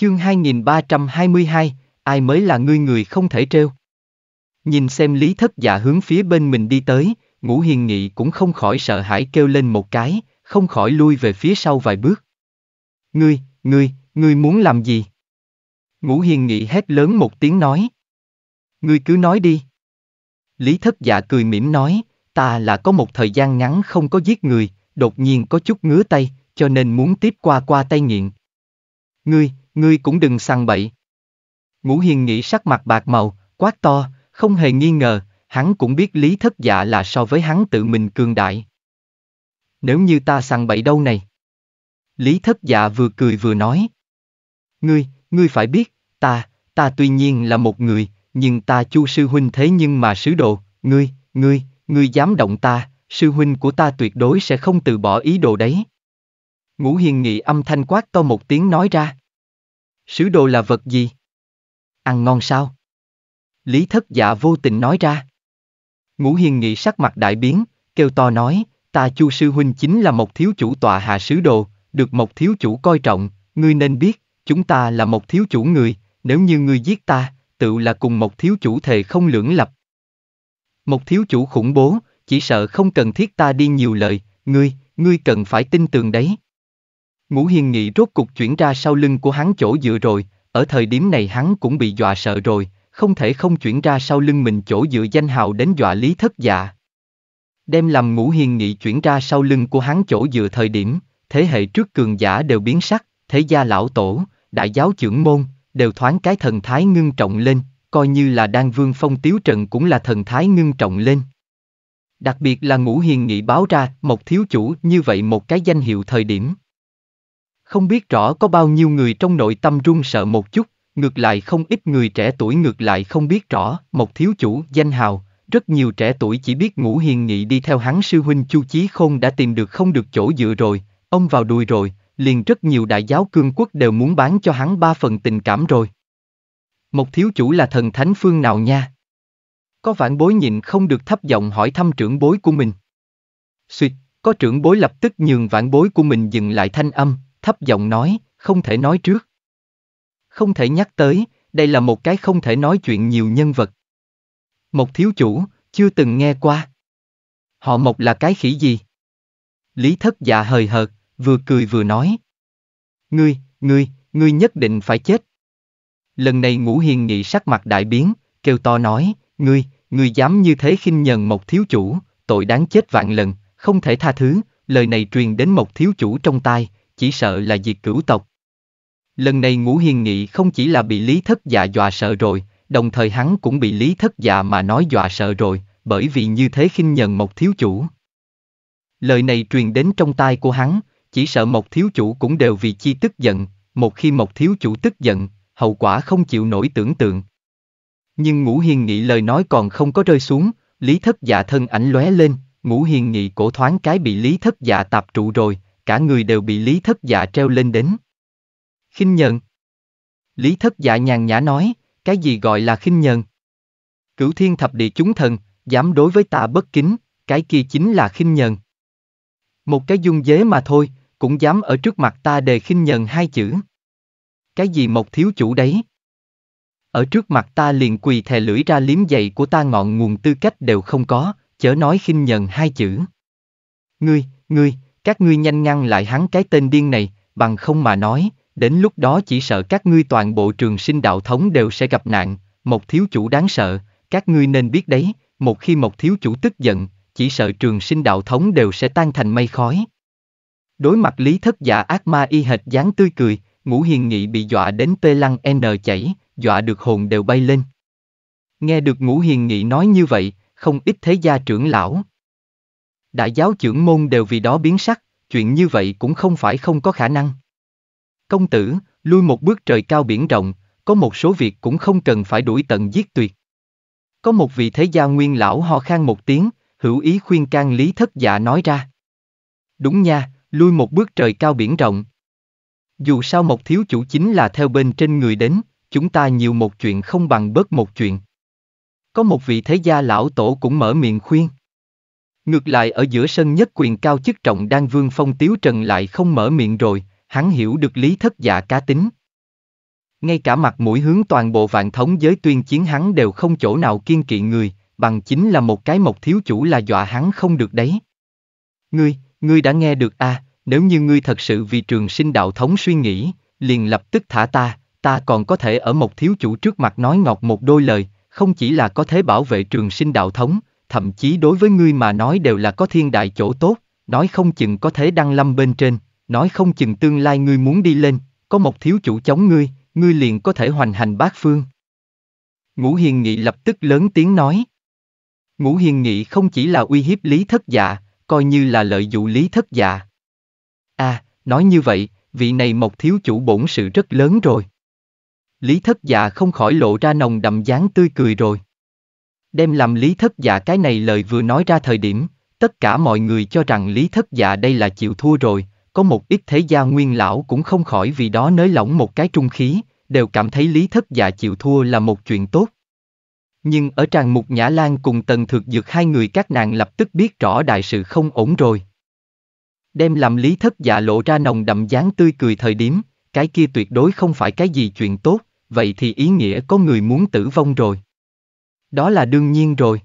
Chương 2322, ai mới là ngươi người không thể trêu. Nhìn xem Lý Thất Dạ hướng phía bên mình đi tới, Ngũ Hiền Nghị cũng không khỏi sợ hãi kêu lên một cái, không khỏi lui về phía sau vài bước. Ngươi, ngươi, ngươi muốn làm gì? Ngũ Hiền Nghị hét lớn một tiếng nói. Ngươi cứ nói đi. Lý Thất Dạ cười mỉm nói, ta là có một thời gian ngắn không có giết người, đột nhiên có chút ngứa tay, cho nên muốn tiếp qua qua tay nghiện. Ngươi, ngươi cũng đừng sằng bậy. Ngũ Hiền nghĩ sắc mặt bạc màu, quát to, không hề nghi ngờ, hắn cũng biết lý thất dạ là so với hắn tự mình cường đại. Nếu như ta sằng bậy đâu này? Lý thất dạ vừa cười vừa nói. Ngươi, ngươi phải biết, ta, ta tuy nhiên là một người, nhưng ta chu sư huynh thế nhưng mà sứ đồ, ngươi, ngươi, ngươi dám động ta, sư huynh của ta tuyệt đối sẽ không từ bỏ ý đồ đấy. Ngũ Hiền Nghị âm thanh quát to một tiếng nói ra. Sứ đồ là vật gì? Ăn ngon sao? Lý thất dạ vô tình nói ra. Ngũ hiền nghị sắc mặt đại biến, kêu to nói, ta chu sư huynh chính là một thiếu chủ tòa hạ sứ đồ, được một thiếu chủ coi trọng, ngươi nên biết, chúng ta là một thiếu chủ người, nếu như ngươi giết ta, tự là cùng một thiếu chủ thề không lưỡng lập. Một thiếu chủ khủng bố, chỉ sợ không cần thiết ta đi nhiều lời, ngươi, ngươi cần phải tin tưởng đấy. Ngũ Hiên nghĩ rốt cục chuyển ra sau lưng của hắn chỗ dựa rồi, ở thời điểm này hắn cũng bị dọa sợ rồi, không thể không chuyển ra sau lưng mình chỗ dựa danh hào đến dọa lý thất dạ. Đem làm Ngũ Hiên nghĩ chuyển ra sau lưng của hắn chỗ dựa thời điểm, thế hệ trước cường giả đều biến sắc, thế gia lão tổ, đại giáo trưởng môn, đều thoáng cái thần thái ngưng trọng lên, coi như là đan vương phong tiếu trần cũng là thần thái ngưng trọng lên. Đặc biệt là ngũ Hiên nghĩ báo ra một thiếu chủ như vậy một cái danh hiệu thời điểm. Không biết rõ có bao nhiêu người trong nội tâm run sợ một chút, ngược lại không ít người trẻ tuổi ngược lại không biết rõ, một thiếu chủ, danh hào, rất nhiều trẻ tuổi chỉ biết ngũ hiền nghị đi theo hắn sư huynh chu chí khôn đã tìm được không được chỗ dựa rồi, ông vào đùi rồi, liền rất nhiều đại giáo cương quốc đều muốn bán cho hắn ba phần tình cảm rồi. Một thiếu chủ là thần thánh phương nào nha? Có vạn bối nhịn không được thấp giọng hỏi thăm trưởng bối của mình. Xuyệt, có trưởng bối lập tức nhường vạn bối của mình dừng lại thanh âm, thấp giọng nói, không thể nói trước. Không thể nhắc tới, đây là một cái không thể nói chuyện nhiều nhân vật. Một thiếu chủ, chưa từng nghe qua. Họ Mộc là cái khỉ gì? Lý thất dạ hời hợt, vừa cười vừa nói. Ngươi, ngươi, ngươi nhất định phải chết. Lần này ngũ hiền nghị sắc mặt đại biến, kêu to nói, ngươi, ngươi dám như thế khinh nhần một thiếu chủ, tội đáng chết vạn lần, không thể tha thứ, lời này truyền đến một thiếu chủ trong tai, chỉ sợ là diệt cửu tộc. Lần này Ngũ Hiền Nghị không chỉ là bị Lý Thất Dạ dọa sợ rồi, đồng thời hắn cũng bị Lý Thất Dạ mà nói dọa sợ rồi, bởi vì như thế khinh nhận một thiếu chủ. Lời này truyền đến trong tai của hắn, chỉ sợ một thiếu chủ cũng đều vì chi tức giận, một khi một thiếu chủ tức giận, hậu quả không chịu nổi tưởng tượng. Nhưng Ngũ Hiền Nghị lời nói còn không có rơi xuống, Lý Thất Dạ thân ảnh lóe lên, Ngũ Hiền Nghị cổ thoáng cái bị Lý Thất Dạ tạp trụ rồi, cả người đều bị Lý Thất Dạ treo lên đến. khinh nhờn. Lý Thất Dạ nhàn nhã nói, cái gì gọi là khinh nhờn? Cửu thiên thập địa chúng thần, dám đối với ta bất kính, cái kia chính là khinh nhờn. Một cái dung dế mà thôi, cũng dám ở trước mặt ta đề khinh nhờn hai chữ. Cái gì một thiếu chủ đấy? Ở trước mặt ta liền quỳ thè lưỡi ra liếm dậy của ta ngọn nguồn tư cách đều không có, chớ nói khinh nhờn hai chữ. Ngươi, ngươi, các ngươi nhanh ngăn lại hắn cái tên điên này, bằng không mà nói, đến lúc đó chỉ sợ các ngươi toàn bộ trường sinh đạo thống đều sẽ gặp nạn, một thiếu chủ đáng sợ, các ngươi nên biết đấy, một khi một thiếu chủ tức giận, chỉ sợ trường sinh đạo thống đều sẽ tan thành mây khói. Đối mặt lý thất giả ác ma y hệt dáng tươi cười, ngũ hiền nghị bị dọa đến tê lăng n chảy, dọa được hồn đều bay lên. Nghe được ngũ hiền nghị nói như vậy, không ít thế gia trưởng lão. Đại giáo trưởng môn đều vì đó biến sắc chuyện như vậy cũng không phải không có khả năng. Công tử, lui một bước trời cao biển rộng, có một số việc cũng không cần phải đuổi tận giết tuyệt. Có một vị thế gia nguyên lão ho khan một tiếng, hữu ý khuyên can lý thất giả nói ra. Đúng nha, lui một bước trời cao biển rộng. Dù sao một thiếu chủ chính là theo bên trên người đến, chúng ta nhiều một chuyện không bằng bớt một chuyện. Có một vị thế gia lão tổ cũng mở miệng khuyên. Ngược lại ở giữa sân nhất quyền cao chức trọng đang vương phong tiếu trần lại không mở miệng rồi, hắn hiểu được lý thất giả cá tính. Ngay cả mặt mũi hướng toàn bộ vạn thống giới tuyên chiến hắn đều không chỗ nào kiên kỵ người, bằng chính là một cái mộc thiếu chủ là dọa hắn không được đấy. Ngươi, ngươi đã nghe được à, nếu như ngươi thật sự vì trường sinh đạo thống suy nghĩ, liền lập tức thả ta, ta còn có thể ở mộc thiếu chủ trước mặt nói ngọt một đôi lời, không chỉ là có thể bảo vệ trường sinh đạo thống, thậm chí đối với ngươi mà nói đều là có thiên đại chỗ tốt, nói không chừng có thể đăng lâm bên trên, nói không chừng tương lai ngươi muốn đi lên, có một thiếu chủ chống ngươi, ngươi liền có thể hoành hành bát phương. Ngũ Hiền Nghị lập tức lớn tiếng nói. Ngũ Hiền Nghị không chỉ là uy hiếp lý thất dạ, coi như là lợi dụ lý thất dạ. À, nói như vậy, vị này một thiếu chủ bổn sự rất lớn rồi. Lý thất dạ không khỏi lộ ra nồng đậm dáng tươi cười rồi. Đem làm Lý Thất Dạ cái này lời vừa nói ra thời điểm, tất cả mọi người cho rằng Lý Thất Dạ đây là chịu thua rồi, có một ít thế gia nguyên lão cũng không khỏi vì đó nới lỏng một cái trung khí, đều cảm thấy Lý Thất Dạ chịu thua là một chuyện tốt. Nhưng ở tràng mục Nhã Lan cùng Tần thực Dược hai người các nàng lập tức biết rõ đại sự không ổn rồi. Đem làm Lý Thất Dạ lộ ra nồng đậm dáng tươi cười thời điểm, cái kia tuyệt đối không phải cái gì chuyện tốt, vậy thì ý nghĩa có người muốn tử vong rồi. Đó là đương nhiên rồi.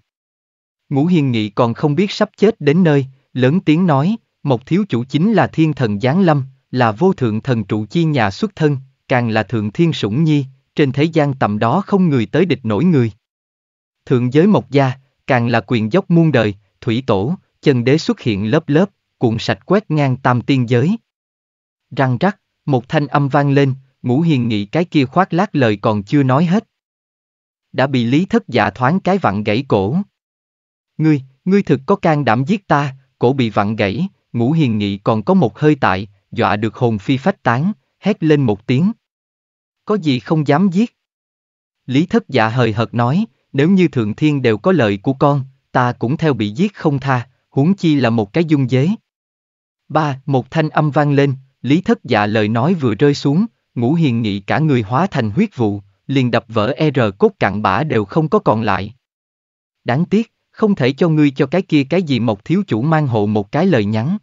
Ngũ Hiên Nghị còn không biết sắp chết đến nơi, lớn tiếng nói, Mộc Thiếu Chủ chính là thiên thần Giáng Lâm, là vô thượng thần trụ chi nhà xuất thân, càng là thượng thiên sủng nhi, trên thế gian tầm đó không người tới địch nổi người. Thượng giới Mộc Gia, càng là quyền dốc muôn đời, thủy tổ, chân đế xuất hiện lớp lớp, cuộn sạch quét ngang tam tiên giới. Răng rắc, một thanh âm vang lên, ngũ Hiên nghị cái kia khoác lác lời còn chưa nói hết, đã bị lý thất dạ thoáng cái vặn gãy cổ. Ngươi, ngươi thực có can đảm giết ta, cổ bị vặn gãy, ngũ hiền nghị còn có một hơi tại, dọa được hồn phi phách tán, hét lên một tiếng. Có gì không dám giết? Lý thất dạ hời hợt nói, nếu như thượng thiên đều có lợi của con, ta cũng theo bị giết không tha, huống chi là một cái dung dế. Ba, một thanh âm vang lên, lý thất dạ lời nói vừa rơi xuống, ngũ hiền nghị cả người hóa thành huyết vụ, liền đập vỡ e R cốt cặn bã đều không có còn lại. Đáng tiếc, không thể cho ngươi cho cái kia cái gì mộc thiếu chủ mang hộ một cái lời nhắn.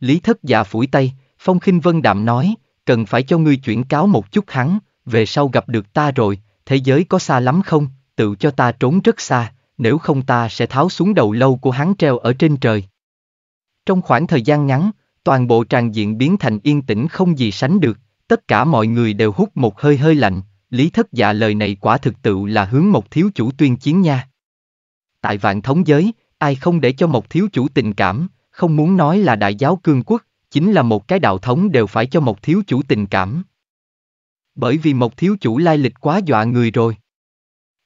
Lý thất dạ phủi tay, Phong khinh Vân Đạm nói, cần phải cho ngươi chuyển cáo một chút hắn, về sau gặp được ta rồi, thế giới có xa lắm không, tự cho ta trốn rất xa, nếu không ta sẽ tháo xuống đầu lâu của hắn treo ở trên trời. Trong khoảng thời gian ngắn, toàn bộ tràng diện biến thành yên tĩnh không gì sánh được, tất cả mọi người đều hút một hơi hơi lạnh, Lý thất dạ lời này quả thực tự là hướng một thiếu chủ tuyên chiến nha. Tại vạn thống giới, ai không để cho một thiếu chủ tình cảm, không muốn nói là đại giáo cương quốc, chính là một cái đạo thống đều phải cho một thiếu chủ tình cảm. Bởi vì một thiếu chủ lai lịch quá dọa người rồi.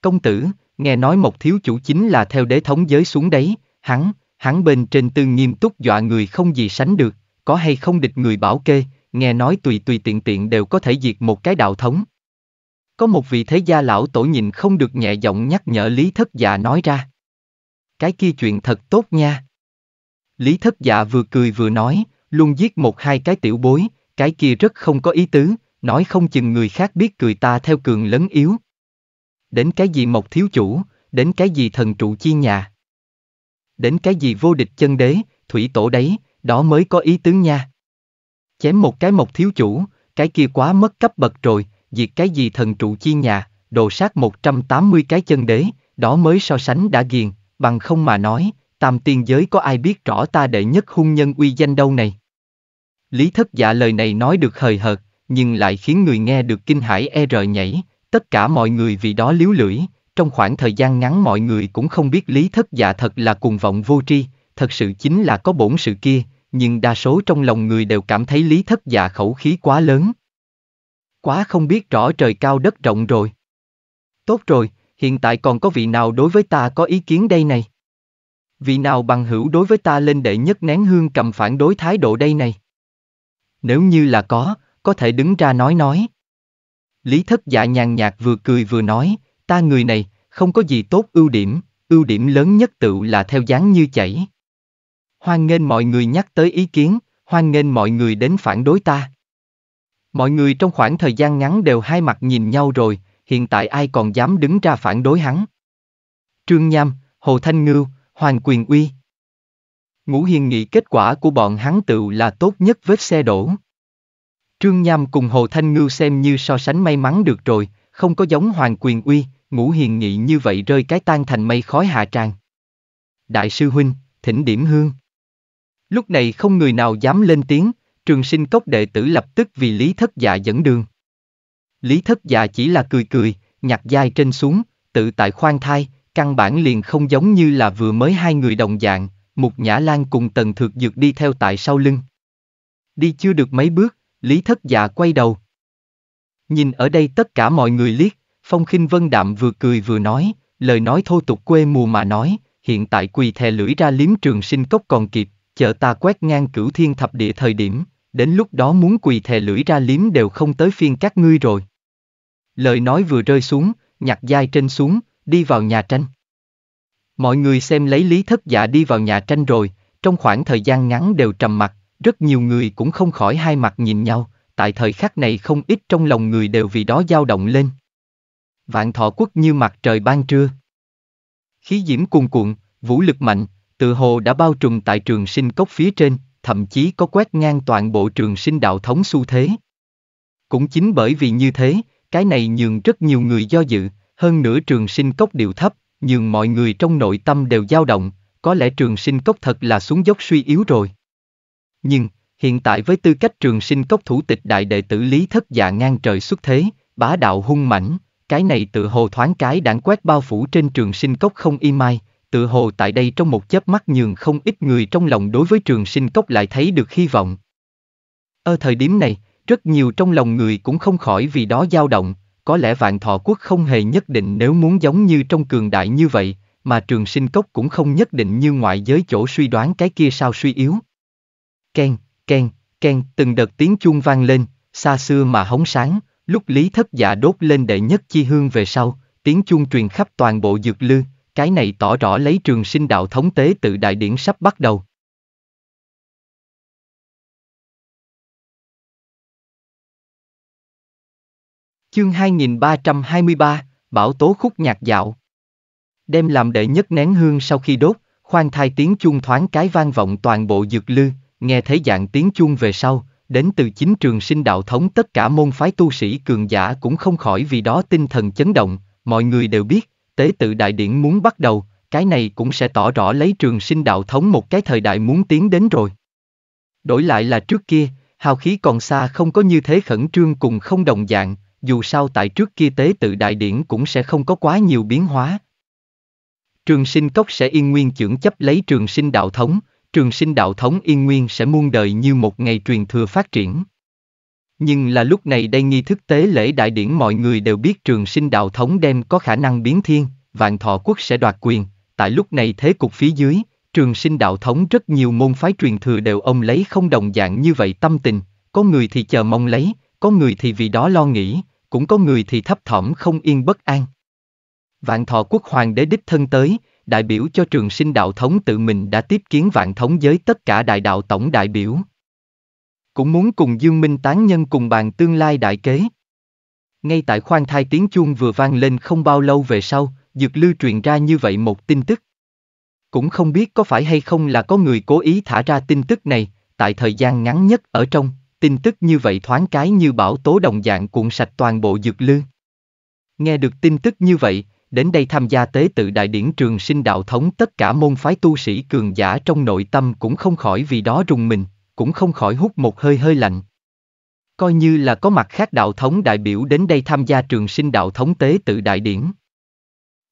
Công tử, nghe nói một thiếu chủ chính là theo đế thống giới xuống đấy, hắn, hắn bên trên tư nghiêm túc dọa người không gì sánh được, có hay không địch người bảo kê, nghe nói tùy tùy tiện tiện đều có thể diệt một cái đạo thống. Có một vị thế gia lão tổ nhìn không được nhẹ giọng nhắc nhở Lý Thất Dạ nói ra. Cái kia chuyện thật tốt nha. Lý Thất Dạ vừa cười vừa nói, luôn giết một hai cái tiểu bối, cái kia rất không có ý tứ, nói không chừng người khác biết cười ta theo cường lấn yếu. Đến cái gì mộc thiếu chủ, đến cái gì thần trụ chi nhà. Đến cái gì vô địch chân đế, thủy tổ đấy, đó mới có ý tứ nha. Chém một cái mộc thiếu chủ, cái kia quá mất cấp bậc rồi, diệt cái gì thần trụ chi nhà, đồ sát 180 cái chân đế, đó mới so sánh đã ghiền, bằng không mà nói, tam tiên giới có ai biết rõ ta đệ nhất hung nhân uy danh đâu này. Lý thất dạ lời này nói được hời hợt, nhưng lại khiến người nghe được kinh hãi e rời nhảy, tất cả mọi người vì đó liếu lưỡi, trong khoảng thời gian ngắn mọi người cũng không biết lý thất dạ thật là cuồng vọng vô tri, thật sự chính là có bổn sự kia, nhưng đa số trong lòng người đều cảm thấy lý thất dạ khẩu khí quá lớn. Quá không biết rõ trời cao đất rộng rồi. Tốt rồi, hiện tại còn có vị nào đối với ta có ý kiến đây này? Vị nào bằng hữu đối với ta lên đệ nhất nén hương cầm phản đối thái độ đây này? Nếu như là có, có thể đứng ra nói nói. Lý thất dạ nhàn nhạt vừa cười vừa nói, ta người này, không có gì tốt ưu điểm, ưu điểm lớn nhất tự là theo dáng như chảy. Hoan nghênh mọi người nhắc tới ý kiến, hoan nghênh mọi người đến phản đối ta. Mọi người trong khoảng thời gian ngắn đều hai mặt nhìn nhau rồi, hiện tại ai còn dám đứng ra phản đối hắn. Trương Nham, Hồ Thanh Ngưu, Hoàng Quyền Uy. Ngũ Hiền nghĩ kết quả của bọn hắn tự là tốt nhất vết xe đổ. Trương Nham cùng Hồ Thanh Ngưu xem như so sánh may mắn được rồi, không có giống Hoàng Quyền Uy, Ngũ Hiền nghĩ như vậy rơi cái tan thành mây khói hạ tràng. Đại sư Huynh, thỉnh điểm hương. Lúc này không người nào dám lên tiếng, trường sinh cốc đệ tử lập tức vì Lý Thất Dạ dẫn đường. Lý Thất Dạ chỉ là cười cười, nhặt dai trên xuống, tự tại khoan thai, căn bản liền không giống như là vừa mới hai người đồng dạng, một Nhã Lan cùng Tần Thược Dược đi theo tại sau lưng. Đi chưa được mấy bước, Lý Thất Dạ quay đầu. Nhìn ở đây tất cả mọi người liếc, Phong khinh Vân Đạm vừa cười vừa nói, lời nói thô tục quê mùa mà nói, hiện tại quỳ thè lưỡi ra liếm trường sinh cốc còn kịp, chờ ta quét ngang cửu thiên thập địa thời điểm, đến lúc đó muốn quỳ thè lưỡi ra liếm đều không tới phiên các ngươi rồi. Lời nói vừa rơi xuống, nhặt dai trên xuống, đi vào nhà tranh. Mọi người xem lấy lý thất giả đi vào nhà tranh rồi, trong khoảng thời gian ngắn đều trầm mặt, rất nhiều người cũng không khỏi hai mặt nhìn nhau, tại thời khắc này không ít trong lòng người đều vì đó dao động lên. Vạn thọ quốc như mặt trời ban trưa. Khí diễm cuồn cuộn, vũ lực mạnh, tự hồ đã bao trùm tại trường sinh cốc phía trên, thậm chí có quét ngang toàn bộ trường sinh đạo thống xu thế. Cũng chính bởi vì như thế, cái này nhường rất nhiều người do dự, hơn nữa trường sinh cốc điều thấp, nhường mọi người trong nội tâm đều dao động, có lẽ trường sinh cốc thật là xuống dốc suy yếu rồi. Nhưng, hiện tại với tư cách trường sinh cốc thủ tịch đại đệ tử Lý Thất Dạ ngang trời xuất thế, bá đạo hung mãnh, cái này tự hồ thoáng cái đảng quét bao phủ trên trường sinh cốc không y mai, Tự hồ tại đây trong một chớp mắt nhường không ít người trong lòng đối với trường sinh cốc lại thấy được hy vọng. Ở thời điểm này, rất nhiều trong lòng người cũng không khỏi vì đó dao động, có lẽ vạn thọ quốc không hề nhất định nếu muốn giống như trong cường đại như vậy, mà trường sinh cốc cũng không nhất định như ngoại giới chỗ suy đoán cái kia sao suy yếu. Ken, ken, ken, từng đợt tiếng chuông vang lên, xa xưa mà hóng sáng, lúc lý thất giả dạ đốt lên đệ nhất chi hương về sau, tiếng chuông truyền khắp toàn bộ dược lư, cái này tỏ rõ lấy trường sinh đạo thống tế tự đại điển sắp bắt đầu. Chương 2323, Bảo tố khúc nhạc dạo. Đem làm đệ nhất nén hương sau khi đốt, khoan thai tiếng chuông thoáng cái vang vọng toàn bộ dược lư, nghe thấy dạng tiếng chuông về sau, đến từ chính trường sinh đạo thống tất cả môn phái tu sĩ cường giả cũng không khỏi vì đó tinh thần chấn động, mọi người đều biết, tế tự đại điển muốn bắt đầu, cái này cũng sẽ tỏ rõ lấy trường sinh đạo thống một cái thời đại muốn tiến đến rồi. Đổi lại là trước kia, hào khí còn xa không có như thế khẩn trương cùng không đồng dạng, dù sao tại trước kia tế tự đại điển cũng sẽ không có quá nhiều biến hóa. Trường sinh cốc sẽ yên nguyên trưởng chấp lấy trường sinh đạo thống, trường sinh đạo thống yên nguyên sẽ muôn đời như một ngày truyền thừa phát triển. Nhưng là lúc này đây nghi thức tế lễ đại điển mọi người đều biết trường sinh đạo thống đem có khả năng biến thiên, vạn thọ quốc sẽ đoạt quyền, tại lúc này thế cục phía dưới, trường sinh đạo thống rất nhiều môn phái truyền thừa đều ông lấy không đồng dạng như vậy tâm tình, có người thì chờ mong lấy, có người thì vì đó lo nghĩ, cũng có người thì thấp thỏm không yên bất an. Vạn thọ quốc hoàng đế đích thân tới, đại biểu cho trường sinh đạo thống tự mình đã tiếp kiến vạn thống giới tất cả đại đạo tổng đại biểu cũng muốn cùng Dương Minh tán nhân cùng bàn tương lai đại kế. Ngay tại khoan thai tiếng chuông vừa vang lên không bao lâu về sau, Dược Lưu truyền ra như vậy một tin tức. Cũng không biết có phải hay không là có người cố ý thả ra tin tức này, tại thời gian ngắn nhất ở trong, tin tức như vậy thoáng cái như bảo tố đồng dạng cuộn sạch toàn bộ Dược Lưu. Nghe được tin tức như vậy, đến đây tham gia tế tự đại điển trường sinh đạo thống tất cả môn phái tu sĩ cường giả trong nội tâm cũng không khỏi vì đó rùng mình cũng không khỏi hút một hơi hơi lạnh. Coi như là có mặt khác đạo thống đại biểu đến đây tham gia trường sinh đạo thống tế tự đại điển.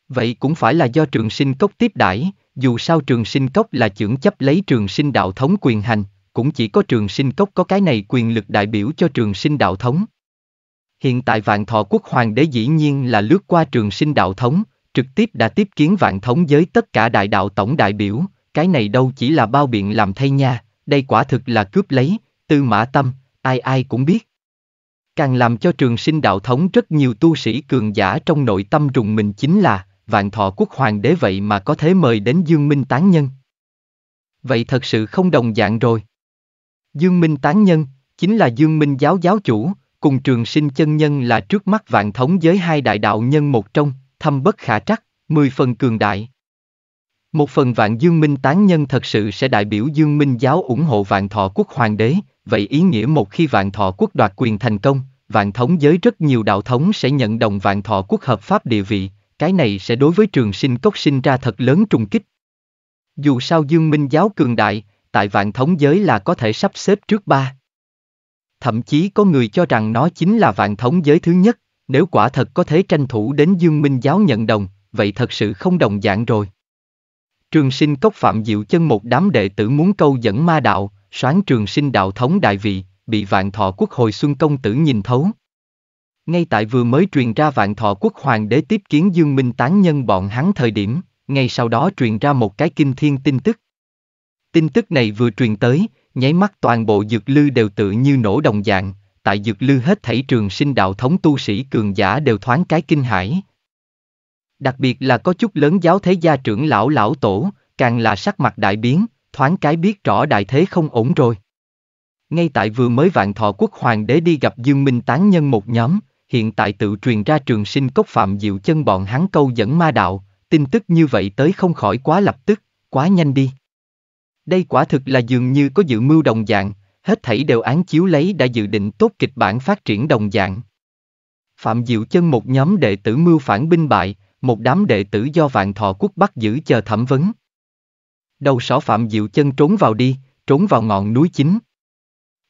Vậy cũng phải là do trường sinh cốc tiếp đãi, dù sao trường sinh cốc là trưởng chấp lấy trường sinh đạo thống quyền hành, cũng chỉ có trường sinh cốc có cái này quyền lực đại biểu cho trường sinh đạo thống. Hiện tại vạn thọ quốc hoàng đế dĩ nhiên là lướt qua trường sinh đạo thống, trực tiếp đã tiếp kiến vạn thống giới tất cả đại đạo tổng đại biểu, cái này đâu chỉ là bao biện làm thay nha, đây quả thực là cướp lấy, tư mã tâm, ai ai cũng biết. Càng làm cho trường sinh đạo thống rất nhiều tu sĩ cường giả trong nội tâm rùng mình chính là, vạn thọ quốc hoàng đế vậy mà có thể mời đến Dương Minh Tán Nhân. Vậy thật sự không đồng dạng rồi. Dương Minh Tán Nhân, chính là Dương Minh Giáo Giáo Chủ, cùng trường sinh chân nhân là trước mắt vạn thống giới hai đại đạo nhân một trong, thâm bất khả trắc, mười phần cường đại, một phần vạn dương minh tán nhân thật sự sẽ đại biểu dương minh giáo ủng hộ vạn thọ quốc hoàng đế, vậy ý nghĩa một khi vạn thọ quốc đoạt quyền thành công, vạn thống giới rất nhiều đạo thống sẽ nhận đồng vạn thọ quốc hợp pháp địa vị, cái này sẽ đối với trường sinh cốc sinh ra thật lớn trùng kích. Dù sao dương minh giáo cường đại, tại vạn thống giới là có thể sắp xếp trước ba. Thậm chí có người cho rằng nó chính là vạn thống giới thứ nhất, nếu quả thật có thể tranh thủ đến dương minh giáo nhận đồng, vậy thật sự không đồng dạng rồi. Trường sinh cốc phạm diệu chân một đám đệ tử muốn câu dẫn ma đạo, soán trường sinh đạo thống đại vị, bị vạn thọ quốc hồi xuân công tử nhìn thấu. Ngay tại vừa mới truyền ra vạn thọ quốc hoàng đế tiếp kiến dương minh tán nhân bọn hắn thời điểm, ngay sau đó truyền ra một cái kinh thiên tin tức. Tin tức này vừa truyền tới, nháy mắt toàn bộ dược lư đều tự như nổ đồng dạng, tại dược lư hết thảy trường sinh đạo thống tu sĩ cường giả đều thoáng cái kinh hãi, Đặc biệt là có chút lớn giáo thế gia trưởng lão lão tổ, càng là sắc mặt đại biến, thoáng cái biết rõ đại thế không ổn rồi. Ngay tại vừa mới vạn thọ quốc hoàng đế đi gặp Dương Minh tán nhân một nhóm, hiện tại tự truyền ra trường sinh cốc phạm diệu chân bọn hắn câu dẫn ma đạo, tin tức như vậy tới không khỏi quá lập tức, quá nhanh đi. Đây quả thực là dường như có dự mưu đồng dạng, hết thảy đều án chiếu lấy đã dự định tốt kịch bản phát triển đồng dạng. Phạm Diệu Chân một nhóm đệ tử mưu phản binh bại, một đám đệ tử do vạn thọ quốc bắt giữ chờ thẩm vấn. Đầu sỏ phạm diệu chân trốn vào đi, trốn vào ngọn núi chính.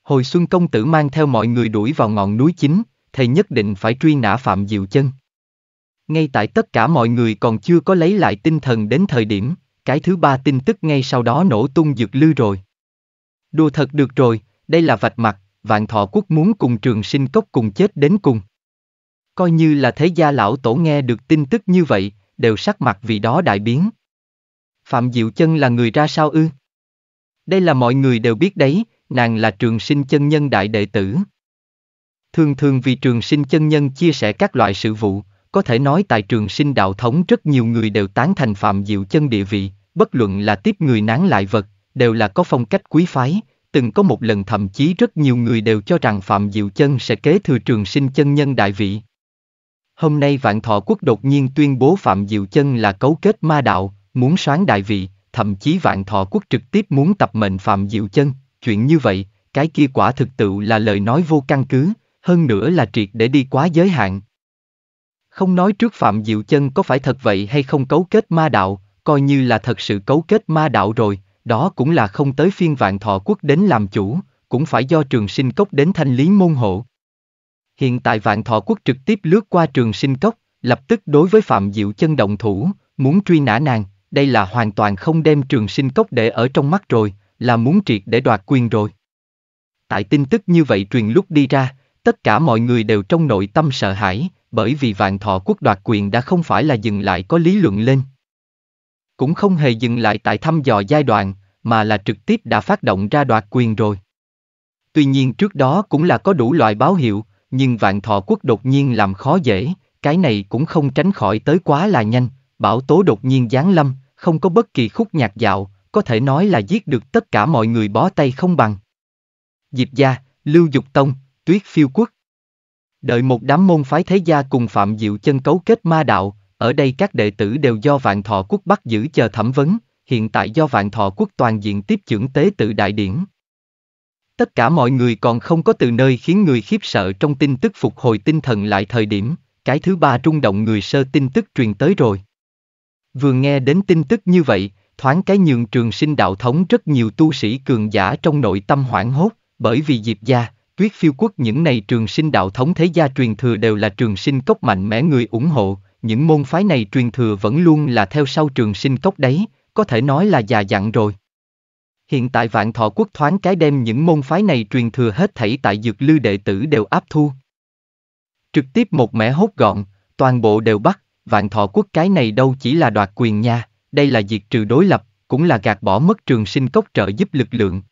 Hồi xuân công tử mang theo mọi người đuổi vào ngọn núi chính, thầy nhất định phải truy nã phạm diệu chân. Ngay tại tất cả mọi người còn chưa có lấy lại tinh thần đến thời điểm, cái thứ ba tin tức ngay sau đó nổ tung dược lư rồi. Đùa thật được rồi, đây là vạch mặt, vạn thọ quốc muốn cùng trường sinh cốc cùng chết đến cùng. Coi như là thế gia lão tổ nghe được tin tức như vậy, đều sắc mặt vì đó đại biến. Phạm Diệu Chân là người ra sao ư? Đây là mọi người đều biết đấy, nàng là trường sinh chân nhân đại đệ tử. Thường thường vì trường sinh chân nhân chia sẻ các loại sự vụ, có thể nói tại trường sinh đạo thống rất nhiều người đều tán thành Phạm Diệu Chân địa vị, bất luận là tiếp người nán lại vật, đều là có phong cách quý phái, từng có một lần thậm chí rất nhiều người đều cho rằng Phạm Diệu Chân sẽ kế thừa trường sinh chân nhân đại vị. Hôm nay Vạn Thọ Quốc đột nhiên tuyên bố Phạm Diệu Chân là cấu kết ma đạo, muốn soán đại vị, thậm chí Vạn Thọ Quốc trực tiếp muốn tập mệnh Phạm Diệu Chân, chuyện như vậy, cái kia quả thực tự là lời nói vô căn cứ, hơn nữa là triệt để đi quá giới hạn. Không nói trước Phạm Diệu Chân có phải thật vậy hay không cấu kết ma đạo, coi như là thật sự cấu kết ma đạo rồi, đó cũng là không tới phiên Vạn Thọ Quốc đến làm chủ, cũng phải do trường sinh cốc đến thanh lý môn hộ. Hiện tại vạn thọ quốc trực tiếp lướt qua trường sinh cốc, lập tức đối với Phạm Diệu chân động thủ, muốn truy nã nàng, đây là hoàn toàn không đem trường sinh cốc để ở trong mắt rồi, là muốn triệt để đoạt quyền rồi. Tại tin tức như vậy truyền lúc đi ra, tất cả mọi người đều trong nội tâm sợ hãi, bởi vì vạn thọ quốc đoạt quyền đã không phải là dừng lại có lý luận lên. Cũng không hề dừng lại tại thăm dò giai đoạn, mà là trực tiếp đã phát động ra đoạt quyền rồi. Tuy nhiên trước đó cũng là có đủ loại báo hiệu, nhưng vạn thọ quốc đột nhiên làm khó dễ, cái này cũng không tránh khỏi tới quá là nhanh, bảo tố đột nhiên giáng lâm, không có bất kỳ khúc nhạc dạo, có thể nói là giết được tất cả mọi người bó tay không bằng. Diệp gia, Lưu Dục Tông, Tuyết Phiêu Quốc Đợi một đám môn phái thế gia cùng Phạm Diệu chân cấu kết ma đạo, ở đây các đệ tử đều do Vạn Thọ Quốc bắt giữ chờ thẩm vấn, hiện tại do Vạn Thọ Quốc toàn diện tiếp trưởng tế tự đại điển, Tất cả mọi người còn không có từ nơi khiến người khiếp sợ trong tin tức phục hồi tinh thần lại thời điểm, cái thứ ba rung động người sơ tin tức truyền tới rồi. Vừa nghe đến tin tức như vậy, thoáng cái nhường trường sinh đạo thống rất nhiều tu sĩ cường giả trong nội tâm hoảng hốt, bởi vì dịp Gia, Tuyết Phiêu Quốc những này trường sinh đạo thống thế gia truyền thừa đều là trường sinh cốc mạnh mẽ người ủng hộ, những môn phái này truyền thừa vẫn luôn là theo sau trường sinh cốc đấy, có thể nói là già dặn rồi. Hiện tại vạn thọ quốc thoáng cái đem những môn phái này truyền thừa hết thảy tại dược lư đệ tử đều áp thu. Trực tiếp một mẻ hốt gọn, toàn bộ đều bắt, vạn thọ quốc cái này đâu chỉ là đoạt quyền nha, đây là diệt trừ đối lập, cũng là gạt bỏ mất trường sinh cốc trợ giúp lực lượng.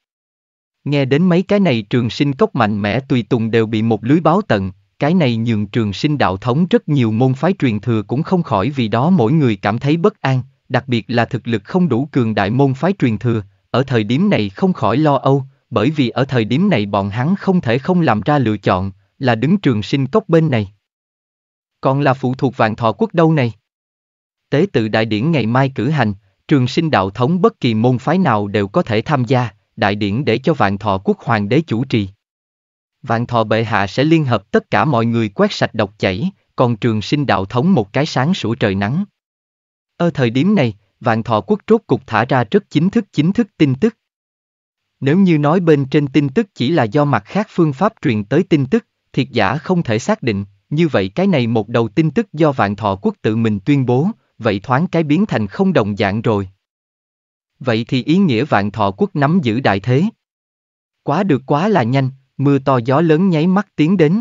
Nghe đến mấy cái này trường sinh cốc mạnh mẽ tùy tùng đều bị một lưới báo tận, cái này nhường trường sinh đạo thống rất nhiều môn phái truyền thừa cũng không khỏi vì đó mỗi người cảm thấy bất an, đặc biệt là thực lực không đủ cường đại môn phái truyền thừa, ở thời điểm này không khỏi lo âu, bởi vì ở thời điểm này bọn hắn không thể không làm ra lựa chọn, là đứng trường sinh cốc bên này. Còn là phụ thuộc vạn thọ quốc đâu này? Tế tự đại điển ngày mai cử hành, trường sinh đạo thống bất kỳ môn phái nào đều có thể tham gia, đại điển để cho vạn thọ quốc hoàng đế chủ trì. Vạn thọ bệ hạ sẽ liên hợp tất cả mọi người quét sạch độc chảy, còn trường sinh đạo thống một cái sáng sủa trời nắng. Ở thời điểm này, Vạn Thọ Quốc rốt cục thả ra rất chính thức chính thức tin tức. Nếu như nói bên trên tin tức chỉ là do mặt khác phương pháp truyền tới tin tức, thiệt giả không thể xác định, như vậy cái này một đầu tin tức do Vạn Thọ Quốc tự mình tuyên bố, vậy thoáng cái biến thành không đồng dạng rồi. Vậy thì ý nghĩa Vạn Thọ Quốc nắm giữ đại thế. Quá được quá là nhanh, mưa to gió lớn nháy mắt tiến đến.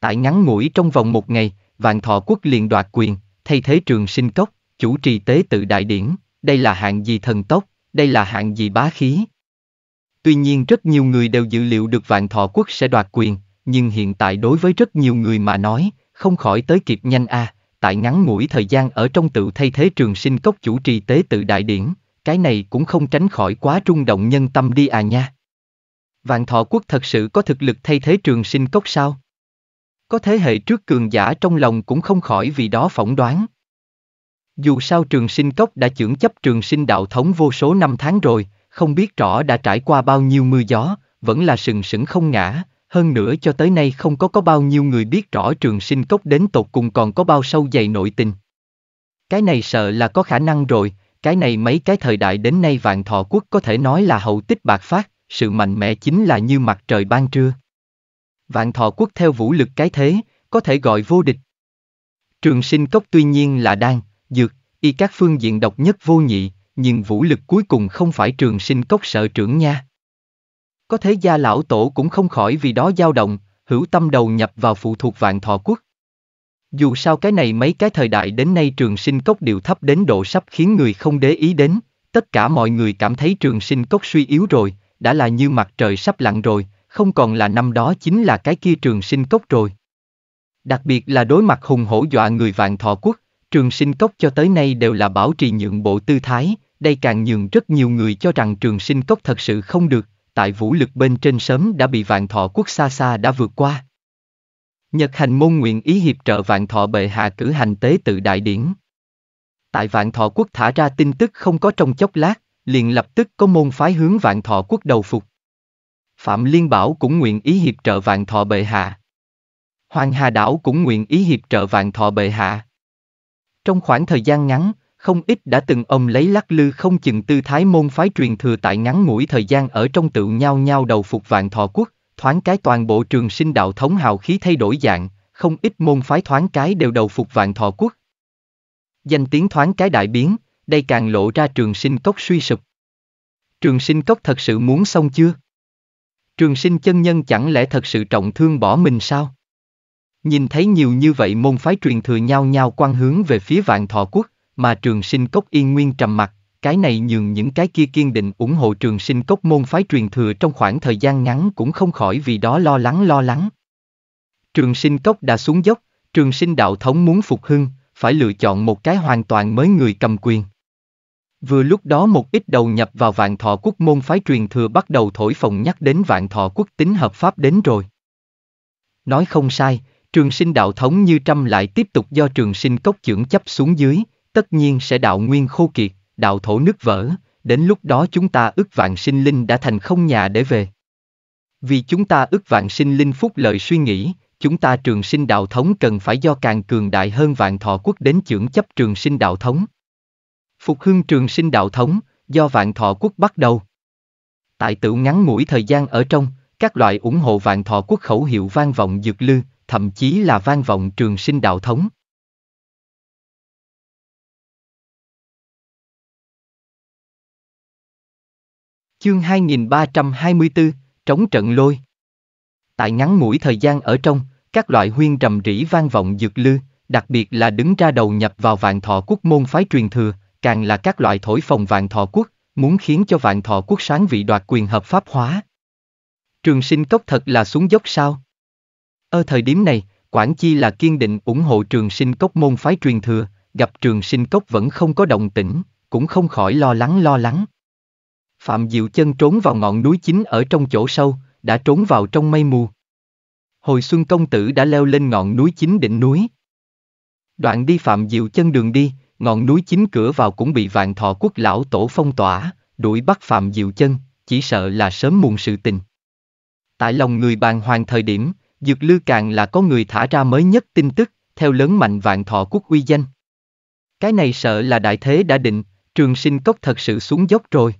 Tại ngắn ngủi trong vòng một ngày, Vạn Thọ Quốc liền đoạt quyền, thay thế trường sinh cốc chủ trì tế tự đại điển, đây là hạng gì thần tốc, đây là hạng gì bá khí. Tuy nhiên rất nhiều người đều dự liệu được vạn thọ quốc sẽ đoạt quyền, nhưng hiện tại đối với rất nhiều người mà nói, không khỏi tới kịp nhanh a, à, tại ngắn ngủi thời gian ở trong tự thay thế trường sinh cốc chủ trì tế tự đại điển, cái này cũng không tránh khỏi quá trung động nhân tâm đi à nha. Vạn thọ quốc thật sự có thực lực thay thế trường sinh cốc sao? Có thế hệ trước cường giả trong lòng cũng không khỏi vì đó phỏng đoán, dù sao trường sinh cốc đã trưởng chấp trường sinh đạo thống vô số năm tháng rồi, không biết rõ đã trải qua bao nhiêu mưa gió, vẫn là sừng sững không ngã, hơn nữa cho tới nay không có có bao nhiêu người biết rõ trường sinh cốc đến tột cùng còn có bao sâu dày nội tình. Cái này sợ là có khả năng rồi, cái này mấy cái thời đại đến nay vạn thọ quốc có thể nói là hậu tích bạc phát, sự mạnh mẽ chính là như mặt trời ban trưa. Vạn thọ quốc theo vũ lực cái thế, có thể gọi vô địch. Trường sinh cốc tuy nhiên là đang, dược, y các phương diện độc nhất vô nhị, nhưng vũ lực cuối cùng không phải trường sinh cốc sở trưởng nha. Có thế gia lão tổ cũng không khỏi vì đó dao động, hữu tâm đầu nhập vào phụ thuộc vạn thọ quốc. Dù sao cái này mấy cái thời đại đến nay trường sinh cốc đều thấp đến độ sắp khiến người không để ý đến, tất cả mọi người cảm thấy trường sinh cốc suy yếu rồi, đã là như mặt trời sắp lặn rồi, không còn là năm đó chính là cái kia trường sinh cốc rồi. Đặc biệt là đối mặt hùng hổ dọa người vạn thọ quốc, Trường sinh cốc cho tới nay đều là bảo trì nhượng bộ tư thái, đây càng nhường rất nhiều người cho rằng trường sinh cốc thật sự không được, tại vũ lực bên trên sớm đã bị vạn thọ quốc xa xa đã vượt qua. Nhật hành môn nguyện ý hiệp trợ vạn thọ bệ hạ cử hành tế tự đại điển. Tại vạn thọ quốc thả ra tin tức không có trong chốc lát, liền lập tức có môn phái hướng vạn thọ quốc đầu phục. Phạm Liên Bảo cũng nguyện ý hiệp trợ vạn thọ bệ hạ. Hoàng Hà Đảo cũng nguyện ý hiệp trợ vạn thọ bệ hạ. Trong khoảng thời gian ngắn, không ít đã từng ông lấy lắc lư không chừng tư thái môn phái truyền thừa tại ngắn ngủi thời gian ở trong tựu nhau nhau đầu phục vạn thọ quốc, thoáng cái toàn bộ trường sinh đạo thống hào khí thay đổi dạng, không ít môn phái thoáng cái đều đầu phục vạn thọ quốc. Danh tiếng thoáng cái đại biến, đây càng lộ ra trường sinh cốc suy sụp. Trường sinh cốc thật sự muốn xong chưa? Trường sinh chân nhân chẳng lẽ thật sự trọng thương bỏ mình sao? Nhìn thấy nhiều như vậy môn phái truyền thừa nhau nhau quan hướng về phía vạn thọ quốc, mà trường sinh cốc yên nguyên trầm mặt, cái này nhường những cái kia kiên định ủng hộ trường sinh cốc môn phái truyền thừa trong khoảng thời gian ngắn cũng không khỏi vì đó lo lắng lo lắng. Trường sinh cốc đã xuống dốc, trường sinh đạo thống muốn phục hưng, phải lựa chọn một cái hoàn toàn mới người cầm quyền. Vừa lúc đó một ít đầu nhập vào vạn thọ quốc môn phái truyền thừa bắt đầu thổi phồng nhắc đến vạn thọ quốc tính hợp pháp đến rồi. Nói không sai, Trường sinh đạo thống như trăm lại tiếp tục do trường sinh cốc trưởng chấp xuống dưới, tất nhiên sẽ đạo nguyên khô kiệt, đạo thổ nứt vỡ, đến lúc đó chúng ta ước vạn sinh linh đã thành không nhà để về. Vì chúng ta ước vạn sinh linh phúc lợi suy nghĩ, chúng ta trường sinh đạo thống cần phải do càng cường đại hơn vạn thọ quốc đến trưởng chấp trường sinh đạo thống. Phục hưng trường sinh đạo thống, do vạn thọ quốc bắt đầu. Tại tự ngắn mũi thời gian ở trong, các loại ủng hộ vạn thọ quốc khẩu hiệu vang vọng dược lưu thậm chí là vang vọng trường sinh đạo thống. Chương 2324, Trống trận lôi Tại ngắn mũi thời gian ở trong, các loại huyên trầm rỉ vang vọng dược lư, đặc biệt là đứng ra đầu nhập vào vạn thọ quốc môn phái truyền thừa, càng là các loại thổi phòng vạn thọ quốc, muốn khiến cho vạn thọ quốc sáng vị đoạt quyền hợp pháp hóa. Trường sinh cốc thật là xuống dốc sao? Ở thời điểm này, quản Chi là kiên định ủng hộ trường sinh cốc môn phái truyền thừa, gặp trường sinh cốc vẫn không có động tĩnh, cũng không khỏi lo lắng lo lắng. Phạm Diệu Chân trốn vào ngọn núi chính ở trong chỗ sâu, đã trốn vào trong mây mù. Hồi xuân công tử đã leo lên ngọn núi chính đỉnh núi. Đoạn đi Phạm Diệu Chân đường đi, ngọn núi chính cửa vào cũng bị vạn thọ quốc lão tổ phong tỏa, đuổi bắt Phạm Diệu Chân, chỉ sợ là sớm muộn sự tình. Tại lòng người bàn hoàng thời điểm, Dược lư càng là có người thả ra mới nhất tin tức, theo lớn mạnh vạn thọ quốc uy danh. Cái này sợ là đại thế đã định, trường sinh cốc thật sự xuống dốc rồi.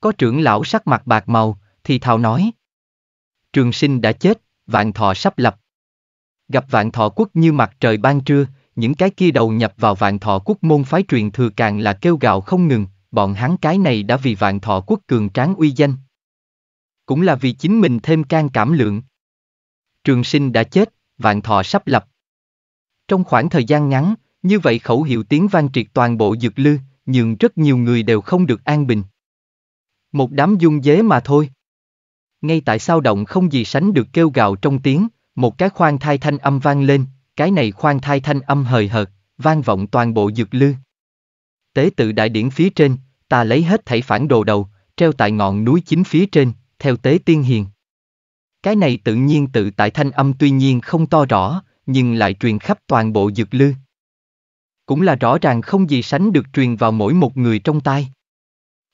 Có trưởng lão sắc mặt bạc màu, thì thào nói. Trường sinh đã chết, vạn thọ sắp lập. Gặp vạn thọ quốc như mặt trời ban trưa, những cái kia đầu nhập vào vạn thọ quốc môn phái truyền thừa càng là kêu gào không ngừng, bọn hắn cái này đã vì vạn thọ quốc cường tráng uy danh. Cũng là vì chính mình thêm can cảm lượng trường sinh đã chết, vạn thọ sắp lập. Trong khoảng thời gian ngắn, như vậy khẩu hiệu tiếng vang triệt toàn bộ dược lư, nhưng rất nhiều người đều không được an bình. Một đám dung dế mà thôi. Ngay tại sao động không gì sánh được kêu gào trong tiếng, một cái khoan thai thanh âm vang lên, cái này khoan thai thanh âm hời hợt, vang vọng toàn bộ dược lư. Tế tự đại điển phía trên, ta lấy hết thảy phản đồ đầu, treo tại ngọn núi chính phía trên, theo tế tiên hiền. Cái này tự nhiên tự tại thanh âm tuy nhiên không to rõ, nhưng lại truyền khắp toàn bộ dược lư. Cũng là rõ ràng không gì sánh được truyền vào mỗi một người trong tai.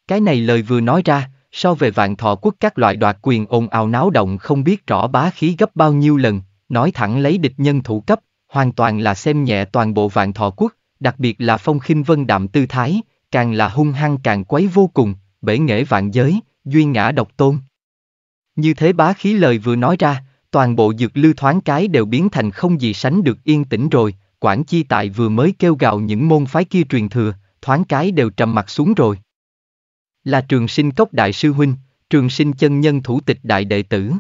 Cái này lời vừa nói ra, so về vạn thọ quốc các loại đoạt quyền ồn ào náo động không biết rõ bá khí gấp bao nhiêu lần, nói thẳng lấy địch nhân thủ cấp, hoàn toàn là xem nhẹ toàn bộ vạn thọ quốc, đặc biệt là phong khinh vân đạm tư thái, càng là hung hăng càng quấy vô cùng, bể nghệ vạn giới, duy ngã độc tôn. Như thế bá khí lời vừa nói ra, toàn bộ dược lưu thoáng cái đều biến thành không gì sánh được yên tĩnh rồi, quản chi tại vừa mới kêu gào những môn phái kia truyền thừa, thoáng cái đều trầm mặt xuống rồi. Là trường sinh cốc đại sư huynh, trường sinh chân nhân thủ tịch đại đệ tử.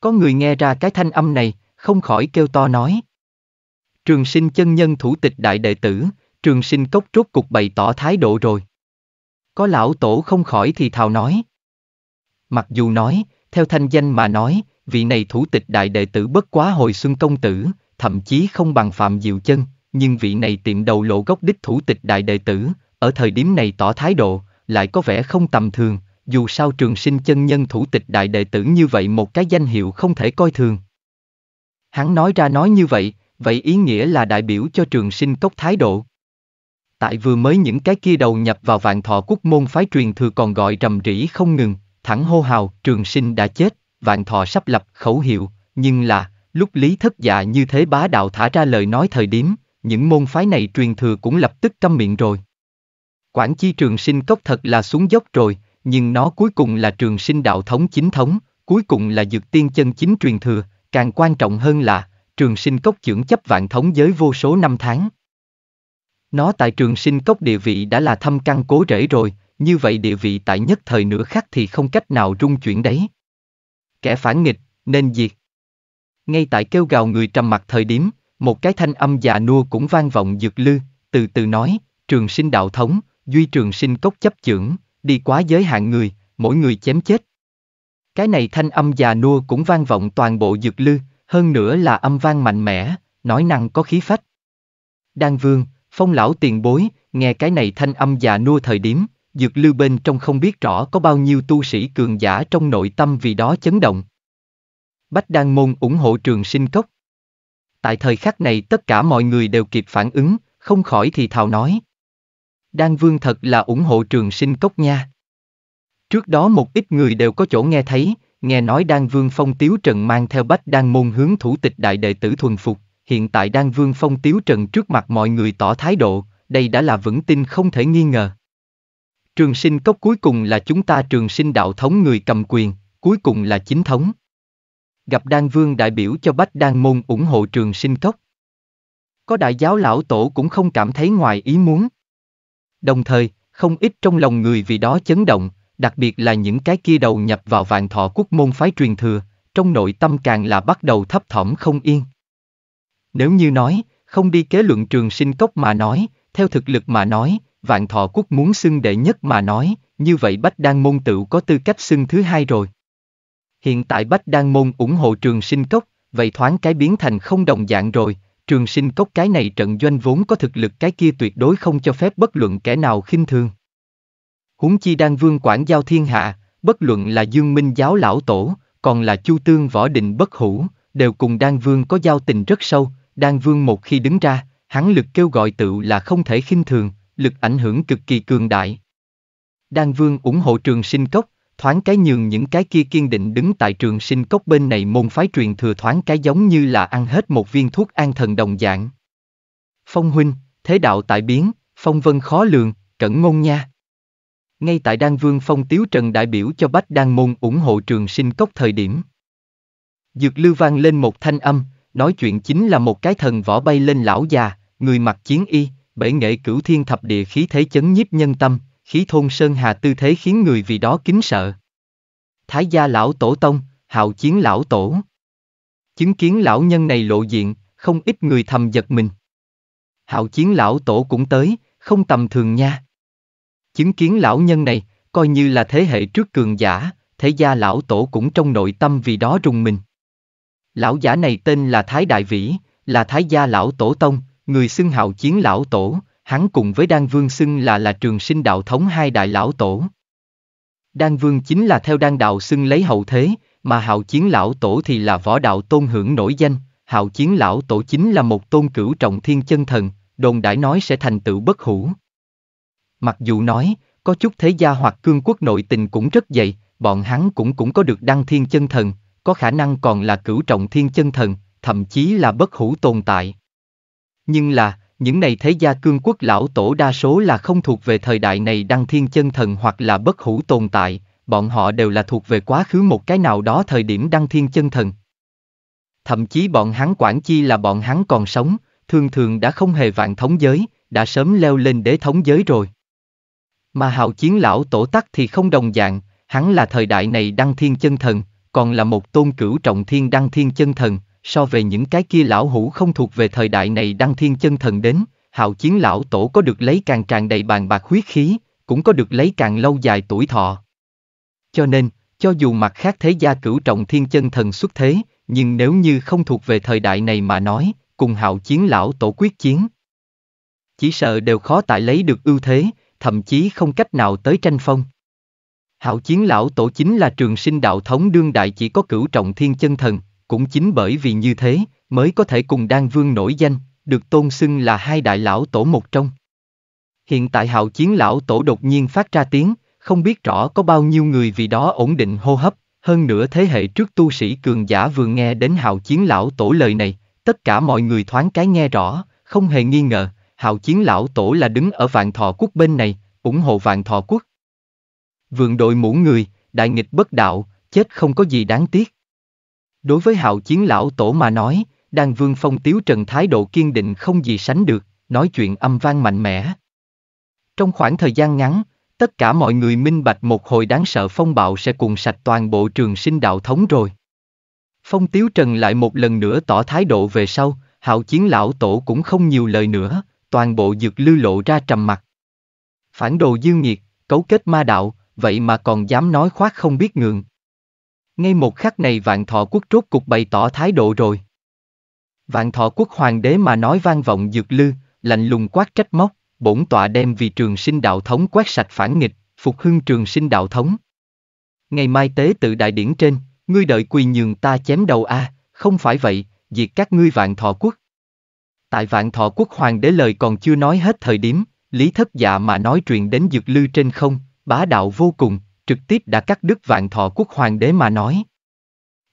Có người nghe ra cái thanh âm này, không khỏi kêu to nói. Trường sinh chân nhân thủ tịch đại đệ tử, trường sinh cốc rốt cục bày tỏ thái độ rồi. Có lão tổ không khỏi thì thào nói. Mặc dù nói, theo thanh danh mà nói, vị này thủ tịch đại đệ tử bất quá hồi xuân công tử, thậm chí không bằng Phạm Diệu Chân, nhưng vị này tiệm đầu lộ gốc đích thủ tịch đại đệ tử, ở thời điểm này tỏ thái độ, lại có vẻ không tầm thường, dù sao trường sinh chân nhân thủ tịch đại đệ tử như vậy một cái danh hiệu không thể coi thường. Hắn nói ra nói như vậy, vậy ý nghĩa là đại biểu cho trường sinh cốc thái độ. Tại vừa mới những cái kia đầu nhập vào vạn thọ quốc môn phái truyền thừa còn gọi trầm rỉ không ngừng, thẳng hô hào, trường sinh đã chết, vạn thọ sắp lập khẩu hiệu, nhưng là, lúc lý thất dạ như thế bá đạo thả ra lời nói thời điểm, những môn phái này truyền thừa cũng lập tức câm miệng rồi. quản chi trường sinh cốc thật là xuống dốc rồi, nhưng nó cuối cùng là trường sinh đạo thống chính thống, cuối cùng là dược tiên chân chính truyền thừa, càng quan trọng hơn là, trường sinh cốc trưởng chấp vạn thống giới vô số năm tháng. Nó tại trường sinh cốc địa vị đã là thâm căn cố rễ rồi, như vậy địa vị tại nhất thời nửa khắc thì không cách nào rung chuyển đấy. Kẻ phản nghịch, nên diệt. Ngay tại kêu gào người trầm mặt thời điểm, một cái thanh âm già nua cũng vang vọng dược lư, từ từ nói, trường sinh đạo thống, duy trường sinh cốc chấp chưởng, đi quá giới hạn người, mỗi người chém chết. Cái này thanh âm già nua cũng vang vọng toàn bộ dược lư, hơn nữa là âm vang mạnh mẽ, nói năng có khí phách. Đan vương, phong lão tiền bối, nghe cái này thanh âm già nua thời điểm, dược lưu bên trong không biết rõ có bao nhiêu tu sĩ cường giả trong nội tâm vì đó chấn động. Bách Đan Môn ủng hộ trường sinh cốc. Tại thời khắc này tất cả mọi người đều kịp phản ứng, không khỏi thì thào nói. Đan Vương thật là ủng hộ trường sinh cốc nha. Trước đó một ít người đều có chỗ nghe thấy, nghe nói Đan Vương Phong Tiếu Trần mang theo Bách Đan Môn hướng thủ tịch đại đệ tử thuần phục, hiện tại Đan Vương Phong Tiếu Trần trước mặt mọi người tỏ thái độ, đây đã là vững tin không thể nghi ngờ. Trường sinh cốc cuối cùng là chúng ta trường sinh đạo thống người cầm quyền, cuối cùng là chính thống. Gặp Đan Vương đại biểu cho Bách Đan Môn ủng hộ trường sinh cốc. Có đại giáo lão tổ cũng không cảm thấy ngoài ý muốn. Đồng thời, không ít trong lòng người vì đó chấn động, đặc biệt là những cái kia đầu nhập vào vạn thọ quốc môn phái truyền thừa, trong nội tâm càng là bắt đầu thấp thỏm không yên. Nếu như nói, không đi kế luận trường sinh cốc mà nói, theo thực lực mà nói, Vạn Thọ Quốc muốn xưng đệ nhất mà nói, như vậy Bách Đan Môn tựu có tư cách xưng thứ hai rồi. Hiện tại Bách Đan Môn ủng hộ trường sinh cốc, vậy thoáng cái biến thành không đồng dạng rồi, trường sinh cốc cái này trận doanh vốn có thực lực cái kia tuyệt đối không cho phép bất luận kẻ nào khinh thường. Huống chi Đan Vương quản giao thiên hạ, bất luận là Dương Minh giáo lão tổ, còn là Chu Tương võ định bất hủ, đều cùng Đan Vương có giao tình rất sâu, Đan Vương một khi đứng ra, hắn lực kêu gọi tự là không thể khinh thường, lực ảnh hưởng cực kỳ cường đại. Đan Vương ủng hộ trường sinh cốc, thoáng cái nhường những cái kia kiên định đứng tại trường sinh cốc bên này môn phái truyền thừa thoáng cái giống như là ăn hết một viên thuốc an thần đồng dạng. Phong huynh, thế đạo tại biến, phong vân khó lường, cẩn ngôn nha. Ngay tại Đan Vương Phong Tiếu Trần đại biểu cho Bách Đan Môn ủng hộ trường sinh cốc thời điểm. Dược lưu vang lên một thanh âm, nói chuyện chính là một cái thần võ bay lên lão già, người mặc chiến y, bể nghệ cửu thiên thập địa khí thế chấn nhiếp nhân tâm, khí thôn sơn hà tư thế khiến người vì đó kính sợ. Thái gia lão tổ tông, hạo chiến lão tổ. Chứng kiến lão nhân này lộ diện, không ít người thầm giật mình. Hạo chiến lão tổ cũng tới, không tầm thường nha. Chứng kiến lão nhân này, coi như là thế hệ trước cường giả, thế gia lão tổ cũng trong nội tâm vì đó rùng mình. Lão giả này tên là Thái Đại Vĩ, là Thái gia lão tổ tông, người xưng hạo chiến lão tổ, hắn cùng với Đan Vương xưng là là trường sinh đạo thống hai đại lão tổ. Đan Vương chính là theo đan đạo xưng lấy hậu thế, mà hạo chiến lão tổ thì là võ đạo tôn hưởng nổi danh, hạo chiến lão tổ chính là một tôn cửu trọng thiên chân thần, đồn đãi nói sẽ thành tựu bất hủ. Mặc dù nói, có chút thế gia hoặc cương quốc nội tình cũng rất dày, bọn hắn cũng cũng có được đăng thiên chân thần, có khả năng còn là cửu trọng thiên chân thần, thậm chí là bất hủ tồn tại. Nhưng là, những này thế gia cương quốc lão tổ đa số là không thuộc về thời đại này đăng thiên chân thần hoặc là bất hủ tồn tại, bọn họ đều là thuộc về quá khứ một cái nào đó thời điểm đăng thiên chân thần. Thậm chí bọn hắn quản chi là bọn hắn còn sống, thường thường đã không hề vạn thống giới, đã sớm leo lên đế thống giới rồi. Mà hạo chiến lão tổ tắc thì không đồng dạng, hắn là thời đại này đăng thiên chân thần, còn là một tôn cửu trọng thiên đăng thiên chân thần, so về những cái kia lão hủ không thuộc về thời đại này đăng thiên chân thần đến, hạo chiến lão tổ có được lấy càng tràn đầy bàn bạc huyết khí, cũng có được lấy càng lâu dài tuổi thọ. Cho nên, cho dù mặt khác thế gia cửu trọng thiên chân thần xuất thế, nhưng nếu như không thuộc về thời đại này mà nói, cùng hạo chiến lão tổ quyết chiến. Chỉ sợ đều khó tại lấy được ưu thế, thậm chí không cách nào tới tranh phong. Hạo chiến lão tổ chính là trường sinh đạo thống đương đại chỉ có cửu trọng thiên chân thần, cũng chính bởi vì như thế, mới có thể cùng Đan Vương nổi danh, được tôn xưng là hai đại lão tổ một trong. Hiện tại hạo chiến lão tổ đột nhiên phát ra tiếng, không biết rõ có bao nhiêu người vì đó ổn định hô hấp, hơn nữa thế hệ trước tu sĩ cường giả vừa nghe đến hạo chiến lão tổ lời này, tất cả mọi người thoáng cái nghe rõ, không hề nghi ngờ, hạo chiến lão tổ là đứng ở vạn thọ quốc bên này, ủng hộ vạn thọ quốc. Vượng đội mũ người, đại nghịch bất đạo, chết không có gì đáng tiếc. Đối với hạo chiến lão tổ mà nói, Đan Vương Phong Tiếu Trần thái độ kiên định không gì sánh được, nói chuyện âm vang mạnh mẽ. Trong khoảng thời gian ngắn, tất cả mọi người minh bạch một hồi đáng sợ phong bạo sẽ cùng sạch toàn bộ trường sinh đạo thống rồi. Phong Tiếu Trần lại một lần nữa tỏ thái độ về sau, hạo chiến lão tổ cũng không nhiều lời nữa, toàn bộ dược lưu lộ ra trầm mặt. Phản đồ dương nhiệt, cấu kết ma đạo, vậy mà còn dám nói khoác không biết ngượng. Ngay một khắc này vạn thọ quốc rốt cục bày tỏ thái độ rồi. Vạn thọ quốc hoàng đế mà nói vang vọng dược lư, lạnh lùng quát trách móc, bổn tọa đem vì trường sinh đạo thống quét sạch phản nghịch, phục hưng trường sinh đạo thống. Ngày mai tế tự đại điển trên, ngươi đợi quỳ nhường ta chém đầu a, à, không phải vậy, diệt các ngươi vạn thọ quốc. Tại vạn thọ quốc hoàng đế lời còn chưa nói hết thời điểm, lý thất dạ mà nói truyền đến dược lư trên không, bá đạo vô cùng, trực tiếp đã cắt đứt vạn thọ quốc hoàng đế mà nói.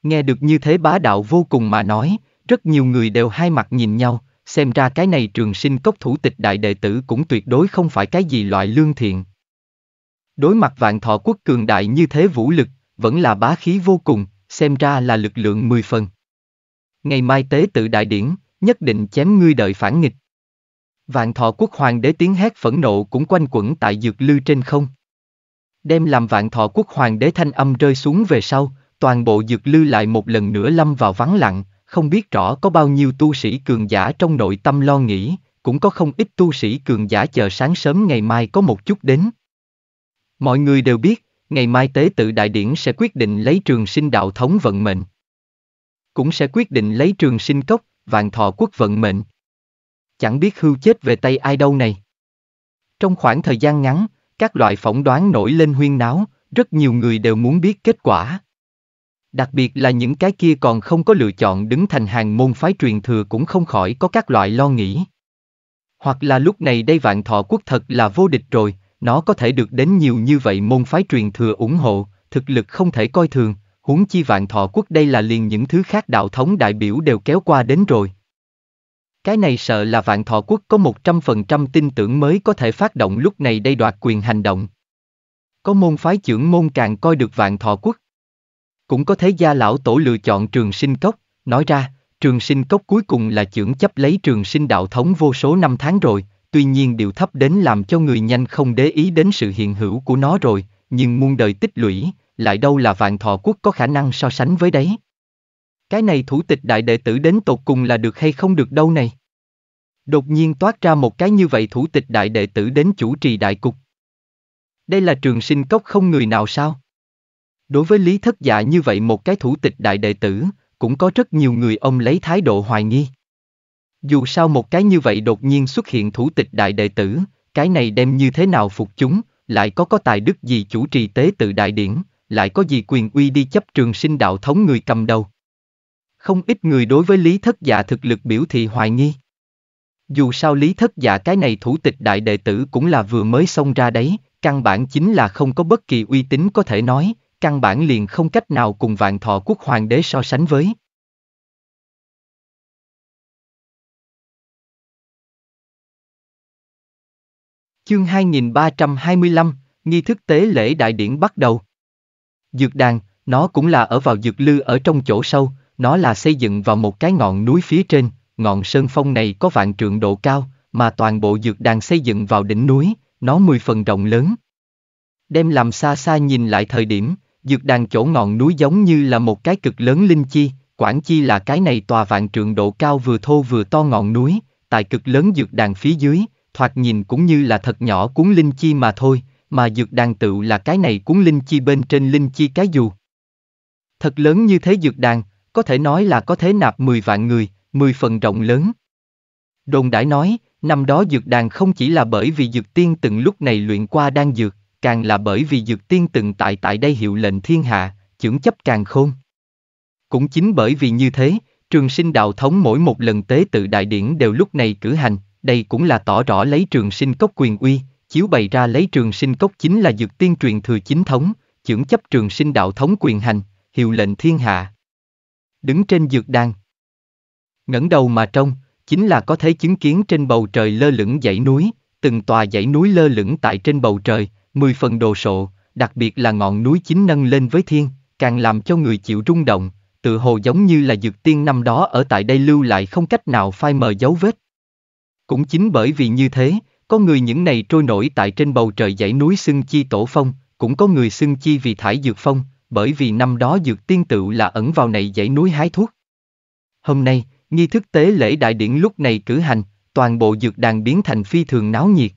Nghe được như thế bá đạo vô cùng mà nói, rất nhiều người đều hai mặt nhìn nhau, xem ra cái này trường sinh cốc thủ tịch đại đệ tử cũng tuyệt đối không phải cái gì loại lương thiện. Đối mặt vạn thọ quốc cường đại như thế vũ lực, vẫn là bá khí vô cùng, xem ra là lực lượng mười phần. Ngày mai tế tự đại điển, nhất định chém ngươi đợi phản nghịch. Vạn thọ quốc hoàng đế tiếng hét phẫn nộ cũng quanh quẩn tại dược lư trên không đem làm vạn thọ quốc hoàng đế thanh âm rơi xuống về sau, toàn bộ dược lư lại một lần nữa lâm vào vắng lặng, không biết rõ có bao nhiêu tu sĩ cường giả trong nội tâm lo nghĩ, cũng có không ít tu sĩ cường giả chờ sáng sớm ngày mai có một chút đến. Mọi người đều biết, ngày mai tế tự đại điển sẽ quyết định lấy trường sinh đạo thống vận mệnh. Cũng sẽ quyết định lấy trường sinh cốc, vạn thọ quốc vận mệnh. Chẳng biết hưu chết về tay ai đâu này. Trong khoảng thời gian ngắn, các loại phỏng đoán nổi lên huyên náo, rất nhiều người đều muốn biết kết quả. Đặc biệt là những cái kia còn không có lựa chọn đứng thành hàng môn phái truyền thừa cũng không khỏi có các loại lo nghĩ. Hoặc là lúc này đây vạn thọ quốc thật là vô địch rồi, nó có thể được đến nhiều như vậy môn phái truyền thừa ủng hộ, thực lực không thể coi thường, huống chi vạn thọ quốc đây là liền những thứ khác đạo thống đại biểu đều kéo qua đến rồi, cái này sợ là vạn thọ quốc có 100% tin tưởng mới có thể phát động lúc này đây đoạt quyền hành động. Có môn phái trưởng môn càng coi được vạn thọ quốc. Cũng có thế gia lão tổ lựa chọn trường sinh cốc, nói ra, trường sinh cốc cuối cùng là trưởng chấp lấy trường sinh đạo thống vô số năm tháng rồi, tuy nhiên điều thấp đến làm cho người nhanh không để ý đến sự hiện hữu của nó rồi, nhưng muôn đời tích lũy, lại đâu là vạn thọ quốc có khả năng so sánh với đấy. Cái này thủ tịch đại đệ tử đến tột cùng là được hay không được đâu này. Đột nhiên toát ra một cái như vậy thủ tịch đại đệ tử đến chủ trì đại cục. Đây là trường sinh cốc không người nào sao? Đối với lý thất dạ như vậy một cái thủ tịch đại đệ tử, cũng có rất nhiều người ông lấy thái độ hoài nghi. Dù sao một cái như vậy đột nhiên xuất hiện thủ tịch đại đệ tử, cái này đem như thế nào phục chúng, lại có có tài đức gì chủ trì tế tự đại điển, lại có gì quyền uy đi chấp trường sinh đạo thống người cầm đầu không ít người đối với Lý Thất Dạ thực lực biểu thị hoài nghi. Dù sao Lý Thất Dạ cái này thủ tịch đại đệ tử cũng là vừa mới xông ra đấy, căn bản chính là không có bất kỳ uy tín có thể nói, căn bản liền không cách nào cùng vạn thọ quốc hoàng đế so sánh với. Chương 2325, nghi thức tế lễ đại điển bắt đầu. Dược đàn, nó cũng là ở vào dược lư ở trong chỗ sâu, nó là xây dựng vào một cái ngọn núi phía trên, ngọn sơn phong này có vạn trượng độ cao, mà toàn bộ dược đàn xây dựng vào đỉnh núi, nó mười phần rộng lớn. Đem làm xa xa nhìn lại thời điểm, dược đàn chỗ ngọn núi giống như là một cái cực lớn linh chi, Quảng Chi là cái này tòa vạn trượng độ cao vừa thô vừa to ngọn núi, tại cực lớn dược đàn phía dưới, thoạt nhìn cũng như là thật nhỏ cuốn linh chi mà thôi, mà dược đàn tự là cái này cuốn linh chi bên trên linh chi cái dù. Thật lớn như thế dược đàn, có thể nói là có thế nạp 10 vạn người, 10 phần rộng lớn. Đồn đãi nói, năm đó dược đàn không chỉ là bởi vì dược tiên từng lúc này luyện qua đang dược, càng là bởi vì dược tiên từng tại tại đây hiệu lệnh thiên hạ, trưởng chấp càng khôn. Cũng chính bởi vì như thế, trường sinh đạo thống mỗi một lần tế tự đại điển đều lúc này cử hành, đây cũng là tỏ rõ lấy trường sinh cốc quyền uy, chiếu bày ra lấy trường sinh cốc chính là dược tiên truyền thừa chính thống, trưởng chấp trường sinh đạo thống quyền hành, hiệu lệnh thiên hạ, đứng trên dược đan ngẩng đầu mà trông, chính là có thể chứng kiến trên bầu trời lơ lửng dãy núi, từng tòa dãy núi lơ lửng tại trên bầu trời, mười phần đồ sộ, đặc biệt là ngọn núi chính nâng lên với thiên, càng làm cho người chịu rung động, tự hồ giống như là dược tiên năm đó ở tại đây lưu lại không cách nào phai mờ dấu vết. Cũng chính bởi vì như thế, có người những này trôi nổi tại trên bầu trời dãy núi xưng chi tổ phong, cũng có người xưng chi vì thải dược phong, bởi vì năm đó dược tiên tự là ẩn vào này dãy núi hái thuốc. Hôm nay, nghi thức tế lễ đại điển lúc này cử hành, toàn bộ dược đàn biến thành phi thường náo nhiệt.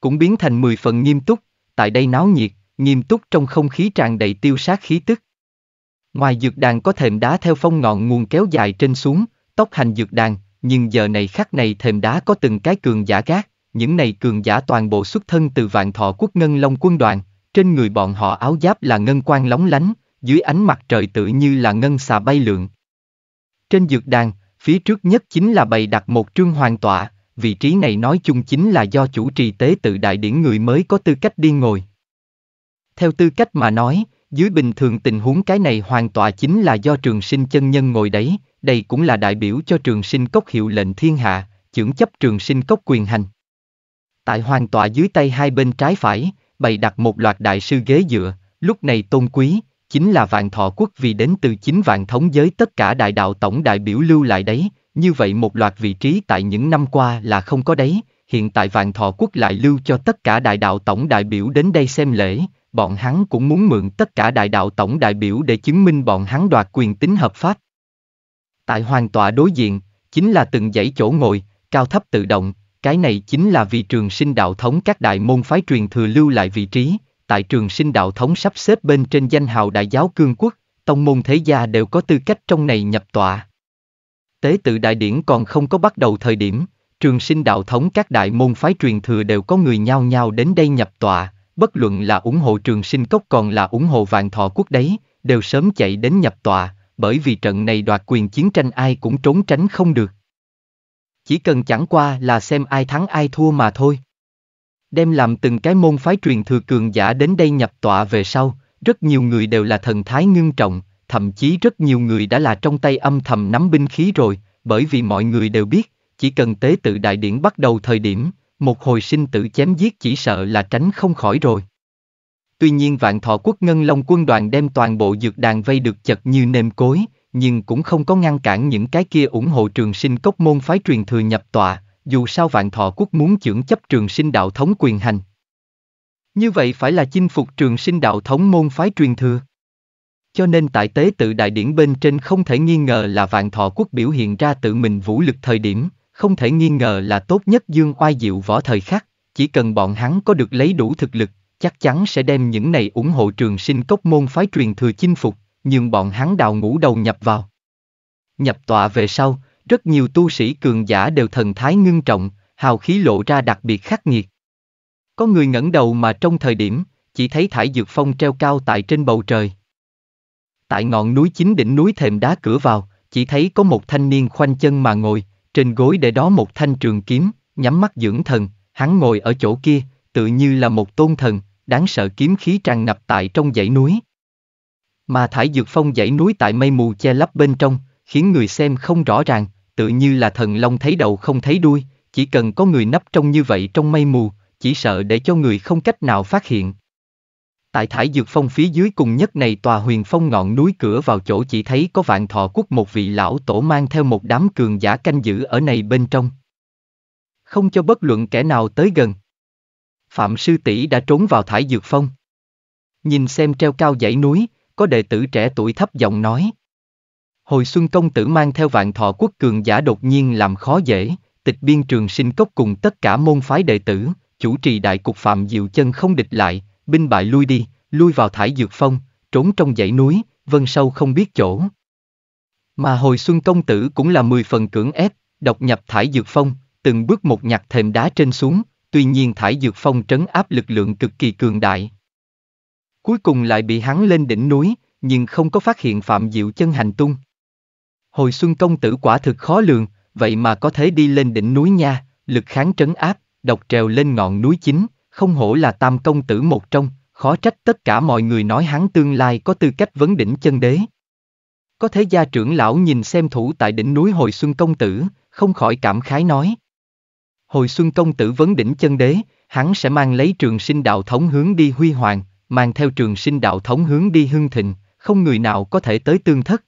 Cũng biến thành mười phần nghiêm túc, tại đây náo nhiệt, nghiêm túc trong không khí tràn đầy tiêu sát khí tức. Ngoài dược đàn có thềm đá theo phong ngọn nguồn kéo dài trên xuống, tốc hành dược đàn, nhưng giờ này khắc này thềm đá có từng cái cường giả gác, những này cường giả toàn bộ xuất thân từ vạn thọ quốc ngân long quân đoàn, trên người bọn họ áo giáp là ngân quang lóng lánh, dưới ánh mặt trời tự như là ngân xà bay lượn. Trên dược đàn, phía trước nhất chính là bày đặt một trương hoàng tọa, vị trí này nói chung chính là do chủ trì tế tự đại điển người mới có tư cách đi ngồi. Theo tư cách mà nói, dưới bình thường tình huống cái này hoàn tọa chính là do trường sinh chân nhân ngồi đấy, đây cũng là đại biểu cho trường sinh cốc hiệu lệnh thiên hạ, trưởng chấp trường sinh cốc quyền hành. Tại hoàn tọa dưới tay hai bên trái phải, bày đặt một loạt đại sư ghế dựa, lúc này tôn quý, chính là vạn thọ quốc vì đến từ chính vạn thống giới tất cả đại đạo tổng đại biểu lưu lại đấy, như vậy một loạt vị trí tại những năm qua là không có đấy, hiện tại vạn thọ quốc lại lưu cho tất cả đại đạo tổng đại biểu đến đây xem lễ, bọn hắn cũng muốn mượn tất cả đại đạo tổng đại biểu để chứng minh bọn hắn đoạt quyền tính hợp pháp. Tại hoàng tọa đối diện, chính là từng dãy chỗ ngồi, cao thấp tự động, cái này chính là vì trường sinh đạo thống các đại môn phái truyền thừa lưu lại vị trí, tại trường sinh đạo thống sắp xếp bên trên danh hào đại giáo cương quốc, tông môn thế gia đều có tư cách trong này nhập tọa. Tế tự đại điển còn không có bắt đầu thời điểm, trường sinh đạo thống các đại môn phái truyền thừa đều có người nhau nhau đến đây nhập tọa, bất luận là ủng hộ trường sinh cốc còn là ủng hộ vạn thọ quốc đấy, đều sớm chạy đến nhập tọa, bởi vì trận này đoạt quyền chiến tranh ai cũng trốn tránh không được. Chỉ cần chẳng qua là xem ai thắng ai thua mà thôi. Đem làm từng cái môn phái truyền thừa cường giả đến đây nhập tọa về sau, rất nhiều người đều là thần thái ngưng trọng, thậm chí rất nhiều người đã là trong tay âm thầm nắm binh khí rồi, bởi vì mọi người đều biết, chỉ cần tế tự đại điển bắt đầu thời điểm, một hồi sinh tử chém giết chỉ sợ là tránh không khỏi rồi. Tuy nhiên vạn thọ quốc ngân long quân đoàn đem toàn bộ dược đàn vây được chật như nêm cối, nhưng cũng không có ngăn cản những cái kia ủng hộ trường sinh cốc môn phái truyền thừa nhập tọa, dù sao vạn thọ quốc muốn trưởng chấp trường sinh đạo thống quyền hành. Như vậy phải là chinh phục trường sinh đạo thống môn phái truyền thừa. Cho nên tại tế tự đại điển bên trên không thể nghi ngờ là vạn thọ quốc biểu hiện ra tự mình vũ lực thời điểm, không thể nghi ngờ là tốt nhất dương oai diệu võ thời khắc, chỉ cần bọn hắn có được lấy đủ thực lực, chắc chắn sẽ đem những này ủng hộ trường sinh cốc môn phái truyền thừa chinh phục nhưng bọn hắn đào ngũ đầu nhập vào. Nhập tọa về sau, rất nhiều tu sĩ cường giả đều thần thái ngưng trọng, hào khí lộ ra đặc biệt khắc nghiệt. Có người ngẩng đầu mà trong thời điểm, chỉ thấy thải dược phong treo cao tại trên bầu trời. Tại ngọn núi chính đỉnh núi thềm đá cửa vào, chỉ thấy có một thanh niên khoanh chân mà ngồi, trên gối để đó một thanh trường kiếm, nhắm mắt dưỡng thần, hắn ngồi ở chỗ kia, tự như là một tôn thần, đáng sợ kiếm khí tràn ngập tại trong dãy núi. Mà thải dược phong dãy núi tại mây mù che lấp bên trong, khiến người xem không rõ ràng, tự như là thần long thấy đầu không thấy đuôi, chỉ cần có người nấp trong như vậy trong mây mù, chỉ sợ để cho người không cách nào phát hiện. Tại thải dược phong phía dưới cùng nhất này tòa huyền phong ngọn núi cửa vào chỗ chỉ thấy có vạn thọ quốc một vị lão tổ mang theo một đám cường giả canh giữ ở này bên trong. Không cho bất luận kẻ nào tới gần. Phạm sư tỷ đã trốn vào thải dược phong. Nhìn xem treo cao dãy núi, có đệ tử trẻ tuổi thấp giọng nói. Hồi xuân công tử mang theo vạn thọ quốc cường giả đột nhiên làm khó dễ, tịch biên trường sinh cốc cùng tất cả môn phái đệ tử, chủ trì đại cục phạm diệu chân không địch lại, binh bại lui đi, lui vào thải dược phong, trốn trong dãy núi, vân sâu không biết chỗ. Mà hồi xuân công tử cũng là mười phần cưỡng ép, độc nhập thải dược phong, từng bước một nhặt thềm đá trên xuống, tuy nhiên thải dược phong trấn áp lực lượng cực kỳ cường đại, Cuối cùng lại bị hắn lên đỉnh núi, nhưng không có phát hiện Phạm Diệu chân hành tung. Hồi xuân công tử quả thực khó lường, vậy mà có thể đi lên đỉnh núi nha, lực kháng trấn áp, độc trèo lên ngọn núi chính, không hổ là tam công tử một trong, khó trách tất cả mọi người nói hắn tương lai có tư cách vấn đỉnh chân đế. Có thế gia trưởng lão nhìn xem thủ tại đỉnh núi Hồi Xuân Công Tử, không khỏi cảm khái nói. Hồi Xuân Công Tử vấn đỉnh chân đế, hắn sẽ mang lấy trường sinh đạo thống hướng đi huy hoàng, mang theo trường sinh đạo thống hướng đi hưng thịnh, không người nào có thể tới tương thất.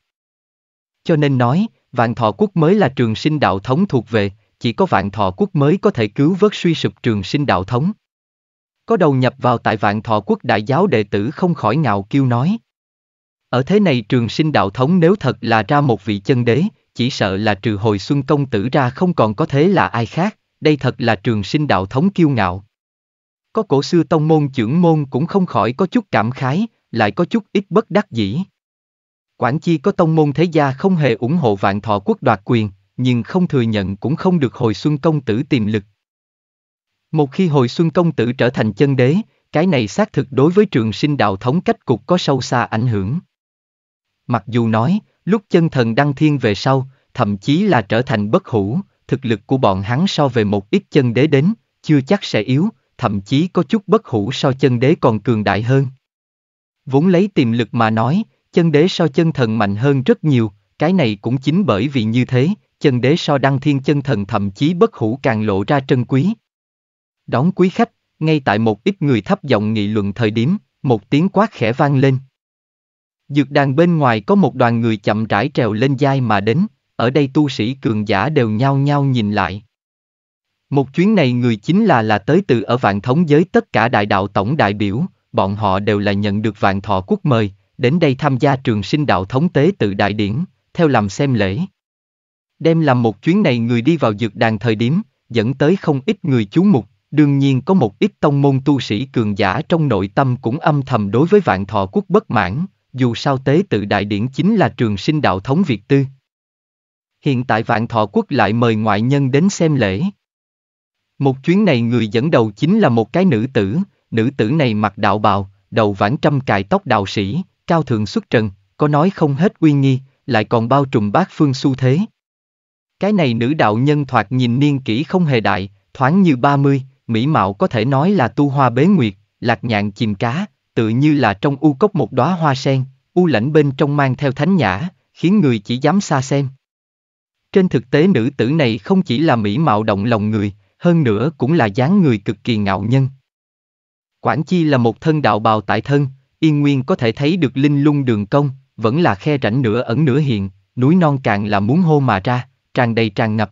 Cho nên nói, vạn thọ quốc mới là trường sinh đạo thống thuộc về, chỉ có vạn thọ quốc mới có thể cứu vớt suy sụp trường sinh đạo thống. Có đầu nhập vào tại vạn thọ quốc đại giáo đệ tử không khỏi ngạo kiêu nói. Ở thế này trường sinh đạo thống nếu thật là ra một vị chân đế, chỉ sợ là trừ hồi xuân công tử ra không còn có thế là ai khác, đây thật là trường sinh đạo thống kiêu ngạo, có cổ sư tông môn trưởng môn cũng không khỏi có chút cảm khái, lại có chút ít bất đắc dĩ. Quảng Chi có tông môn thế gia không hề ủng hộ vạn thọ quốc đoạt quyền, nhưng không thừa nhận cũng không được hồi xuân công tử tiềm lực. Một khi hồi xuân công tử trở thành chân đế, cái này xác thực đối với trường sinh đạo thống cách cục có sâu xa ảnh hưởng. Mặc dù nói, lúc chân thần đăng thiên về sau, thậm chí là trở thành bất hủ, thực lực của bọn hắn so về một ít chân đế đến, chưa chắc sẽ yếu, thậm chí có chút bất hủ so chân đế còn cường đại hơn. Vốn lấy tiềm lực mà nói, chân đế so chân thần mạnh hơn rất nhiều, cái này cũng chính bởi vì như thế, chân đế so đăng thiên chân thần thậm chí bất hủ càng lộ ra trân quý. Đón quý khách, ngay tại một ít người thấp giọng nghị luận thời điểm, một tiếng quát khẽ vang lên. Dược đàn bên ngoài có một đoàn người chậm rãi trèo lên dai mà đến, ở đây tu sĩ cường giả đều nhao nhao nhìn lại. Một chuyến này người chính là là tới từ ở vạn thống giới tất cả đại đạo tổng đại biểu, bọn họ đều là nhận được vạn thọ quốc mời, đến đây tham gia trường sinh đạo thống tế tự đại điển, theo làm xem lễ. Đem làm một chuyến này người đi vào dược đàn thời điểm, dẫn tới không ít người chú mục, đương nhiên có một ít tông môn tu sĩ cường giả trong nội tâm cũng âm thầm đối với vạn thọ quốc bất mãn, dù sao tế tự đại điển chính là trường sinh đạo thống Việt Tư. Hiện tại vạn thọ quốc lại mời ngoại nhân đến xem lễ. Một chuyến này người dẫn đầu chính là một cái nữ tử, nữ tử này mặc đạo bào, đầu vãn trăm cài tóc đạo sĩ, cao thượng xuất trần, có nói không hết uy nghi, lại còn bao trùm bát phương xu thế. Cái này nữ đạo nhân thoạt nhìn niên kỷ không hề đại, thoáng như ba mươi, mỹ mạo có thể nói là tu hoa bế nguyệt, lạc nhạn chìm cá, tự như là trong u cốc một đóa hoa sen, u lãnh bên trong mang theo thánh nhã, khiến người chỉ dám xa xem. Trên thực tế nữ tử này không chỉ là mỹ mạo động lòng người, hơn nữa cũng là dáng người cực kỳ ngạo nhân. Quảng Chi là một thân đạo bào tại thân, yên nguyên có thể thấy được linh lung đường công, vẫn là khe rảnh nửa ẩn nửa hiện, núi non càng là muốn hô mà ra, tràn đầy tràn ngập.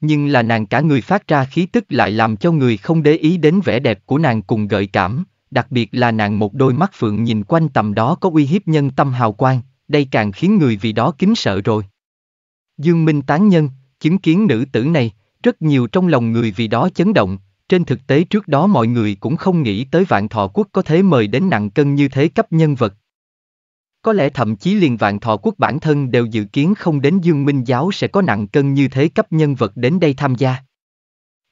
Nhưng là nàng cả người phát ra khí tức lại làm cho người không để ý đến vẻ đẹp của nàng cùng gợi cảm, đặc biệt là nàng một đôi mắt phượng nhìn quanh tầm đó có uy hiếp nhân tâm hào quang, đây càng khiến người vì đó kính sợ rồi. Dương Minh tán nhân, chứng kiến nữ tử này, rất nhiều trong lòng người vì đó chấn động, trên thực tế trước đó mọi người cũng không nghĩ tới vạn thọ quốc có thể mời đến nặng cân như thế cấp nhân vật. Có lẽ thậm chí liền vạn thọ quốc bản thân đều dự kiến không đến Dương Minh Giáo sẽ có nặng cân như thế cấp nhân vật đến đây tham gia.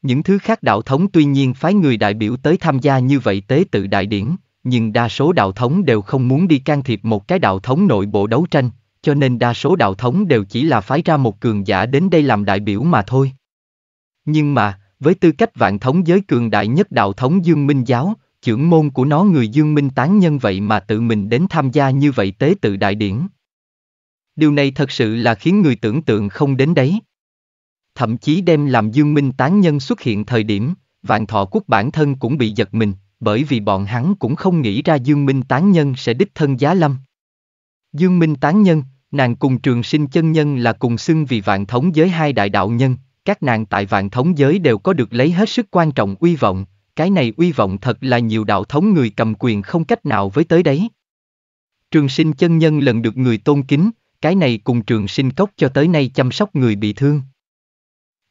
Những thứ khác đạo thống tuy nhiên phái người đại biểu tới tham gia như vậy tế tự đại điển, nhưng đa số đạo thống đều không muốn đi can thiệp một cái đạo thống nội bộ đấu tranh, cho nên đa số đạo thống đều chỉ là phái ra một cường giả đến đây làm đại biểu mà thôi. Nhưng mà, với tư cách vạn thống giới cường đại nhất đạo thống Dương Minh Giáo, trưởng môn của nó người Dương Minh tán nhân vậy mà tự mình đến tham gia như vậy tế tự đại điển. Điều này thật sự là khiến người tưởng tượng không đến đấy. Thậm chí đem làm Dương Minh tán nhân xuất hiện thời điểm, vạn thọ quốc bản thân cũng bị giật mình, bởi vì bọn hắn cũng không nghĩ ra Dương Minh tán nhân sẽ đích thân giá lâm. Dương Minh tán nhân, nàng cùng trường sinh chân nhân là cùng xưng vì vạn thống giới hai đại đạo nhân, các nàng tại vạn thống giới đều có được lấy hết sức quan trọng uy vọng, cái này uy vọng thật là nhiều đạo thống người cầm quyền không cách nào với tới đấy. Trường sinh chân nhân lần được người tôn kính, cái này cùng trường sinh cốc cho tới nay chăm sóc người bị thương.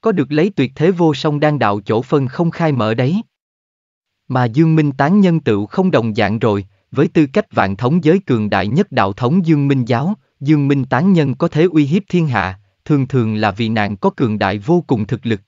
Có được lấy tuyệt thế vô song đang đạo chỗ phân không khai mở đấy. Mà Dương Minh tán nhân tựu không đồng dạng rồi, với tư cách vạn thống giới cường đại nhất đạo thống Dương Minh giáo, Dương Minh tán nhân có thể uy hiếp thiên hạ, thường thường là vì nàng có cường đại vô cùng thực lực.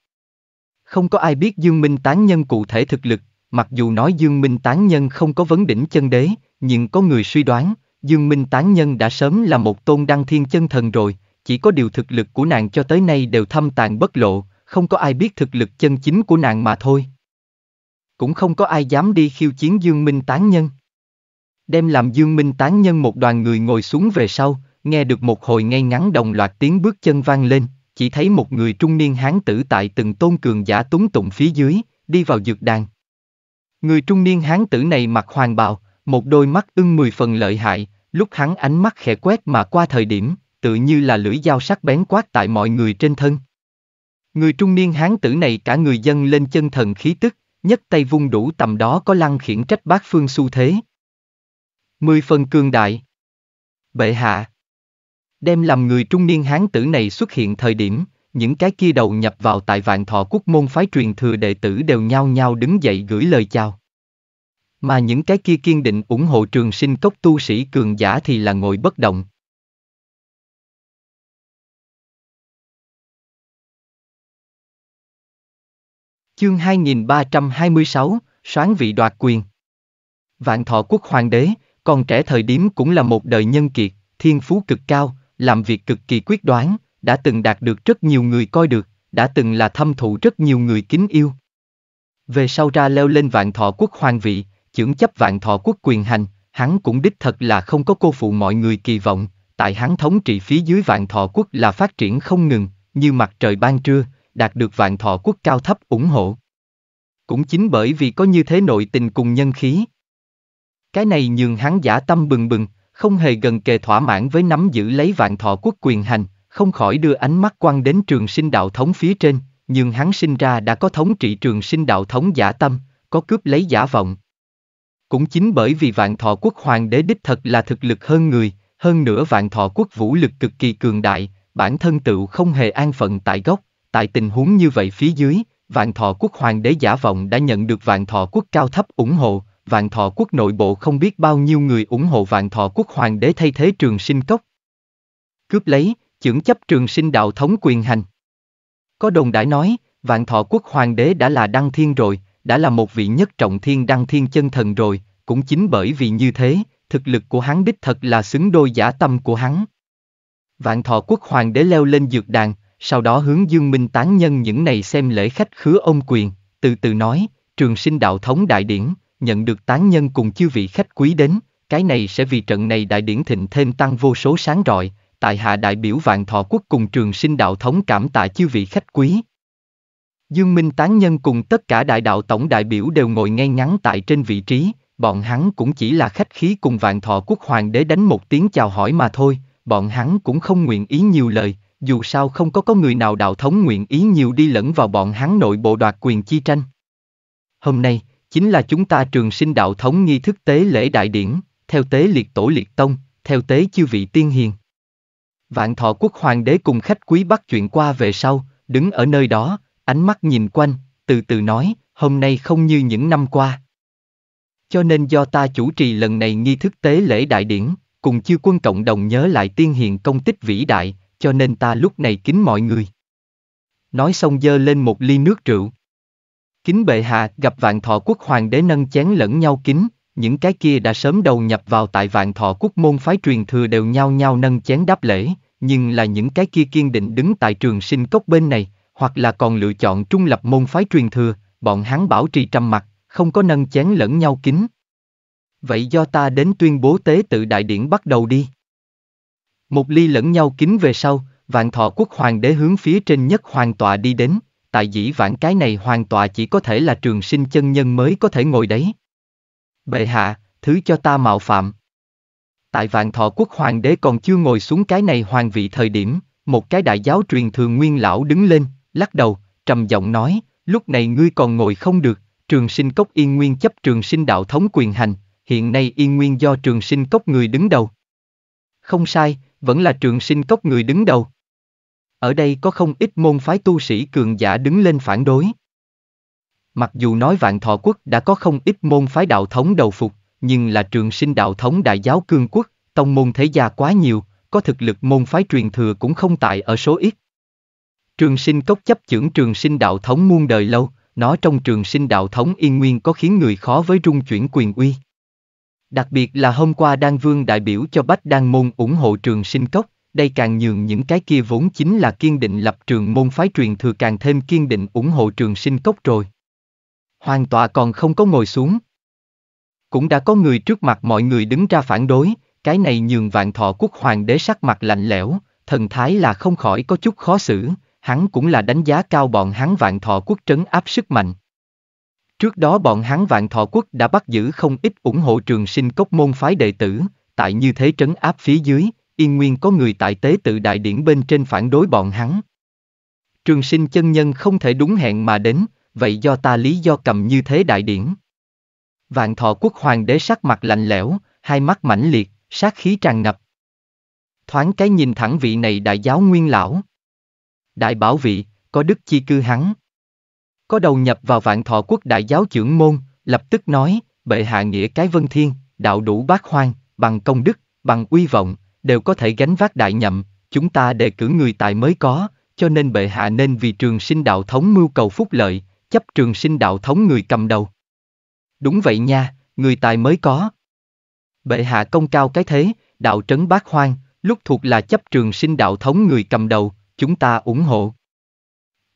Không có ai biết Dương Minh tán nhân cụ thể thực lực, mặc dù nói Dương Minh tán nhân không có vấn đỉnh chân đế, nhưng có người suy đoán, Dương Minh tán nhân đã sớm là một tôn đăng thiên chân thần rồi, chỉ có điều thực lực của nàng cho tới nay đều thâm tàn bất lộ, không có ai biết thực lực chân chính của nàng mà thôi. Cũng không có ai dám đi khiêu chiến Dương Minh tán nhân. Đem làm Dương Minh tán nhân một đoàn người ngồi xuống về sau, nghe được một hồi ngay ngắn đồng loạt tiếng bước chân vang lên, chỉ thấy một người trung niên hán tử tại từng tôn cường giả túng tụng phía dưới, đi vào dược đàn. Người trung niên hán tử này mặc hoàng bào, một đôi mắt ưng mười phần lợi hại, lúc hắn ánh mắt khẽ quét mà qua thời điểm, tự như là lưỡi dao sắc bén quát tại mọi người trên thân. Người trung niên hán tử này cả người dân lên chân thần khí tức, nhất tay vung đủ tầm đó có lăng khiển trách bác phương xu thế. Mười phần cường đại. Bệ hạ. Đem làm người trung niên hán tử này xuất hiện thời điểm, những cái kia đầu nhập vào tại vạn thọ quốc môn phái truyền thừa đệ tử đều nhao nhao đứng dậy gửi lời chào. Mà những cái kia kiên định ủng hộ trường sinh cốc tu sĩ cường giả thì là ngồi bất động. Chương 2326, Soán vị đoạt quyền Vạn thọ quốc hoàng đế, còn trẻ thời điểm cũng là một đời nhân kiệt, thiên phú cực cao, làm việc cực kỳ quyết đoán, đã từng đạt được rất nhiều người coi được, đã từng là thâm thụ rất nhiều người kính yêu. Về sau ra leo lên vạn thọ quốc hoàng vị, chưởng chấp vạn thọ quốc quyền hành, hắn cũng đích thật là không có cô phụ mọi người kỳ vọng, tại hắn thống trị phía dưới vạn thọ quốc là phát triển không ngừng, như mặt trời ban trưa, đạt được vạn thọ quốc cao thấp ủng hộ. Cũng chính bởi vì có như thế nội tình cùng nhân khí. Cái này nhường hắn giả tâm bừng bừng, không hề gần kề thỏa mãn với nắm giữ lấy vạn thọ quốc quyền hành, không khỏi đưa ánh mắt quan đến trường sinh đạo thống phía trên, nhưng hắn sinh ra đã có thống trị trường sinh đạo thống giả tâm, có cướp lấy giả vọng. Cũng chính bởi vì vạn thọ quốc hoàng đế đích thật là thực lực hơn người, hơn nữa vạn thọ quốc vũ lực cực kỳ cường đại, bản thân tựu không hề an phận tại gốc, tại tình huống như vậy phía dưới, vạn thọ quốc hoàng đế giả vọng đã nhận được vạn thọ quốc cao thấp ủng hộ, Vạn Thọ Quốc nội bộ không biết bao nhiêu người ủng hộ Vạn Thọ Quốc hoàng đế thay thế Trường Sinh Cốc. Cướp lấy, chưởng chấp Trường Sinh đạo thống quyền hành. Có đồng đã nói, Vạn Thọ Quốc hoàng đế đã là đăng thiên rồi, đã là một vị nhất trọng thiên đăng thiên chân thần rồi, cũng chính bởi vì như thế, thực lực của hắn đích thật là xứng đôi giả tâm của hắn. Vạn Thọ Quốc hoàng đế leo lên dược đàn, sau đó hướng Dương Minh tán nhân những này xem lễ khách khứa ông quyền, từ từ nói, trường sinh đạo thống đại điển, nhận được tán nhân cùng chư vị khách quý đến, cái này sẽ vì trận này đại điển thịnh thêm tăng vô số sáng rọi, tại hạ đại biểu vạn thọ quốc cùng trường sinh đạo thống cảm tạ chư vị khách quý. Dương Minh tán nhân cùng tất cả đại đạo tổng đại biểu đều ngồi ngay ngắn tại trên vị trí, bọn hắn cũng chỉ là khách khí cùng vạn thọ quốc hoàng đế đánh một tiếng chào hỏi mà thôi, bọn hắn cũng không nguyện ý nhiều lời, dù sao không có có người nào đạo thống nguyện ý nhiều đi lẫn vào bọn hắn nội bộ đoạt quyền chi tranh. Hôm nay, chính là chúng ta trường sinh đạo thống nghi thức tế lễ đại điển, theo tế liệt tổ liệt tông, theo tế chư vị tiên hiền. Vạn thọ quốc hoàng đế cùng khách quý bắt chuyện qua về sau, đứng ở nơi đó, ánh mắt nhìn quanh, từ từ nói, hôm nay không như những năm qua. Cho nên do ta chủ trì lần này nghi thức tế lễ đại điển, cùng chư quân cộng đồng nhớ lại tiên hiền công tích vĩ đại, cho nên ta lúc này kính mọi người. Nói xong dơ lên một ly nước rượu. Kính bệ hạ gặp vạn thọ quốc hoàng đế nâng chén lẫn nhau kính, những cái kia đã sớm đầu nhập vào tại vạn thọ quốc môn phái truyền thừa đều nhau nhau nâng chén đáp lễ, nhưng là những cái kia kiên định đứng tại trường sinh cốc bên này, hoặc là còn lựa chọn trung lập môn phái truyền thừa, bọn hắn bảo trì trầm mặc, không có nâng chén lẫn nhau kính. Vậy do ta đến tuyên bố tế tự đại điển bắt đầu đi. Một ly lẫn nhau kính về sau, vạn thọ quốc hoàng đế hướng phía trên nhất hoàng tọa đi đến, tại dĩ vãng cái này hoàn tọa chỉ có thể là trường sinh chân nhân mới có thể ngồi đấy. Bệ hạ, thứ cho ta mạo phạm. Tại vạn thọ quốc hoàng đế còn chưa ngồi xuống cái này hoàng vị thời điểm, một cái đại giáo truyền thừa nguyên lão đứng lên, lắc đầu, trầm giọng nói, lúc này ngươi còn ngồi không được, trường sinh cốc yên nguyên chấp trường sinh đạo thống quyền hành, hiện nay yên nguyên do trường sinh cốc người đứng đầu. Không sai, vẫn là trường sinh cốc người đứng đầu, ở đây có không ít môn phái tu sĩ cường giả đứng lên phản đối. Mặc dù nói vạn thọ quốc đã có không ít môn phái đạo thống đầu phục, nhưng là trường sinh đạo thống đại giáo cương quốc, tông môn thế gia quá nhiều, có thực lực môn phái truyền thừa cũng không tại ở số ít. Trường sinh cốc chấp trưởng trường sinh đạo thống muôn đời lâu, nó trong trường sinh đạo thống yên nguyên có khiến người khó với rung chuyển quyền uy. Đặc biệt là hôm qua Đan Vương đại biểu cho Bách Đan Môn ủng hộ trường sinh cốc đây càng nhường những cái kia vốn chính là kiên định lập trường môn phái truyền thừa càng thêm kiên định ủng hộ trường sinh cốc rồi. Hoàng tọa còn không có ngồi xuống. Cũng đã có người trước mặt mọi người đứng ra phản đối, cái này nhường vạn thọ quốc hoàng đế sắc mặt lạnh lẽo, thần thái là không khỏi có chút khó xử, hắn cũng là đánh giá cao bọn hắn vạn thọ quốc trấn áp sức mạnh. Trước đó bọn hắn vạn thọ quốc đã bắt giữ không ít ủng hộ trường sinh cốc môn phái đệ tử, tại như thế trấn áp phía dưới, yên nguyên có người tại tế tự đại điển bên trên phản đối bọn hắn. Trường sinh chân nhân không thể đúng hẹn mà đến, vậy do ta lý do cầm như thế đại điển. Vạn thọ quốc hoàng đế sắc mặt lạnh lẽo, hai mắt mãnh liệt, sát khí tràn ngập. Thoáng cái nhìn thẳng vị này đại giáo nguyên lão. Đại bảo vị, có đức chi cư hắn. Có đầu nhập vào vạn thọ quốc đại giáo trưởng môn, lập tức nói, bệ hạ nghĩa cái vân thiên, đạo đủ bác hoang, bằng công đức, bằng uy vọng, đều có thể gánh vác đại nhậm, chúng ta đề cử người tài mới có, cho nên bệ hạ nên vì trường sinh đạo thống mưu cầu phúc lợi, chấp trường sinh đạo thống người cầm đầu. Đúng vậy nha, người tài mới có. Bệ hạ công cao cái thế, đạo trấn bác hoang, lúc thuộc là chấp trường sinh đạo thống người cầm đầu, chúng ta ủng hộ.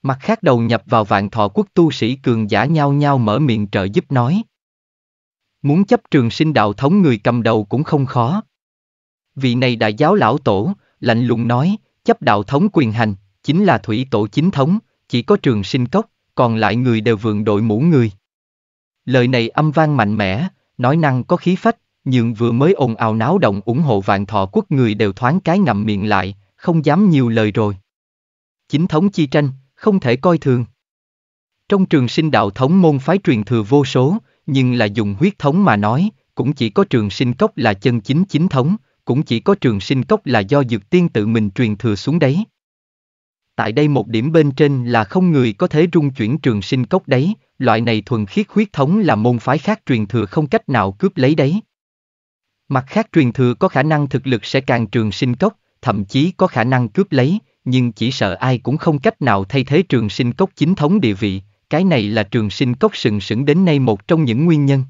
Mặt khác đầu nhập vào vạn thọ quốc tu sĩ cường giả nhau nhau mở miệng trợ giúp nói. Muốn chấp trường sinh đạo thống người cầm đầu cũng không khó vị này đại giáo lão tổ, lạnh lùng nói, chấp đạo thống quyền hành, chính là thủy tổ chính thống, chỉ có trường sinh cốc, còn lại người đều vượng đội mũ người. Lời này âm vang mạnh mẽ, nói năng có khí phách, nhưng vừa mới ồn ào náo động ủng hộ vạn thọ quốc người đều thoáng cái ngậm miệng lại, không dám nhiều lời rồi. Chính thống chi tranh, không thể coi thường. Trong trường sinh đạo thống môn phái truyền thừa vô số, nhưng là dùng huyết thống mà nói, cũng chỉ có trường sinh cốc là chân chính chính thống, cũng chỉ có trường sinh cốc là do dược tiên tự mình truyền thừa xuống đấy. Tại đây một điểm bên trên là không người có thể rung chuyển trường sinh cốc đấy, loại này thuần khiết huyết thống là môn phái khác truyền thừa không cách nào cướp lấy đấy. Mặt khác truyền thừa có khả năng thực lực sẽ càng trường sinh cốc, thậm chí có khả năng cướp lấy, nhưng chỉ sợ ai cũng không cách nào thay thế trường sinh cốc chính thống địa vị, cái này là trường sinh cốc sừng sững đến nay một trong những nguyên nhân.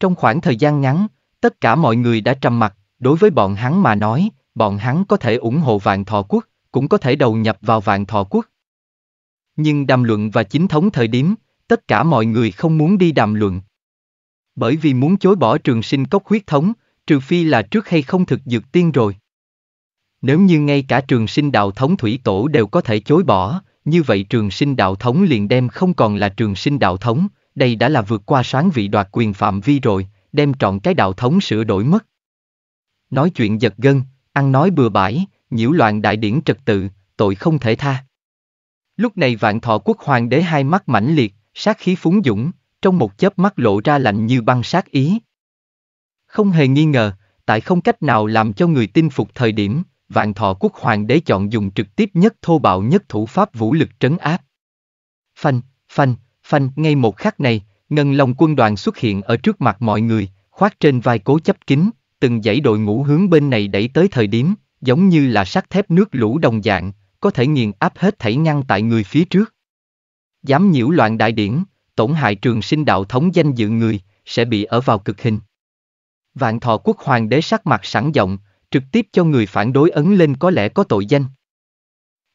Trong khoảng thời gian ngắn, tất cả mọi người đã trầm mặc, Đối với bọn hắn mà nói, bọn hắn có thể ủng hộ vạn thọ quốc, cũng có thể đầu nhập vào vạn thọ quốc. Nhưng đàm luận và chính thống thời điểm, tất cả mọi người không muốn đi đàm luận. Bởi vì muốn chối bỏ trường sinh cốc huyết thống, trừ phi là trước hay không thực dược tiên rồi. Nếu như ngay cả trường sinh đạo thống thủy tổ đều có thể chối bỏ, như vậy trường sinh đạo thống liền đem không còn là trường sinh đạo thống, đây đã là vượt qua sáng vị đoạt quyền phạm vi rồi, đem trọn cái đạo thống sửa đổi mất nói chuyện giật gân, ăn nói bừa bãi, nhiễu loạn đại điển trật tự, tội không thể tha. Lúc này vạn thọ quốc hoàng đế hai mắt mãnh liệt, sát khí phúng dũng, trong một chớp mắt lộ ra lạnh như băng sát ý. Không hề nghi ngờ, tại không cách nào làm cho người tin phục thời điểm, vạn thọ quốc hoàng đế chọn dùng trực tiếp nhất thô bạo nhất thủ pháp vũ lực trấn áp. Phanh, phanh, phanh, ngay một khắc này, ngân lòng quân đoàn xuất hiện ở trước mặt mọi người, khoác trên vai cố chấp kính, từng dãy đội ngũ hướng bên này đẩy tới thời điểm, giống như là sắt thép nước lũ đồng dạng, có thể nghiền áp hết thảy ngăn tại người phía trước. Dám nhiễu loạn đại điển, tổn hại trường sinh đạo thống danh dự người, sẽ bị ở vào cực hình. Vạn thọ quốc hoàng đế sắc mặt sẵn giọng, trực tiếp cho người phản đối ấn lên có lẽ có tội danh.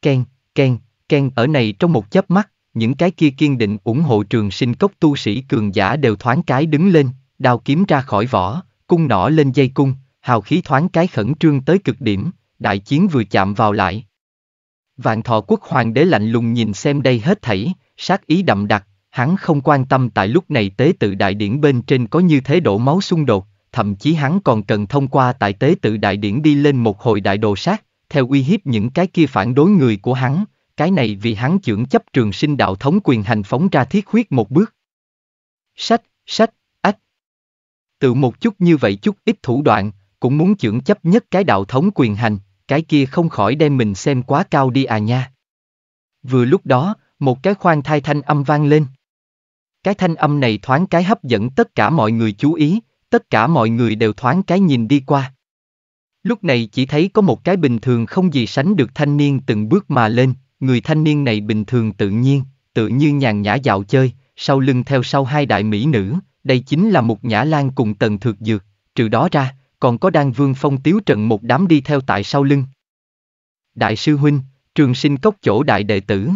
Ken, Ken, Ken ở này trong một chớp mắt, những cái kia kiên định ủng hộ trường sinh cốc tu sĩ cường giả đều thoáng cái đứng lên, đao kiếm ra khỏi vỏ, cung nỏ lên dây cung, hào khí thoáng cái khẩn trương tới cực điểm, đại chiến vừa chạm vào lại. Vạn thọ quốc hoàng đế lạnh lùng nhìn xem đây hết thảy, sát ý đậm đặc, hắn không quan tâm tại lúc này tế tự đại điển bên trên có như thế đổ máu xung đột, thậm chí hắn còn cần thông qua tại tế tự đại điển đi lên một hồi đại đồ sát, theo uy hiếp những cái kia phản đối người của hắn, cái này vì hắn trưởng chấp trường sinh đạo thống quyền hành phóng ra thiết huyết một bước. Sách, sách, từ một chút như vậy chút ít thủ đoạn, cũng muốn trưởng chấp nhất cái đạo thống quyền hành, cái kia không khỏi đem mình xem quá cao đi à nha. Vừa lúc đó, một cái khoan thai thanh âm vang lên. Cái thanh âm này thoáng cái hấp dẫn tất cả mọi người chú ý, tất cả mọi người đều thoáng cái nhìn đi qua. Lúc này chỉ thấy có một cái bình thường không gì sánh được thanh niên từng bước mà lên, người thanh niên này bình thường tự nhiên, tự như nhàn nhã dạo chơi, sau lưng theo sau hai đại mỹ nữ, đây chính là một Nhã Lan cùng Tần Thược Dược, trừ đó ra, còn có Đan Vương Phong Tiếu Trận một đám đi theo tại sau lưng. Đại sư Huynh, trường sinh cốc chỗ đại đệ tử.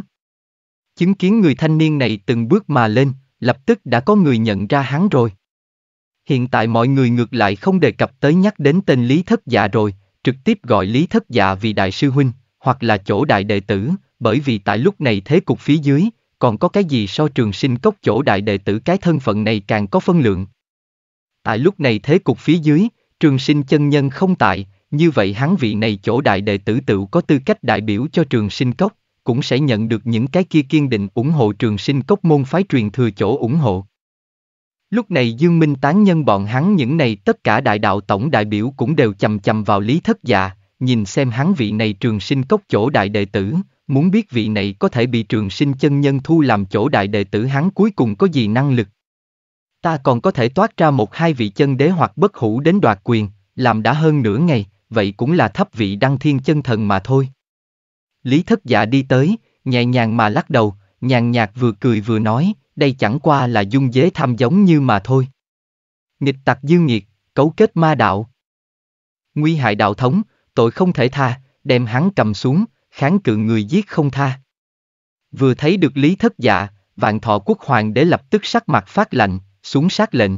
Chứng kiến người thanh niên này từng bước mà lên, lập tức đã có người nhận ra hắn rồi. Hiện tại mọi người ngược lại không đề cập tới nhắc đến tên Lý Thất Dạ rồi, trực tiếp gọi Lý Thất Dạ vì đại sư Huynh, hoặc là chỗ đại đệ tử, bởi vì tại lúc này thế cục phía dưới, còn có cái gì so trường sinh cốc chỗ đại đệ tử cái thân phận này càng có phân lượng. Tại lúc này thế cục phía dưới, trường sinh chân nhân không tại, như vậy hắn vị này chỗ đại đệ tử tự có tư cách đại biểu cho trường sinh cốc, cũng sẽ nhận được những cái kia kiên định ủng hộ trường sinh cốc môn phái truyền thừa chỗ ủng hộ. Lúc này Dương Minh tán nhân bọn hắn những này tất cả đại đạo tổng đại biểu cũng đều chầm chầm vào lý thất dạ, nhìn xem hắn vị này trường sinh cốc chỗ đại đệ tử, Muốn biết vị này có thể bị trường sinh chân nhân thu làm chỗ đại đệ tử hắn cuối cùng có gì năng lực. Ta còn có thể toát ra một hai vị chân đế hoặc bất hủ đến đoạt quyền, làm đã hơn nửa ngày, vậy cũng là thấp vị đăng thiên chân thần mà thôi. Lý thất giả đi tới, nhẹ nhàng mà lắc đầu, nhàn nhạt vừa cười vừa nói, đây chẳng qua là dung dế tham giống như mà thôi. Nghịch tặc dư nghiệt, cấu kết ma đạo. Nguy hại đạo thống, tội không thể tha, đem hắn cầm xuống, kháng cự người giết không tha. Vừa thấy được lý thất dạ, vạn thọ quốc hoàng để lập tức sắc mặt phát lạnh, xuống sát lệnh.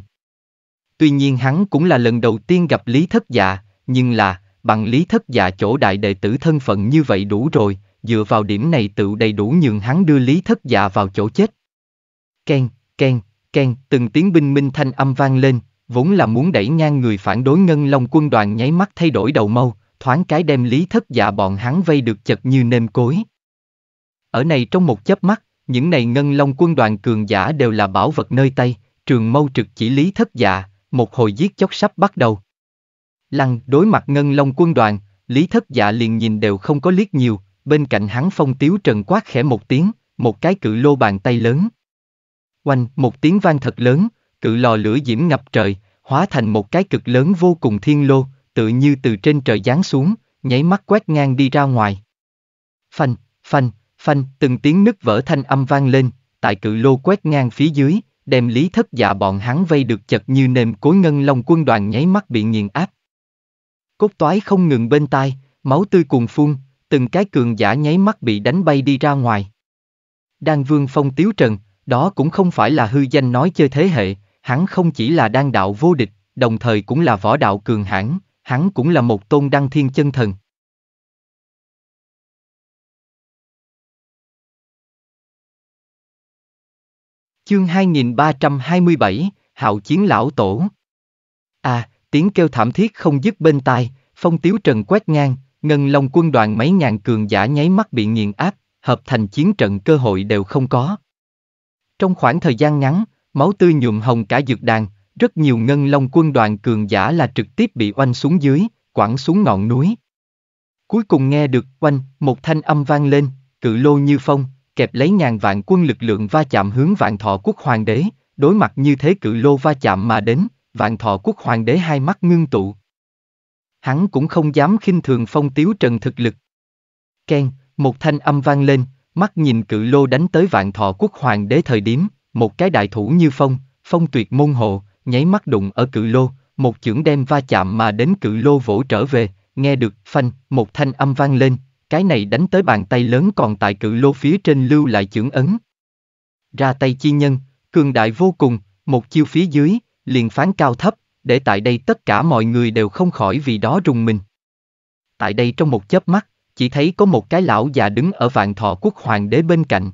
Tuy nhiên hắn cũng là lần đầu tiên gặp lý thất dạ, nhưng là, bằng lý thất dạ chỗ đại đệ tử thân phận như vậy đủ rồi, dựa vào điểm này tự đầy đủ nhường hắn đưa lý thất dạ vào chỗ chết. Ken, ken, ken, từng tiếng binh minh thanh âm vang lên, vốn là muốn đẩy ngang người phản đối ngân long quân đoàn nháy mắt thay đổi đầu mâu, thoáng cái đem lý thất dạ bọn hắn vây được chật như nêm cối. Ở này trong một chớp mắt, những này ngân long quân đoàn cường giả đều là bảo vật nơi tay, trường mâu trực chỉ lý thất dạ, một hồi giết chóc sắp bắt đầu. Lăng đối mặt ngân long quân đoàn, lý thất dạ liền nhìn đều không có liếc nhiều, bên cạnh hắn phong tiếu trần quát khẽ một tiếng, một cái cự lô bàn tay lớn. Oanh, một tiếng vang thật lớn, cự lò lửa diễm ngập trời, hóa thành một cái cực lớn vô cùng thiên lô, tự như từ trên trời giáng xuống, nháy mắt quét ngang đi ra ngoài. Phanh, phanh, phanh, từng tiếng nứt vỡ thanh âm vang lên, tại cự lô quét ngang phía dưới, đem lý thất dạ bọn hắn vây được chật như nềm cối ngân long quân đoàn nháy mắt bị nghiền áp. Cốt toái không ngừng bên tai, máu tươi cuồng phun, từng cái cường giả nháy mắt bị đánh bay đi ra ngoài. Đan vương phong tiếu trần, đó cũng không phải là hư danh nói chơi thế hệ, hắn không chỉ là đan đạo vô địch, đồng thời cũng là võ đạo cường hãn, hắn cũng là một tôn đăng thiên chân thần. Chương 2327, Hạo Chiến Lão Tổ À, tiếng kêu thảm thiết không dứt bên tai, phong tiếu trần quét ngang, ngân long quân đoàn mấy ngàn cường giả nháy mắt bị nghiền áp, hợp thành chiến trận cơ hội đều không có. Trong khoảng thời gian ngắn, máu tươi nhuộm hồng cả dược đàn, rất nhiều ngân long quân đoàn cường giả là trực tiếp bị oanh xuống dưới, quẳng xuống ngọn núi. Cuối cùng nghe được oanh, một thanh âm vang lên, cự lô như phong, kẹp lấy ngàn vạn quân lực lượng va chạm hướng vạn thọ quốc hoàng đế, đối mặt như thế cự lô va chạm mà đến, vạn thọ quốc hoàng đế hai mắt ngưng tụ. Hắn cũng không dám khinh thường phong tiếu trần thực lực. Ken, một thanh âm vang lên, mắt nhìn cự lô đánh tới vạn thọ quốc hoàng đế thời điểm, một cái đại thủ như phong, phong tuyệt môn hộ, nháy mắt đụng ở cự lô, một chưởng đem va chạm mà đến cự lô vỗ trở về, nghe được phanh, một thanh âm vang lên, cái này đánh tới bàn tay lớn còn tại cự lô phía trên lưu lại chưởng ấn. Ra tay chi nhân, cường đại vô cùng, một chiêu phía dưới, liền phán cao thấp, để tại đây tất cả mọi người đều không khỏi vì đó rùng mình. Tại đây trong một chớp mắt, chỉ thấy có một cái lão già đứng ở vạn thọ quốc hoàng đế bên cạnh.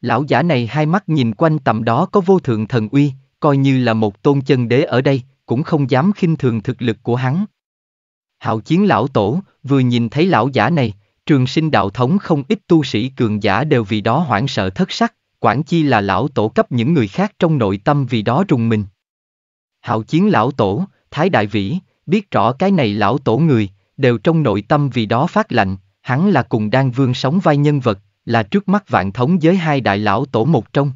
Lão giả này hai mắt nhìn quanh tầm đó có vô thượng thần uy, coi như là một tôn chân đế ở đây, cũng không dám khinh thường thực lực của hắn. Hạo chiến lão tổ, vừa nhìn thấy lão giả này, trường sinh đạo thống không ít tu sĩ cường giả đều vì đó hoảng sợ thất sắc, quản chi là lão tổ cấp những người khác trong nội tâm vì đó rùng mình. Hạo chiến lão tổ, thái đại vĩ, biết rõ cái này lão tổ người, đều trong nội tâm vì đó phát lạnh, hắn là cùng đan vương sống vai nhân vật, là trước mắt vạn thống giới hai đại lão tổ một trong.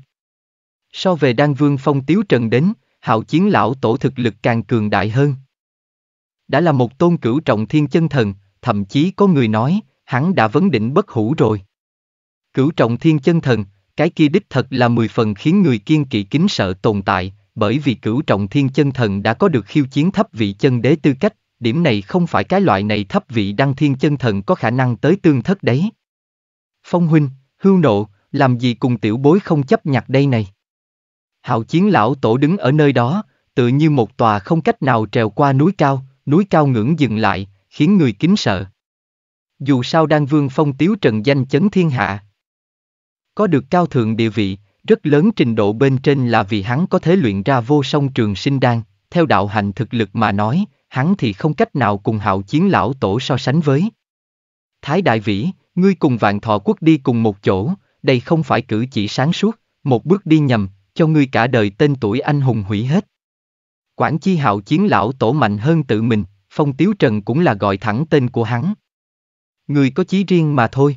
So về đan vương phong tiếu trần đến, hạo chiến lão tổ thực lực càng cường đại hơn. Đã là một tôn cửu trọng thiên chân thần, thậm chí có người nói, hắn đã vấn định bất hủ rồi. Cửu trọng thiên chân thần, cái kia đích thật là mười phần khiến người kiên kỵ kính sợ tồn tại, bởi vì cửu trọng thiên chân thần đã có được khiêu chiến thấp vị chân đế tư cách, điểm này không phải cái loại này thấp vị đăng thiên chân thần có khả năng tới tương thất đấy. Phong huynh, hưu nộ, làm gì cùng tiểu bối không chấp nhặt đây này? Hạo chiến lão tổ đứng ở nơi đó, tự như một tòa không cách nào trèo qua núi cao, núi cao ngưỡng dừng lại, khiến người kính sợ. Dù sao Đan Vương Phong Tiếu Trần danh chấn thiên hạ. Có được cao thượng địa vị, rất lớn trình độ bên trên là vì hắn có thể luyện ra vô song trường sinh đan, theo đạo hành thực lực mà nói, hắn thì không cách nào cùng hạo chiến lão tổ so sánh với. Thái Đại Vĩ, ngươi cùng vạn thọ quốc đi cùng một chỗ, đây không phải cử chỉ sáng suốt, một bước đi nhầm, cho ngươi cả đời tên tuổi anh hùng hủy hết. Quản chi hạo chiến lão tổ mạnh hơn tự mình, phong tiếu trần cũng là gọi thẳng tên của hắn. Người có chí riêng mà thôi.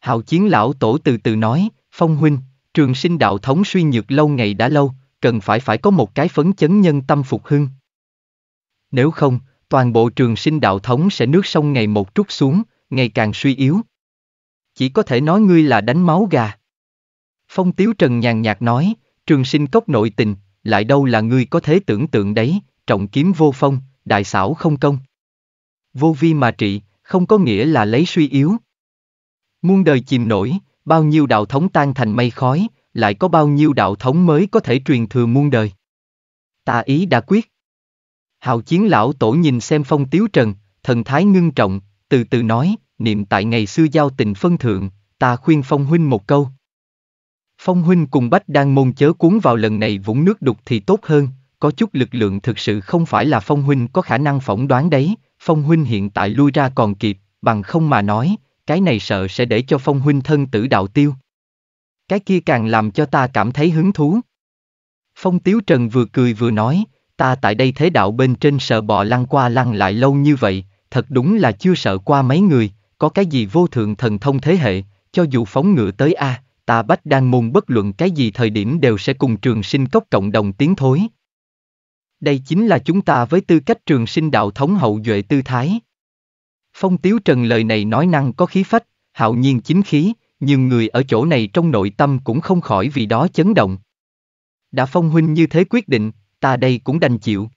Hạo chiến lão tổ từ từ nói, phong huynh, trường sinh đạo thống suy nhược lâu ngày đã lâu, cần phải phải có một cái phấn chấn nhân tâm phục hưng. Nếu không, toàn bộ trường sinh đạo thống sẽ nước sông ngày một trút xuống, ngày càng suy yếu. Chỉ có thể nói ngươi là đánh máu gà. Phong Tiếu Trần nhàn nhạt nói, trường sinh cốc nội tình, lại đâu là ngươi có thế tưởng tượng đấy, trọng kiếm vô phong, đại xảo không công. Vô vi mà trị, không có nghĩa là lấy suy yếu. Muôn đời chìm nổi, bao nhiêu đạo thống tan thành mây khói, lại có bao nhiêu đạo thống mới có thể truyền thừa muôn đời. Ta ý đã quyết. Hào chiến lão tổ nhìn xem phong tiếu trần, thần thái ngưng trọng, từ từ nói, niệm tại ngày xưa giao tình phân thượng, ta khuyên phong huynh một câu, Phong huynh cùng Bách Đan Môn chớ cuốn vào lần này vũng nước đục thì tốt hơn, có chút lực lượng thực sự không phải là Phong huynh có khả năng phỏng đoán đấy, Phong huynh hiện tại lui ra còn kịp, bằng không mà nói, cái này sợ sẽ để cho Phong huynh thân tử đạo tiêu. Cái kia càng làm cho ta cảm thấy hứng thú. Phong Tiếu Trần vừa cười vừa nói, ta tại đây thế đạo bên trên sợ bọ lăn qua lăn lại lâu như vậy, thật đúng là chưa sợ qua mấy người, có cái gì vô thượng thần thông thế hệ, cho dù phóng ngựa tới a, à, ta bách đang môn bất luận cái gì thời điểm đều sẽ cùng trường sinh cốc cộng đồng tiến thối. Đây chính là chúng ta với tư cách trường sinh đạo thống hậu duệ tư thái. Phong Tiếu Trần lời này nói năng có khí phách, hạo nhiên chính khí, nhưng người ở chỗ này trong nội tâm cũng không khỏi vì đó chấn động. Đã phong huynh như thế quyết định, ta đây cũng đành chịu.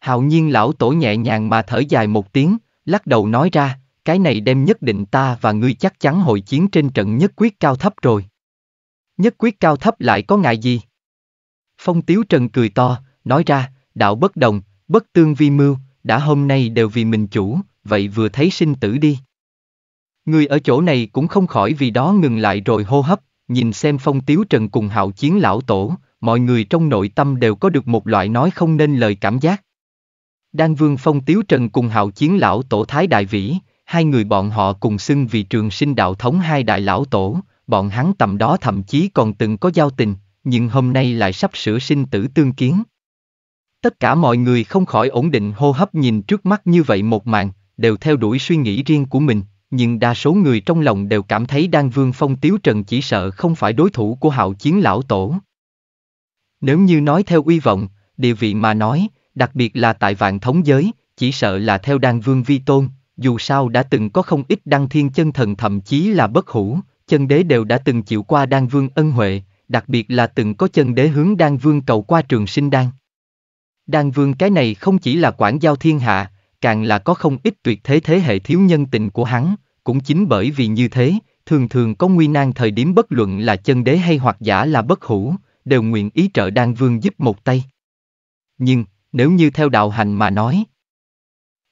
Hạo nhiên lão tổ nhẹ nhàng mà thở dài một tiếng, lắc đầu nói ra cái này đem nhất định ta và ngươi chắc chắn hội chiến trên trận nhất quyết cao thấp rồi. Nhất quyết cao thấp lại có ngại gì? Phong Tiếu Trần cười to, nói ra, đạo bất đồng, bất tương vi mưu, đã hôm nay đều vì mình chủ, vậy vừa thấy sinh tử đi. Người ở chỗ này cũng không khỏi vì đó ngừng lại rồi hô hấp, nhìn xem Phong Tiếu Trần cùng hạo chiến lão tổ, mọi người trong nội tâm đều có được một loại nói không nên lời cảm giác. Đan Vương Phong Tiếu Trần cùng hạo chiến lão tổ Thái Đại Vĩ, hai người bọn họ cùng xưng vì trường sinh đạo thống hai đại lão tổ, bọn hắn tầm đó thậm chí còn từng có giao tình, nhưng hôm nay lại sắp sửa sinh tử tương kiến. Tất cả mọi người không khỏi ổn định hô hấp nhìn trước mắt như vậy một màn, đều theo đuổi suy nghĩ riêng của mình, nhưng đa số người trong lòng đều cảm thấy Đan Vương Phong Tiếu Trần chỉ sợ không phải đối thủ của hạo chiến lão tổ. Nếu như nói theo uy vọng, địa vị mà nói, đặc biệt là tại vạn thống giới, chỉ sợ là theo Đan Vương Vi Tôn, dù sao đã từng có không ít đăng thiên chân thần thậm chí là bất hủ, chân đế đều đã từng chịu qua đan vương ân huệ, đặc biệt là từng có chân đế hướng đan vương cầu qua trường sinh đan. Đan vương cái này không chỉ là quản giao thiên hạ, càng là có không ít tuyệt thế thế hệ thiếu nhân tình của hắn, cũng chính bởi vì như thế, thường thường có nguy nan thời điểm bất luận là chân đế hay hoặc giả là bất hủ, đều nguyện ý trợ đan vương giúp một tay. Nhưng, nếu như theo đạo hành mà nói,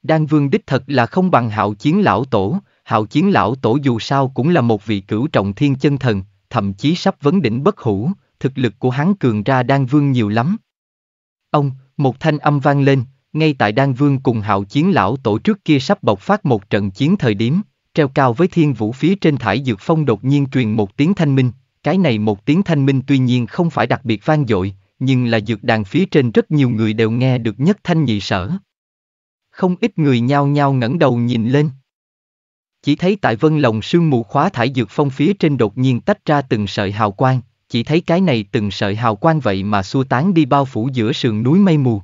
Đan Vương đích thật là không bằng hạo chiến lão tổ, hạo chiến lão tổ dù sao cũng là một vị cửu trọng thiên chân thần, thậm chí sắp vấn đỉnh bất hủ, thực lực của hắn cường ra Đan Vương nhiều lắm. Ông, một thanh âm vang lên, ngay tại Đan Vương cùng hạo chiến lão tổ trước kia sắp bộc phát một trận chiến thời điểm, treo cao với thiên vũ phía trên thải dược phong đột nhiên truyền một tiếng thanh minh, cái này một tiếng thanh minh tuy nhiên không phải đặc biệt vang dội, nhưng là dược đàn phía trên rất nhiều người đều nghe được nhất thanh nhị sở không ít người nhao nhao ngẩng đầu nhìn lên. Chỉ thấy tại vân lồng sương mù khóa thải dược phong phía trên đột nhiên tách ra từng sợi hào quang, chỉ thấy cái này từng sợi hào quang vậy mà xua tán đi bao phủ giữa sườn núi mây mù.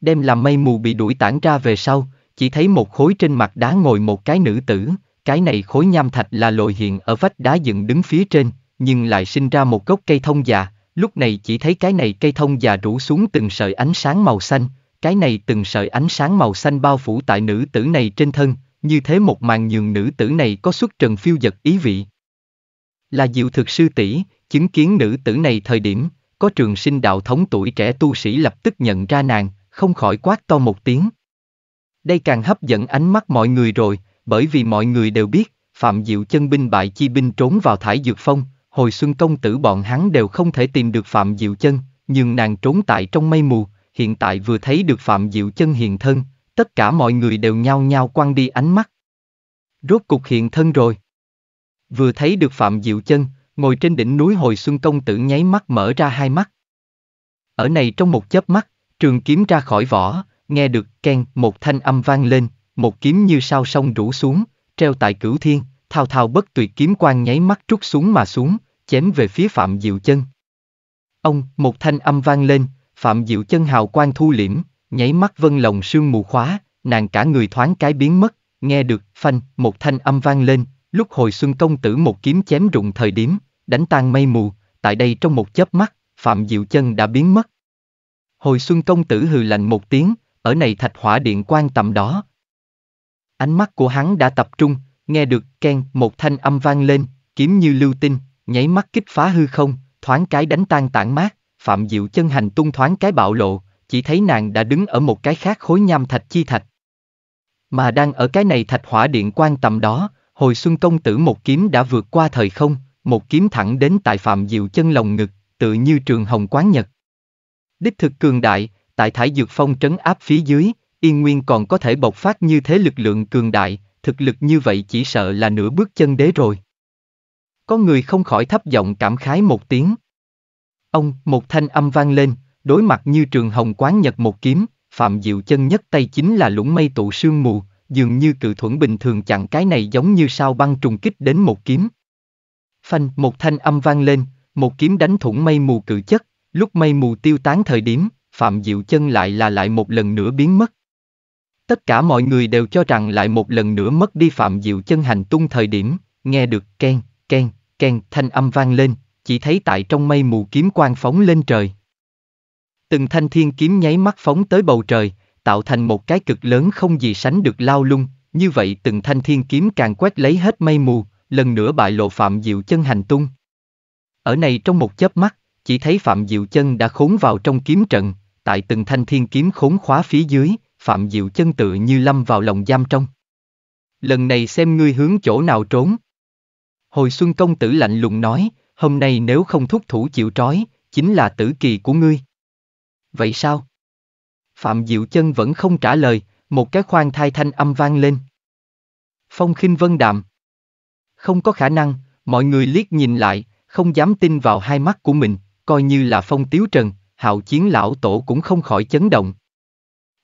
Đem làm mây mù bị đuổi tản ra về sau, chỉ thấy một khối trên mặt đá ngồi một cái nữ tử, cái này khối nham thạch là lồi hiện ở vách đá dựng đứng phía trên, nhưng lại sinh ra một gốc cây thông già, lúc này chỉ thấy cái này cây thông già rủ xuống từng sợi ánh sáng màu xanh, cái này từng sợi ánh sáng màu xanh bao phủ tại nữ tử này trên thân, như thế một màn nhường nữ tử này có xuất trần phiêu giật ý vị. Là diệu thực sư tỷ chứng kiến nữ tử này thời điểm, có trường sinh đạo thống tuổi trẻ tu sĩ lập tức nhận ra nàng, không khỏi quát to một tiếng. Đây càng hấp dẫn ánh mắt mọi người rồi, bởi vì mọi người đều biết, Phạm Diệu chân binh bại chi binh trốn vào thải dược phong, hồi xuân công tử bọn hắn đều không thể tìm được Phạm Diệu chân, nhưng nàng trốn tại trong mây mù, hiện tại vừa thấy được Phạm Diệu Chân hiện thân, tất cả mọi người đều nhao nhao quăng đi ánh mắt. Rốt cục hiện thân rồi. Vừa thấy được Phạm Diệu Chân, ngồi trên đỉnh núi hồi xuân công tử nháy mắt mở ra hai mắt. Ở này trong một chớp mắt, trường kiếm ra khỏi vỏ, nghe được keng một thanh âm vang lên, một kiếm như sao sông rủ xuống, treo tại cửu thiên, thao thao bất tuyệt kiếm quang nháy mắt trút xuống mà xuống, chém về phía Phạm Diệu Chân. Ông, một thanh âm vang lên, Phạm Diệu Chân hào quang thu liễm, nháy mắt vân lòng sương mù khóa, nàng cả người thoáng cái biến mất, nghe được, phanh, một thanh âm vang lên, lúc hồi xuân công tử một kiếm chém rụng thời điểm, đánh tan mây mù, tại đây trong một chớp mắt, Phạm Diệu Chân đã biến mất. Hồi xuân công tử hừ lạnh một tiếng, ở này thạch hỏa điện quan tầm đó. Ánh mắt của hắn đã tập trung, nghe được ken một thanh âm vang lên, kiếm như lưu tinh, nháy mắt kích phá hư không, thoáng cái đánh tan tản mát. Phạm Diệu chân hành tung thoáng cái bạo lộ, chỉ thấy nàng đã đứng ở một cái khác khối nham thạch chi thạch. Mà đang ở cái này thạch hỏa điện quan tầm đó, hồi xuân công tử một kiếm đã vượt qua thời không, một kiếm thẳng đến tại Phạm Diệu chân lồng ngực, tự như trường hồng quán nhật. Đích thực cường đại, tại Thái Dược Phong trấn áp phía dưới, Yên Nguyên còn có thể bộc phát như thế lực lượng cường đại, thực lực như vậy chỉ sợ là nửa bước chân đế rồi. Có người không khỏi thấp giọng cảm khái một tiếng. Ông, một thanh âm vang lên, đối mặt như trường hồng quán nhật một kiếm, Phạm Diệu chân nhất tay chính là lũng mây tụ sương mù, dường như cự thuẫn bình thường chặn cái này giống như sao băng trùng kích đến một kiếm. Phanh, một thanh âm vang lên, một kiếm đánh thủng mây mù cự chất, lúc mây mù tiêu tán thời điểm, Phạm Diệu chân lại là lại một lần nữa biến mất. Tất cả mọi người đều cho rằng lại một lần nữa mất đi Phạm Diệu chân hành tung thời điểm, nghe được ken, ken, ken thanh âm vang lên, chỉ thấy tại trong mây mù kiếm quang phóng lên trời. Từng thanh thiên kiếm nháy mắt phóng tới bầu trời, tạo thành một cái cực lớn không gì sánh được lao lung, như vậy từng thanh thiên kiếm càng quét lấy hết mây mù, lần nữa bại lộ Phạm Diệu Chân hành tung. Ở này trong một chớp mắt, chỉ thấy Phạm Diệu Chân đã khốn vào trong kiếm trận, tại từng thanh thiên kiếm khốn khóa phía dưới, Phạm Diệu Chân tự như lâm vào lòng giam trong. Lần này xem ngươi hướng chỗ nào trốn. Hồi Xuân Công Tử lạnh lùng nói, hôm nay nếu không thúc thủ chịu trói, chính là tử kỳ của ngươi. Vậy sao? Phạm Diệu Chân vẫn không trả lời, một cái khoan thai thanh âm vang lên. Phong khinh vân đạm. Không có khả năng, mọi người liếc nhìn lại, không dám tin vào hai mắt của mình, coi như là phong tiếu trần, hạo chiến lão tổ cũng không khỏi chấn động.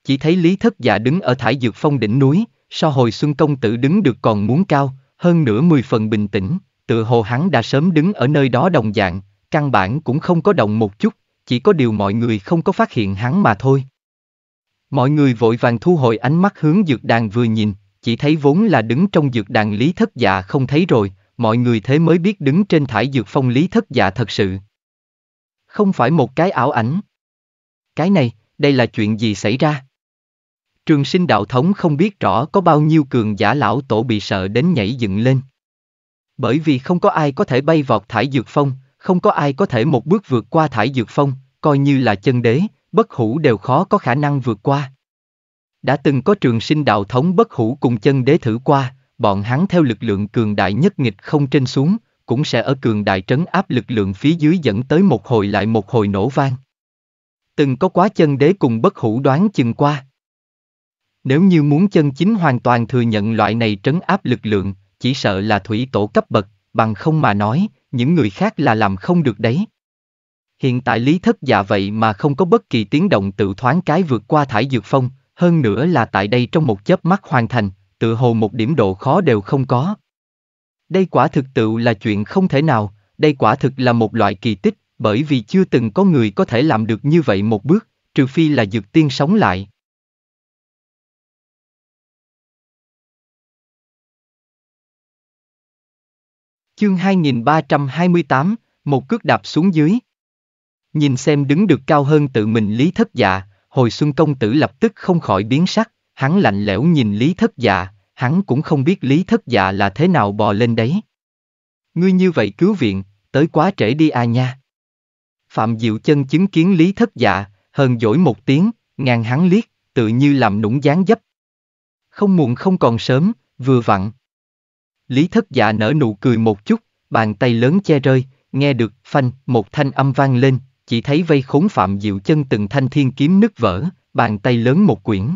Chỉ thấy Lý Thất Dạ đứng ở thải dược phong đỉnh núi, so hồi xuân công tử đứng được còn muốn cao, hơn nửa mười phần bình tĩnh, tự hồ hắn đã sớm đứng ở nơi đó đồng dạng, căn bản cũng không có động một chút, chỉ có điều mọi người không có phát hiện hắn mà thôi. Mọi người vội vàng thu hồi ánh mắt hướng dược đàn vừa nhìn, chỉ thấy vốn là đứng trong dược đàn lý thất dạ không thấy rồi, mọi người thế mới biết đứng trên thải dược phong lý thất dạ thật sự. Không phải một cái ảo ảnh. Cái này, đây là chuyện gì xảy ra? Trường sinh đạo thống không biết rõ có bao nhiêu cường giả lão tổ bị sợ đến nhảy dựng lên. Bởi vì không có ai có thể bay vọt thải dược phong, không có ai có thể một bước vượt qua thải dược phong, coi như là chân đế, bất hủ đều khó có khả năng vượt qua. Đã từng có trường sinh đạo thống bất hủ cùng chân đế thử qua, bọn hắn theo lực lượng cường đại nhất nghịch không trên xuống, cũng sẽ ở cường đại trấn áp lực lượng phía dưới dẫn tới một hồi lại một hồi nổ vang. Từng có quá chân đế cùng bất hủ đoán chừng qua. Nếu như muốn chân chính hoàn toàn thừa nhận loại này trấn áp lực lượng, chỉ sợ là thủy tổ cấp bậc, bằng không mà nói, những người khác là làm không được đấy. Hiện tại lý thất dạ vậy mà không có bất kỳ tiếng động tự thoáng cái vượt qua thải dược phong, hơn nữa là tại đây trong một chớp mắt hoàn thành, tự hồ một điểm độ khó đều không có. Đây quả thực tự là chuyện không thể nào, đây quả thực là một loại kỳ tích, bởi vì chưa từng có người có thể làm được như vậy một bước, trừ phi là dược tiên sống lại. Chương 2328, một cước đạp xuống dưới. Nhìn xem đứng được cao hơn tự mình Lý Thất Dạ, hồi xuân công tử lập tức không khỏi biến sắc, hắn lạnh lẽo nhìn Lý Thất Dạ, hắn cũng không biết Lý Thất Dạ là thế nào bò lên đấy. Ngươi như vậy cứu viện, tới quá trễ đi à nha. Phạm Diệu Chân chứng kiến Lý Thất Dạ, hơn dỗi một tiếng, ngang hắn liếc, tự như làm nũng dáng dấp. Không muộn không còn sớm, vừa vặn. Lý thất dạ nở nụ cười một chút, bàn tay lớn che rơi, nghe được, phanh, một thanh âm vang lên, chỉ thấy vây khốn phạm diệu chân từng thanh thiên kiếm nứt vỡ, bàn tay lớn một quyển.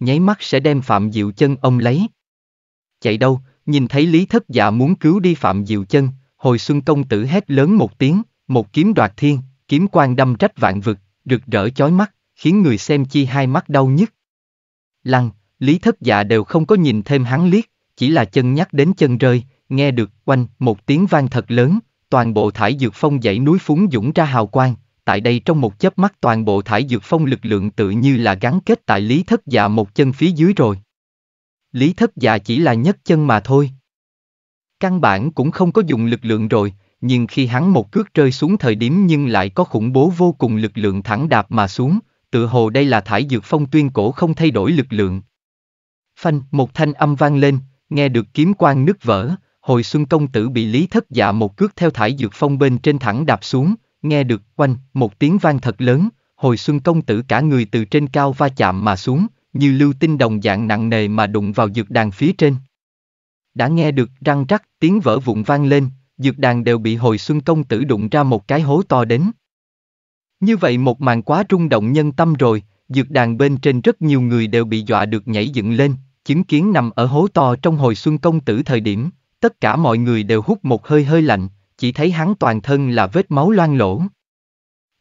Nháy mắt sẽ đem phạm diệu chân ông lấy. Chạy đâu, nhìn thấy Lý thất dạ muốn cứu đi phạm diệu chân, hồi xuân công tử hét lớn một tiếng, một kiếm đoạt thiên, kiếm quang đâm rách vạn vực, rực rỡ chói mắt, khiến người xem chi hai mắt đau nhức. Lăng, Lý Thất Dạ đều không có nhìn thêm hắn liếc, chỉ là chân nhắc đến chân rơi, nghe được oanh một tiếng vang thật lớn, toàn bộ thải dược phong dãy núi phúng dũng ra hào quang, tại đây trong một chớp mắt toàn bộ thải dược phong lực lượng tự như là gắn kết tại lý thất dạ một chân phía dưới rồi. Lý thất dạ chỉ là nhất chân mà thôi. Căn bản cũng không có dùng lực lượng rồi, nhưng khi hắn một cước rơi xuống thời điểm nhưng lại có khủng bố vô cùng lực lượng thẳng đạp mà xuống, tự hồ đây là thải dược phong tuyên cổ không thay đổi lực lượng. Phanh, một thanh âm vang lên, Nghe được kiếm quan nứt vỡ, hồi xuân công tử bị lý thất dạ một cước theo thải dược phong bên trên thẳng đạp xuống, nghe được quanh một tiếng vang thật lớn, hồi xuân công tử cả người từ trên cao va chạm mà xuống, như lưu tinh đồng dạng nặng nề mà đụng vào dược đàn phía trên. Đã nghe được răng rắc, tiếng vỡ vụn vang lên, dược đàn đều bị hồi xuân công tử đụng ra một cái hố to đến. Như vậy một màn quá rung động nhân tâm rồi, dược đàn bên trên rất nhiều người đều bị dọa được nhảy dựng lên, chứng kiến nằm ở hố to trong hồi xuân công tử thời điểm, tất cả mọi người đều hút một hơi hơi lạnh, chỉ thấy hắn toàn thân là vết máu loang lổ.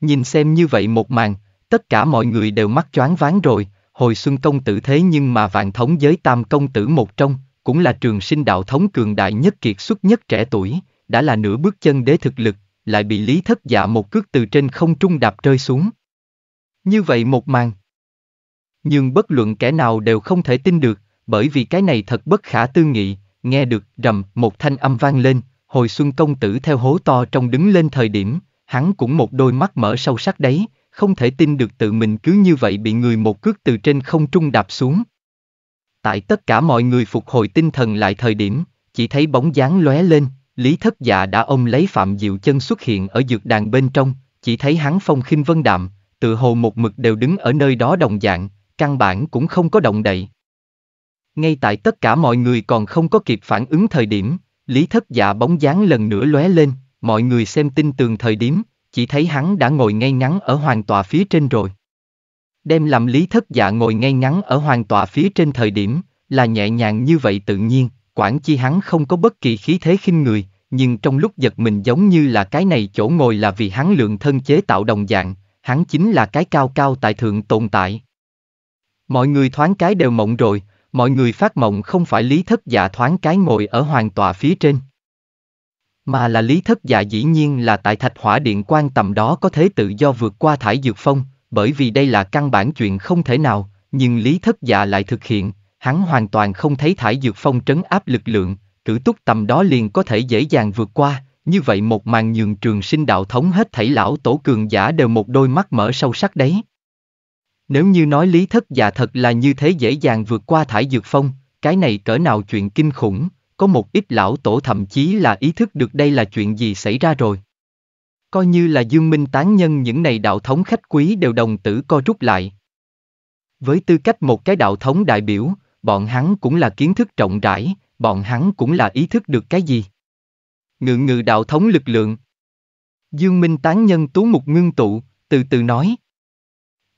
Nhìn xem như vậy một màn, tất cả mọi người đều mắt choáng váng rồi, hồi xuân công tử thế nhưng mà vạn thống giới tam công tử một trong, cũng là trường sinh đạo thống cường đại nhất kiệt xuất nhất trẻ tuổi, đã là nửa bước chân đế thực lực, lại bị lý thất dạ một cước từ trên không trung đạp rơi xuống. Như vậy một màn. Nhưng bất luận kẻ nào đều không thể tin được, bởi vì cái này thật bất khả tư nghị, nghe được rầm một thanh âm vang lên, hồi xuân công tử theo hố to trong đứng lên thời điểm, hắn cũng một đôi mắt mở sâu sắc đấy, không thể tin được tự mình cứ như vậy bị người một cước từ trên không trung đạp xuống. Tại tất cả mọi người phục hồi tinh thần lại thời điểm, chỉ thấy bóng dáng lóe lên, Lý Thất Dạ đã ôm lấy Phạm Diệu Chân xuất hiện ở dược đàn bên trong, chỉ thấy hắn phong khinh vân đạm, tự hồ một mực đều đứng ở nơi đó đồng dạng, căn bản cũng không có động đậy. Ngay tại tất cả mọi người còn không có kịp phản ứng thời điểm, Lý Thất Dạ bóng dáng lần nữa lóe lên, mọi người xem tin tường thời điểm, chỉ thấy hắn đã ngồi ngay ngắn ở hoàng tòa phía trên rồi. Đem làm Lý Thất Dạ ngồi ngay ngắn ở hoàng tòa phía trên thời điểm, là nhẹ nhàng như vậy tự nhiên, quản chi hắn không có bất kỳ khí thế khinh người, nhưng trong lúc giật mình giống như là cái này chỗ ngồi là vì hắn lượng thân chế tạo đồng dạng, hắn chính là cái cao cao tại thượng tồn tại. Mọi người thoáng cái đều mộng rồi, Mọi người phát mộng không phải lý thất dạ thoáng cái ngồi ở hoàng tòa phía trên. Mà là lý thất dạ dĩ nhiên là tại thạch hỏa điện quan tầm đó có thế tự do vượt qua thải dược phong, bởi vì đây là căn bản chuyện không thể nào, nhưng lý thất dạ lại thực hiện, hắn hoàn toàn không thấy thải dược phong trấn áp lực lượng, cử túc tầm đó liền có thể dễ dàng vượt qua, như vậy một màn nhường trường sinh đạo thống hết thảy lão tổ cường giả đều một đôi mắt mở sâu sắc đấy. Nếu như nói lý thất dạ thật là như thế dễ dàng vượt qua thải dược phong, cái này cỡ nào chuyện kinh khủng, có một ít lão tổ thậm chí là ý thức được đây là chuyện gì xảy ra rồi. Coi như là dương minh tán nhân những này đạo thống khách quý đều đồng tử co rút lại. Với tư cách một cái đạo thống đại biểu, bọn hắn cũng là kiến thức trọng rãi, bọn hắn cũng là ý thức được cái gì. Ngự ngự đạo thống lực lượng. Dương Minh tán nhân tú mục ngưng tụ, từ từ nói.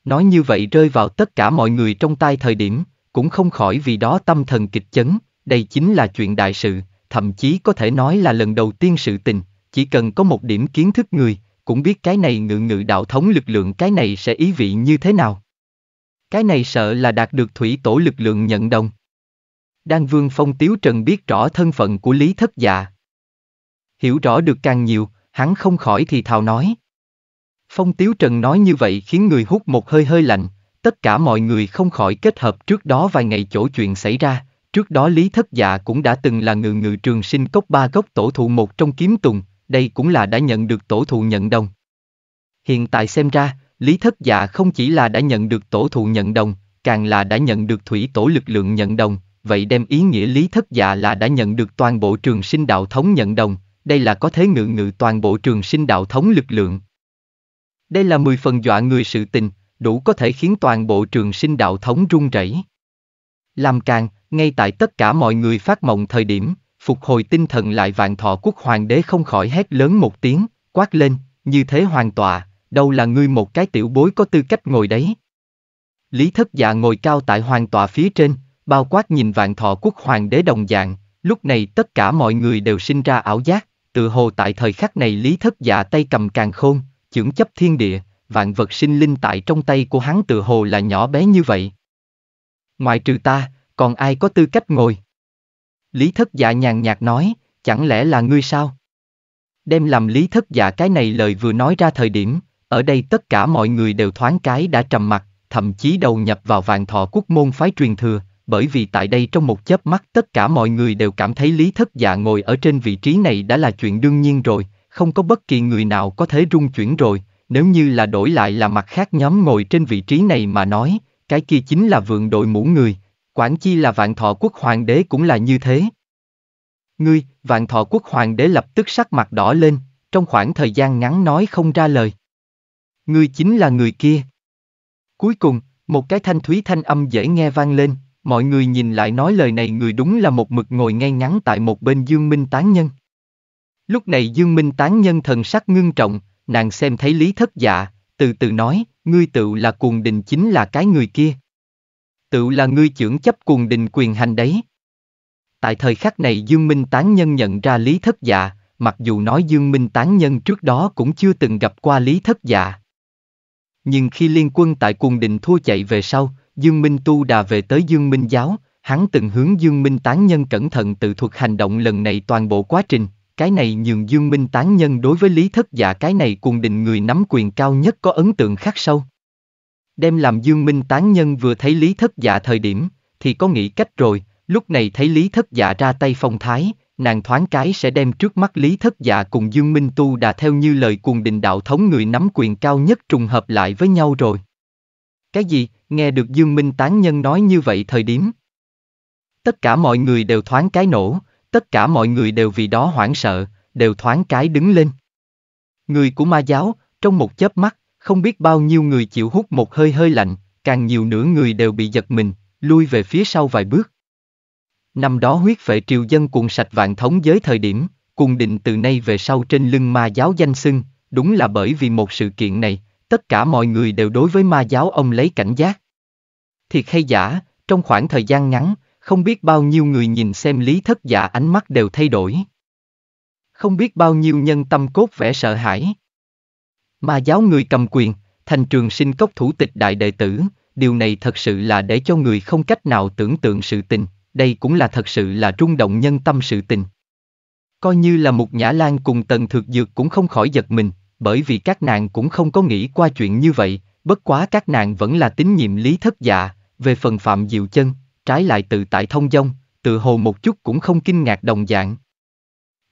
Nói như vậy rơi vào tất cả mọi người trong tai thời điểm, cũng không khỏi vì đó tâm thần kịch chấn, đây chính là chuyện đại sự, thậm chí có thể nói là lần đầu tiên sự tình, chỉ cần có một điểm kiến thức người, cũng biết cái này ngự ngự đạo thống lực lượng cái này sẽ ý vị như thế nào. Cái này sợ là đạt được thủy tổ lực lượng nhận đồng. Đan Vương Phong Tiếu Trần biết rõ thân phận của Lý Thất Dạ. Hiểu rõ được càng nhiều, hắn không khỏi thì thào nói. Phong Tiếu Trần nói như vậy khiến người hút một hơi hơi lạnh, tất cả mọi người không khỏi kết hợp trước đó vài ngày chỗ chuyện xảy ra, trước đó Lý Thất Dạ cũng đã từng là ngự ngự trường sinh cốc ba gốc tổ thụ một trong kiếm tùng, đây cũng là đã nhận được tổ thụ nhận đồng. Hiện tại xem ra, Lý Thất Dạ không chỉ là đã nhận được tổ thụ nhận đồng, càng là đã nhận được thủy tổ lực lượng nhận đồng, vậy đem ý nghĩa Lý Thất Dạ là đã nhận được toàn bộ trường sinh đạo thống nhận đồng, đây là có thế ngự ngự toàn bộ trường sinh đạo thống lực lượng, đây là 10 phần dọa người sự tình, đủ có thể khiến toàn bộ trường sinh đạo thống run rẩy. Làm càng, ngay tại tất cả mọi người phát mộng thời điểm, phục hồi tinh thần lại vạn thọ quốc hoàng đế không khỏi hét lớn một tiếng, quát lên, như thế hoàng tọa, đâu là ngươi một cái tiểu bối có tư cách ngồi đấy. Lý thất dạ ngồi cao tại hoàng tọa phía trên, bao quát nhìn vạn thọ quốc hoàng đế đồng dạng, lúc này tất cả mọi người đều sinh ra ảo giác, tự hồ tại thời khắc này lý thất dạ tay cầm càng khôn, chưởng chấp thiên địa, vạn vật sinh linh tại trong tay của hắn tự hồ là nhỏ bé như vậy. Ngoài trừ ta, còn ai có tư cách ngồi? Lý thất dạ nhàn nhạt nói, chẳng lẽ là ngươi sao? Đem làm lý thất dạ cái này lời vừa nói ra thời điểm, ở đây tất cả mọi người đều thoáng cái đã trầm mặt, thậm chí đầu nhập vào vạn thọ quốc môn phái truyền thừa, bởi vì tại đây trong một chớp mắt tất cả mọi người đều cảm thấy lý thất dạ ngồi ở trên vị trí này đã là chuyện đương nhiên rồi, không có bất kỳ người nào có thể rung chuyển rồi, nếu như là đổi lại là mặt khác nhóm ngồi trên vị trí này mà nói, cái kia chính là vượng đội mũ người, quản chi là vạn thọ quốc hoàng đế cũng là như thế. Ngươi, vạn thọ quốc hoàng đế lập tức sắc mặt đỏ lên, trong khoảng thời gian ngắn nói không ra lời. Ngươi chính là người kia. Cuối cùng, một cái thanh thúy thanh âm dễ nghe vang lên, mọi người nhìn lại nói lời này người đúng là một mực ngồi ngay ngắn tại một bên dương minh tán nhân. Lúc này Dương Minh tán nhân thần sắc ngưng trọng, nàng xem thấy Lý Thất Dạ, từ từ nói, ngươi tự là cuồng đình chính là cái người kia. Tự là ngươi trưởng chấp cuồng đình quyền hành đấy. Tại thời khắc này Dương Minh tán nhân nhận ra Lý Thất Dạ, mặc dù nói Dương Minh tán nhân trước đó cũng chưa từng gặp qua Lý Thất Dạ. Nhưng khi liên quân tại cuồng đình thua chạy về sau, Dương Minh Tu đà về tới Dương Minh Giáo, hắn từng hướng Dương Minh tán nhân cẩn thận tự thuật hành động lần này toàn bộ quá trình, cái này nhường Dương Minh tán nhân đối với Lý Thất Dạ cái này cùng định người nắm quyền cao nhất có ấn tượng khắc sâu. Đem làm Dương Minh tán nhân vừa thấy Lý Thất Dạ thời điểm, thì có nghĩ cách rồi, lúc này thấy Lý Thất Dạ ra tay phong thái, nàng thoáng cái sẽ đem trước mắt Lý Thất Dạ cùng Dương Minh Tu đã theo như lời cùng định đạo thống người nắm quyền cao nhất trùng hợp lại với nhau rồi. Cái gì, nghe được Dương Minh tán nhân nói như vậy thời điểm. Tất cả mọi người đều thoáng cái nổ, Tất cả mọi người đều vì đó hoảng sợ, đều thoáng cái đứng lên. Người của ma giáo, trong một chớp mắt, không biết bao nhiêu người chịu hút một hơi hơi lạnh, càng nhiều nửa người đều bị giật mình, lui về phía sau vài bước. Năm đó huyết vệ triều dân cuồng sạch vạn thống giới thời điểm, cùng định từ nay về sau trên lưng ma giáo danh xưng, đúng là bởi vì một sự kiện này, tất cả mọi người đều đối với ma giáo ông lấy cảnh giác. Thiệt hay giả, trong khoảng thời gian ngắn, không biết bao nhiêu người nhìn xem lý thất giả ánh mắt đều thay đổi. Không biết bao nhiêu nhân tâm cốt vẻ sợ hãi. Mà giáo người cầm quyền, thành trường sinh cốc thủ tịch đại đệ tử, điều này thật sự là để cho người không cách nào tưởng tượng sự tình, đây cũng là thật sự là rung động nhân tâm sự tình. Coi như là một nhã lan cùng tần thực dược cũng không khỏi giật mình, bởi vì các nàng cũng không có nghĩ qua chuyện như vậy, bất quá các nàng vẫn là tín nhiệm lý thất dạ, về phần phạm diệu chân, trái lại tự tại thông dông, tự hồ một chút cũng không kinh ngạc đồng dạng.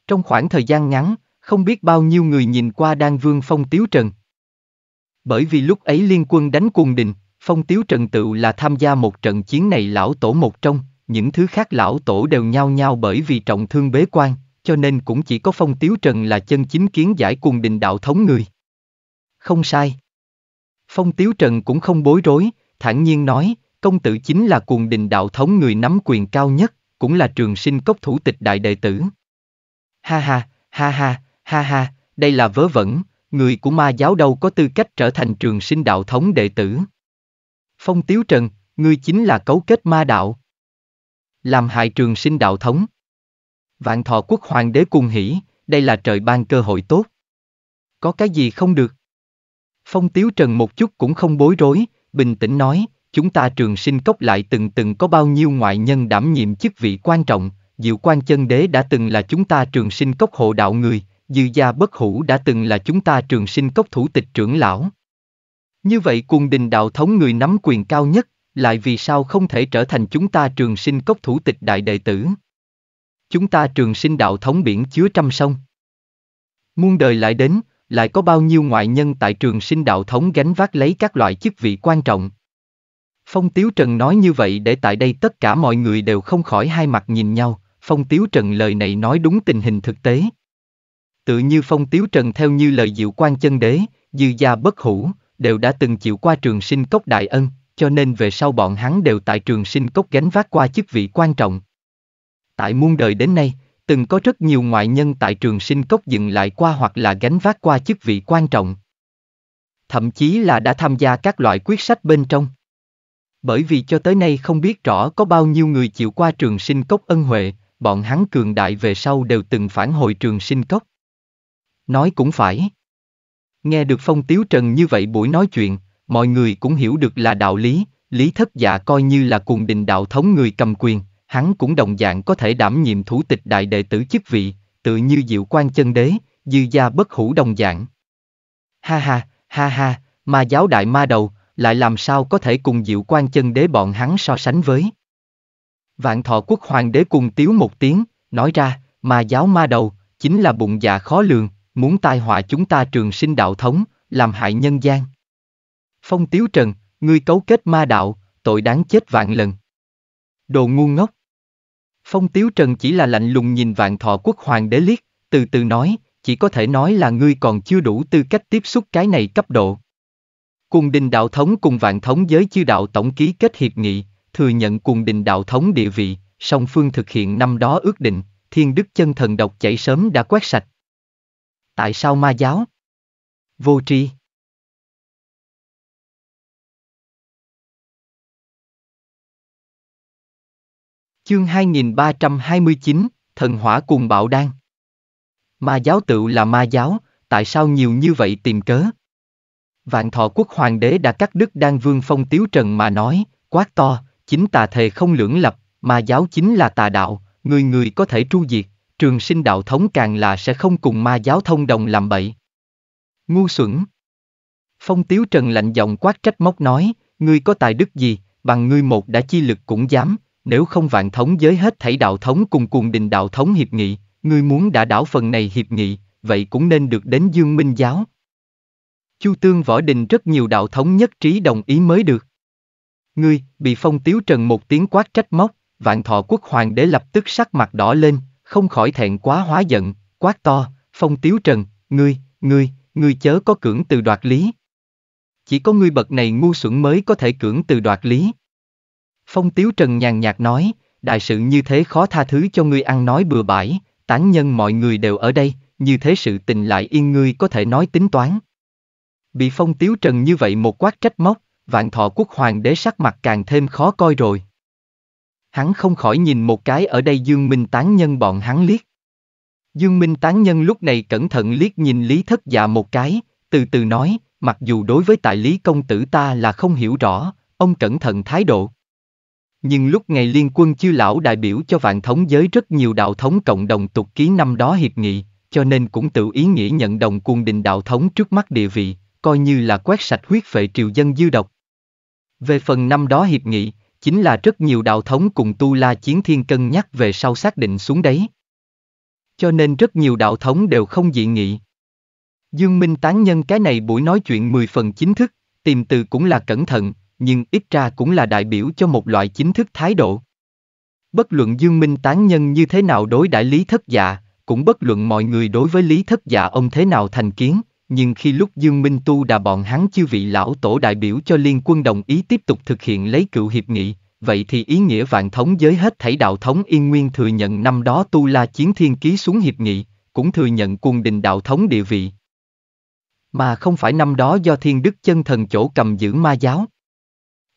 Trong khoảng thời gian ngắn, không biết bao nhiêu người nhìn qua Đan Vương Phong Tiếu Trần. Bởi vì lúc ấy liên quân đánh quân đình, Phong Tiếu Trần tự là tham gia một trận chiến này lão tổ một trong, những thứ khác lão tổ đều nhao nhao bởi vì trọng thương bế quan, cho nên cũng chỉ có Phong Tiếu Trần là chân chính kiến giải quân đình đạo thống người. Không sai. Phong Tiếu Trần cũng không bối rối, thản nhiên nói, Công tử chính là cuồng đình đạo thống người nắm quyền cao nhất, cũng là trường sinh cốc thủ tịch đại đệ tử. Ha ha, ha ha, ha ha, đây là vớ vẩn, người của ma giáo đâu có tư cách trở thành trường sinh đạo thống đệ tử. Phong Tiếu Trần, ngươi chính là cấu kết ma đạo. Làm hại trường sinh đạo thống. Vạn thọ quốc hoàng đế cung hỉ, đây là trời ban cơ hội tốt. Có cái gì không được? Phong Tiếu Trần một chút cũng không bối rối, bình tĩnh nói, chúng ta trường sinh cốc lại từng từng có bao nhiêu ngoại nhân đảm nhiệm chức vị quan trọng, Diệu quan chân đế đã từng là chúng ta trường sinh cốc hộ đạo người, Dư gia bất hủ đã từng là chúng ta trường sinh cốc thủ tịch trưởng lão. Như vậy cuồng đình đạo thống người nắm quyền cao nhất, lại vì sao không thể trở thành chúng ta trường sinh cốc thủ tịch đại đệ tử? Chúng ta trường sinh đạo thống biển chứa trăm sông. Muôn đời lại đến, lại có bao nhiêu ngoại nhân tại trường sinh đạo thống gánh vác lấy các loại chức vị quan trọng, Phong Tiếu Trần nói như vậy để tại đây tất cả mọi người đều không khỏi hai mặt nhìn nhau, Phong Tiếu Trần lời này nói đúng tình hình thực tế. Tự như Phong Tiếu Trần theo như lời diệu quan chân đế, dư gia bất hủ, đều đã từng chịu qua trường sinh cốc đại ân, cho nên về sau bọn hắn đều tại trường sinh cốc gánh vác qua chức vị quan trọng. Tại muôn đời đến nay, từng có rất nhiều ngoại nhân tại trường sinh cốc dừng lại qua hoặc là gánh vác qua chức vị quan trọng. Thậm chí là đã tham gia các loại quyết sách bên trong bởi vì cho tới nay không biết rõ có bao nhiêu người chịu qua trường sinh cốc ân huệ, bọn hắn cường đại về sau đều từng phản hồi trường sinh cốc. Nói cũng phải. Nghe được Phong Tiếu Trần như vậy buổi nói chuyện, mọi người cũng hiểu được là đạo lý, Lý Thất Dạ coi như là cuồng đình đạo thống người cầm quyền, hắn cũng đồng dạng có thể đảm nhiệm thủ tịch đại đệ tử chức vị, tự như diệu quan chân đế, dư gia bất hủ đồng dạng. Ha ha, ha ha, ma giáo đại ma đầu, lại làm sao có thể cùng diệu quan chân đế bọn hắn so sánh với. Vạn thọ quốc hoàng đế cùng tiếu một tiếng, nói ra, mà giáo ma đầu, chính là bụng dạ khó lường, muốn tai họa chúng ta trường sinh đạo thống, làm hại nhân gian. Phong tiếu trần, ngươi cấu kết ma đạo, tội đáng chết vạn lần. Đồ ngu ngốc. Phong tiếu trần chỉ là lạnh lùng nhìn vạn thọ quốc hoàng đế liếc, từ từ nói, chỉ có thể nói là ngươi còn chưa đủ tư cách tiếp xúc cái này cấp độ. Cùng đình đạo thống cùng vạn thống giới chư đạo tổng ký kết hiệp nghị, thừa nhận cùng đình đạo thống địa vị, song phương thực hiện năm đó ước định, thiên đức chân thần độc chảy sớm đã quét sạch. Tại sao ma giáo? Vô tri. Chương 2329, Thần Hỏa cùng Bạo Đan Ma giáo tự là ma giáo, tại sao nhiều như vậy tìm cớ? Vạn thọ quốc hoàng đế đã cắt đứt đan vương phong tiếu trần mà nói, quát to, chính tà thề không lưỡng lập, mà giáo chính là tà đạo, người người có thể tru diệt, trường sinh đạo thống càng là sẽ không cùng ma giáo thông đồng làm bậy. Ngu xuẩn. Phong tiếu trần lạnh giọng quát trách móc nói, ngươi có tài đức gì, bằng ngươi một đã chi lực cũng dám, nếu không vạn thống giới hết thảy đạo thống cùng cùng đình đạo thống hiệp nghị, ngươi muốn đã đảo phần này hiệp nghị, vậy cũng nên được đến dương minh giáo, Chu Tương Võ Đình rất nhiều đạo thống nhất trí đồng ý mới được. Ngươi, bị phong tiếu trần một tiếng quát trách móc, vạn thọ quốc hoàng đế lập tức sắc mặt đỏ lên, không khỏi thẹn quá hóa giận, quát to, phong tiếu trần, ngươi, ngươi, ngươi chớ có cưỡng từ đoạt lý. Chỉ có ngươi bậc này ngu xuẩn mới có thể cưỡng từ đoạt lý. Phong tiếu trần nhàn nhạt nói, đại sự như thế khó tha thứ cho ngươi ăn nói bừa bãi, tán nhân mọi người đều ở đây, như thế sự tình lại yên ngươi có thể nói tính toán. Bị phong tiếu trần như vậy một quát trách móc, vạn thọ quốc hoàng đế sắc mặt càng thêm khó coi rồi. Hắn không khỏi nhìn một cái ở đây Dương Minh tán nhân bọn hắn liếc. Dương Minh tán nhân lúc này cẩn thận liếc nhìn Lý Thất Dạ một cái, từ từ nói, mặc dù đối với tại Lý Công Tử ta là không hiểu rõ, ông cẩn thận thái độ. Nhưng lúc ngày liên quân chư lão đại biểu cho vạn thống giới rất nhiều đạo thống cộng đồng tục ký năm đó hiệp nghị, cho nên cũng tự ý nghĩa nhận đồng cuồng đình đạo thống trước mắt địa vị, coi như là quét sạch huyết phệ triều dân dư độc. Về phần năm đó hiệp nghị, chính là rất nhiều đạo thống cùng tu la chiến thiên cân nhắc về sau xác định xuống đấy. Cho nên rất nhiều đạo thống đều không dị nghị. Dương Minh tán nhân cái này buổi nói chuyện 10 phần chính thức, tìm từ cũng là cẩn thận, nhưng ít ra cũng là đại biểu cho một loại chính thức thái độ. Bất luận Dương Minh tán nhân như thế nào đối đại lý thất dạ, cũng bất luận mọi người đối với lý thất dạ ông thế nào thành kiến, nhưng khi lúc Dương Minh Tu đà bọn hắn chư vị lão tổ đại biểu cho liên quân đồng ý tiếp tục thực hiện lấy cựu hiệp nghị, vậy thì ý nghĩa vạn thống giới hết thảy đạo thống yên nguyên thừa nhận năm đó Tu La Chiến Thiên ký xuống hiệp nghị, cũng thừa nhận cung đình đạo thống địa vị. Mà không phải năm đó do Thiên Đức Chân Thần chỗ cầm giữ ma giáo.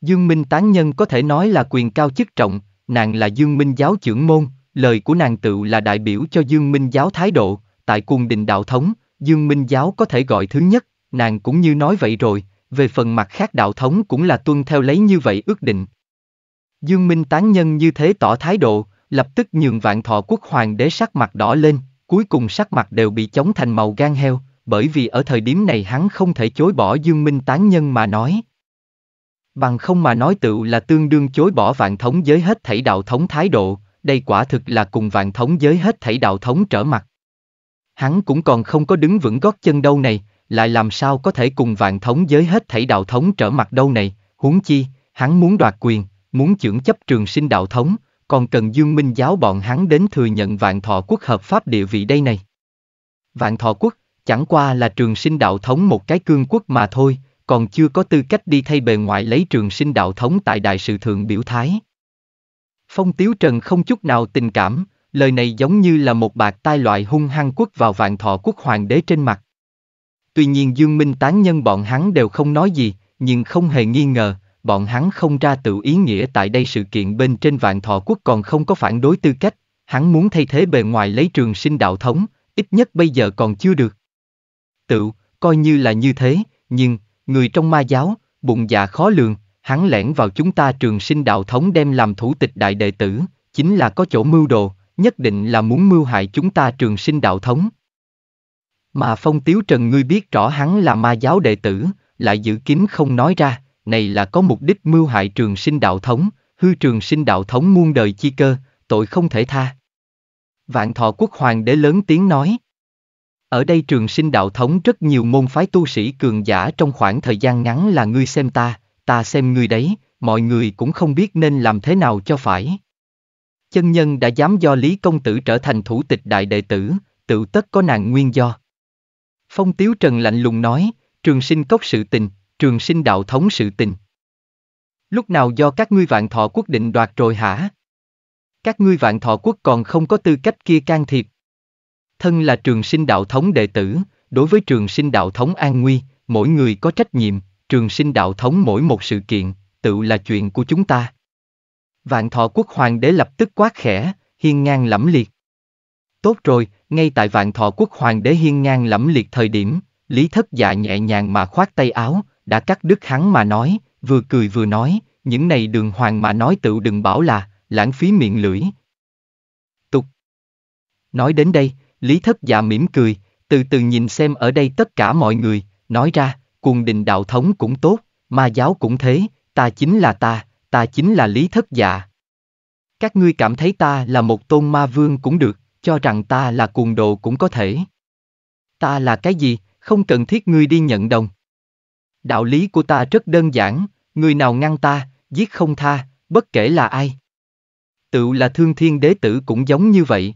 Dương Minh Tán Nhân có thể nói là quyền cao chức trọng, nàng là Dương Minh giáo trưởng môn, lời của nàng tự là đại biểu cho Dương Minh giáo thái độ, tại cung đình đạo thống, Dương Minh Giáo có thể gọi thứ nhất, nàng cũng như nói vậy rồi, về phần mặt khác đạo thống cũng là tuân theo lấy như vậy ước định. Dương Minh tán nhân như thế tỏ thái độ, lập tức nhường vạn thọ quốc hoàng đế sắc mặt đỏ lên, cuối cùng sắc mặt đều bị chống thành màu gan heo, bởi vì ở thời điểm này hắn không thể chối bỏ Dương Minh tán nhân mà nói. Bằng không mà nói tựu là tương đương chối bỏ vạn thống giới hết thảy đạo thống thái độ, đây quả thực là cùng vạn thống giới hết thảy đạo thống trở mặt. Hắn cũng còn không có đứng vững gót chân đâu này, lại làm sao có thể cùng vạn thống giới hết thảy đạo thống trở mặt đâu này, huống chi, hắn muốn đoạt quyền, muốn trưởng chấp trường sinh đạo thống, còn cần dương minh giáo bọn hắn đến thừa nhận vạn thọ quốc hợp pháp địa vị đây này. Vạn thọ quốc, chẳng qua là trường sinh đạo thống một cái cương quốc mà thôi, còn chưa có tư cách đi thay bề ngoại lấy trường sinh đạo thống tại đại sự thượng biểu thái. Phong Tiếu Trần không chút nào tình cảm, lời này giống như là một bạc tai loại hung hăng quất vào vạn thọ quốc hoàng đế trên mặt. Tuy nhiên Dương Minh tán nhân bọn hắn đều không nói gì, nhưng không hề nghi ngờ, bọn hắn không ra tự ý nghĩa tại đây sự kiện bên trên vạn thọ quốc còn không có phản đối tư cách, hắn muốn thay thế bề ngoài lấy trường sinh đạo thống, ít nhất bây giờ còn chưa được. Tự, coi như là như thế, nhưng, người trong ma giáo, bụng dạ khó lường, hắn lẻn vào chúng ta trường sinh đạo thống đem làm thủ tịch đại đệ tử, chính là có chỗ mưu đồ, nhất định là muốn mưu hại chúng ta trường sinh đạo thống. Mà Phong Tiếu Trần ngươi biết rõ hắn là ma giáo đệ tử, lại giữ kín không nói ra, này là có mục đích mưu hại trường sinh đạo thống, hư trường sinh đạo thống muôn đời chi cơ, tội không thể tha. Vạn thọ quốc hoàng đế lớn tiếng nói. Ở đây trường sinh đạo thống rất nhiều môn phái tu sĩ cường giả trong khoảng thời gian ngắn là ngươi xem ta, ta xem ngươi đấy, mọi người cũng không biết nên làm thế nào cho phải chân nhân đã dám do Lý Công Tử trở thành thủ tịch đại đệ tử, tự tất có nàng nguyên do. Phong Tiếu Trần lạnh lùng nói, trường sinh cốc sự tình, trường sinh đạo thống sự tình. Lúc nào do các ngươi vạn thọ quốc định đoạt rồi hả? Các ngươi vạn thọ quốc còn không có tư cách kia can thiệp. Thân là trường sinh đạo thống đệ tử, đối với trường sinh đạo thống an nguy, mỗi người có trách nhiệm, trường sinh đạo thống mỗi một sự kiện, tự là chuyện của chúng ta. Vạn thọ quốc hoàng đế lập tức quát khẽ, hiên ngang lẫm liệt. Tốt rồi, ngay tại vạn thọ quốc hoàng đế hiên ngang lẫm liệt thời điểm, Lý Thất Dạ nhẹ nhàng mà khoát tay áo, đã cắt đứt hắn mà nói, vừa cười vừa nói, những này đường hoàng mà nói tựu đừng bảo là, lãng phí miệng lưỡi. Tục. Nói đến đây, Lý Thất Dạ mỉm cười, từ từ nhìn xem ở đây tất cả mọi người, nói ra, cuồng đình đạo thống cũng tốt, ma giáo cũng thế, ta chính là ta, ta chính là Lý Thất Dạ. Các ngươi cảm thấy ta là một tôn ma vương cũng được, cho rằng ta là cuồng đồ cũng có thể. Ta là cái gì, không cần thiết ngươi đi nhận đồng. Đạo lý của ta rất đơn giản, người nào ngăn ta, giết không tha, bất kể là ai. Tự là thương thiên đế tử cũng giống như vậy.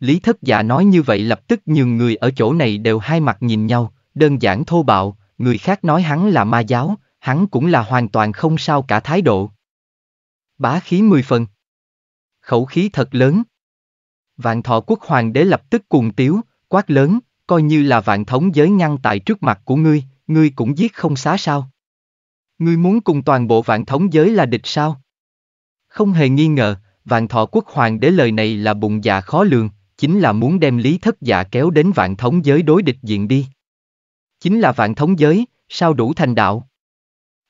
Lý thất dạ nói như vậy lập tức nhường người ở chỗ này đều hai mặt nhìn nhau, đơn giản thô bạo, người khác nói hắn là ma giáo, hắn cũng là hoàn toàn không sao cả thái độ. Bá khí mười phần. Khẩu khí thật lớn. Vạn thọ quốc hoàng đế lập tức cuồng tiếu, quát lớn, coi như là vạn thống giới ngăn tại trước mặt của ngươi, ngươi cũng giết không xá sao. Ngươi muốn cùng toàn bộ vạn thống giới là địch sao? Không hề nghi ngờ, vạn thọ quốc hoàng đế lời này là bụng dạ khó lường, chính là muốn đem lý thất dạ kéo đến vạn thống giới đối địch diện đi. Chính là vạn thống giới, sao đủ thành đạo?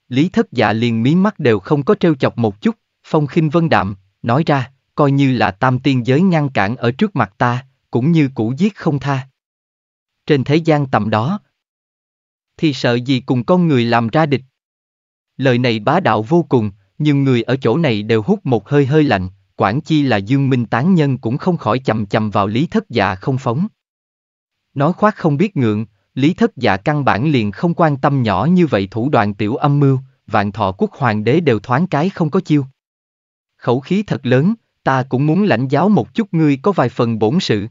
Lý thất dạ liền mí mắt đều không có trêu chọc một chút, phong khinh vân đạm, nói ra, coi như là tam tiên giới ngăn cản ở trước mặt ta, cũng như cũ giết không tha. Trên thế gian tầm đó, thì sợ gì cùng con người làm ra địch. Lời này bá đạo vô cùng, nhưng người ở chỗ này đều hút một hơi hơi lạnh, quản chi là dương minh tán nhân cũng không khỏi chầm chầm vào lý thất dạ không phóng. Nói khoác không biết ngượng, Lý thất dạ căn bản liền không quan tâm nhỏ như vậy thủ đoàn tiểu âm mưu, vạn thọ quốc hoàng đế đều thoáng cái không có chiêu. Khẩu khí thật lớn, ta cũng muốn lãnh giáo một chút ngươi có vài phần bổn sự.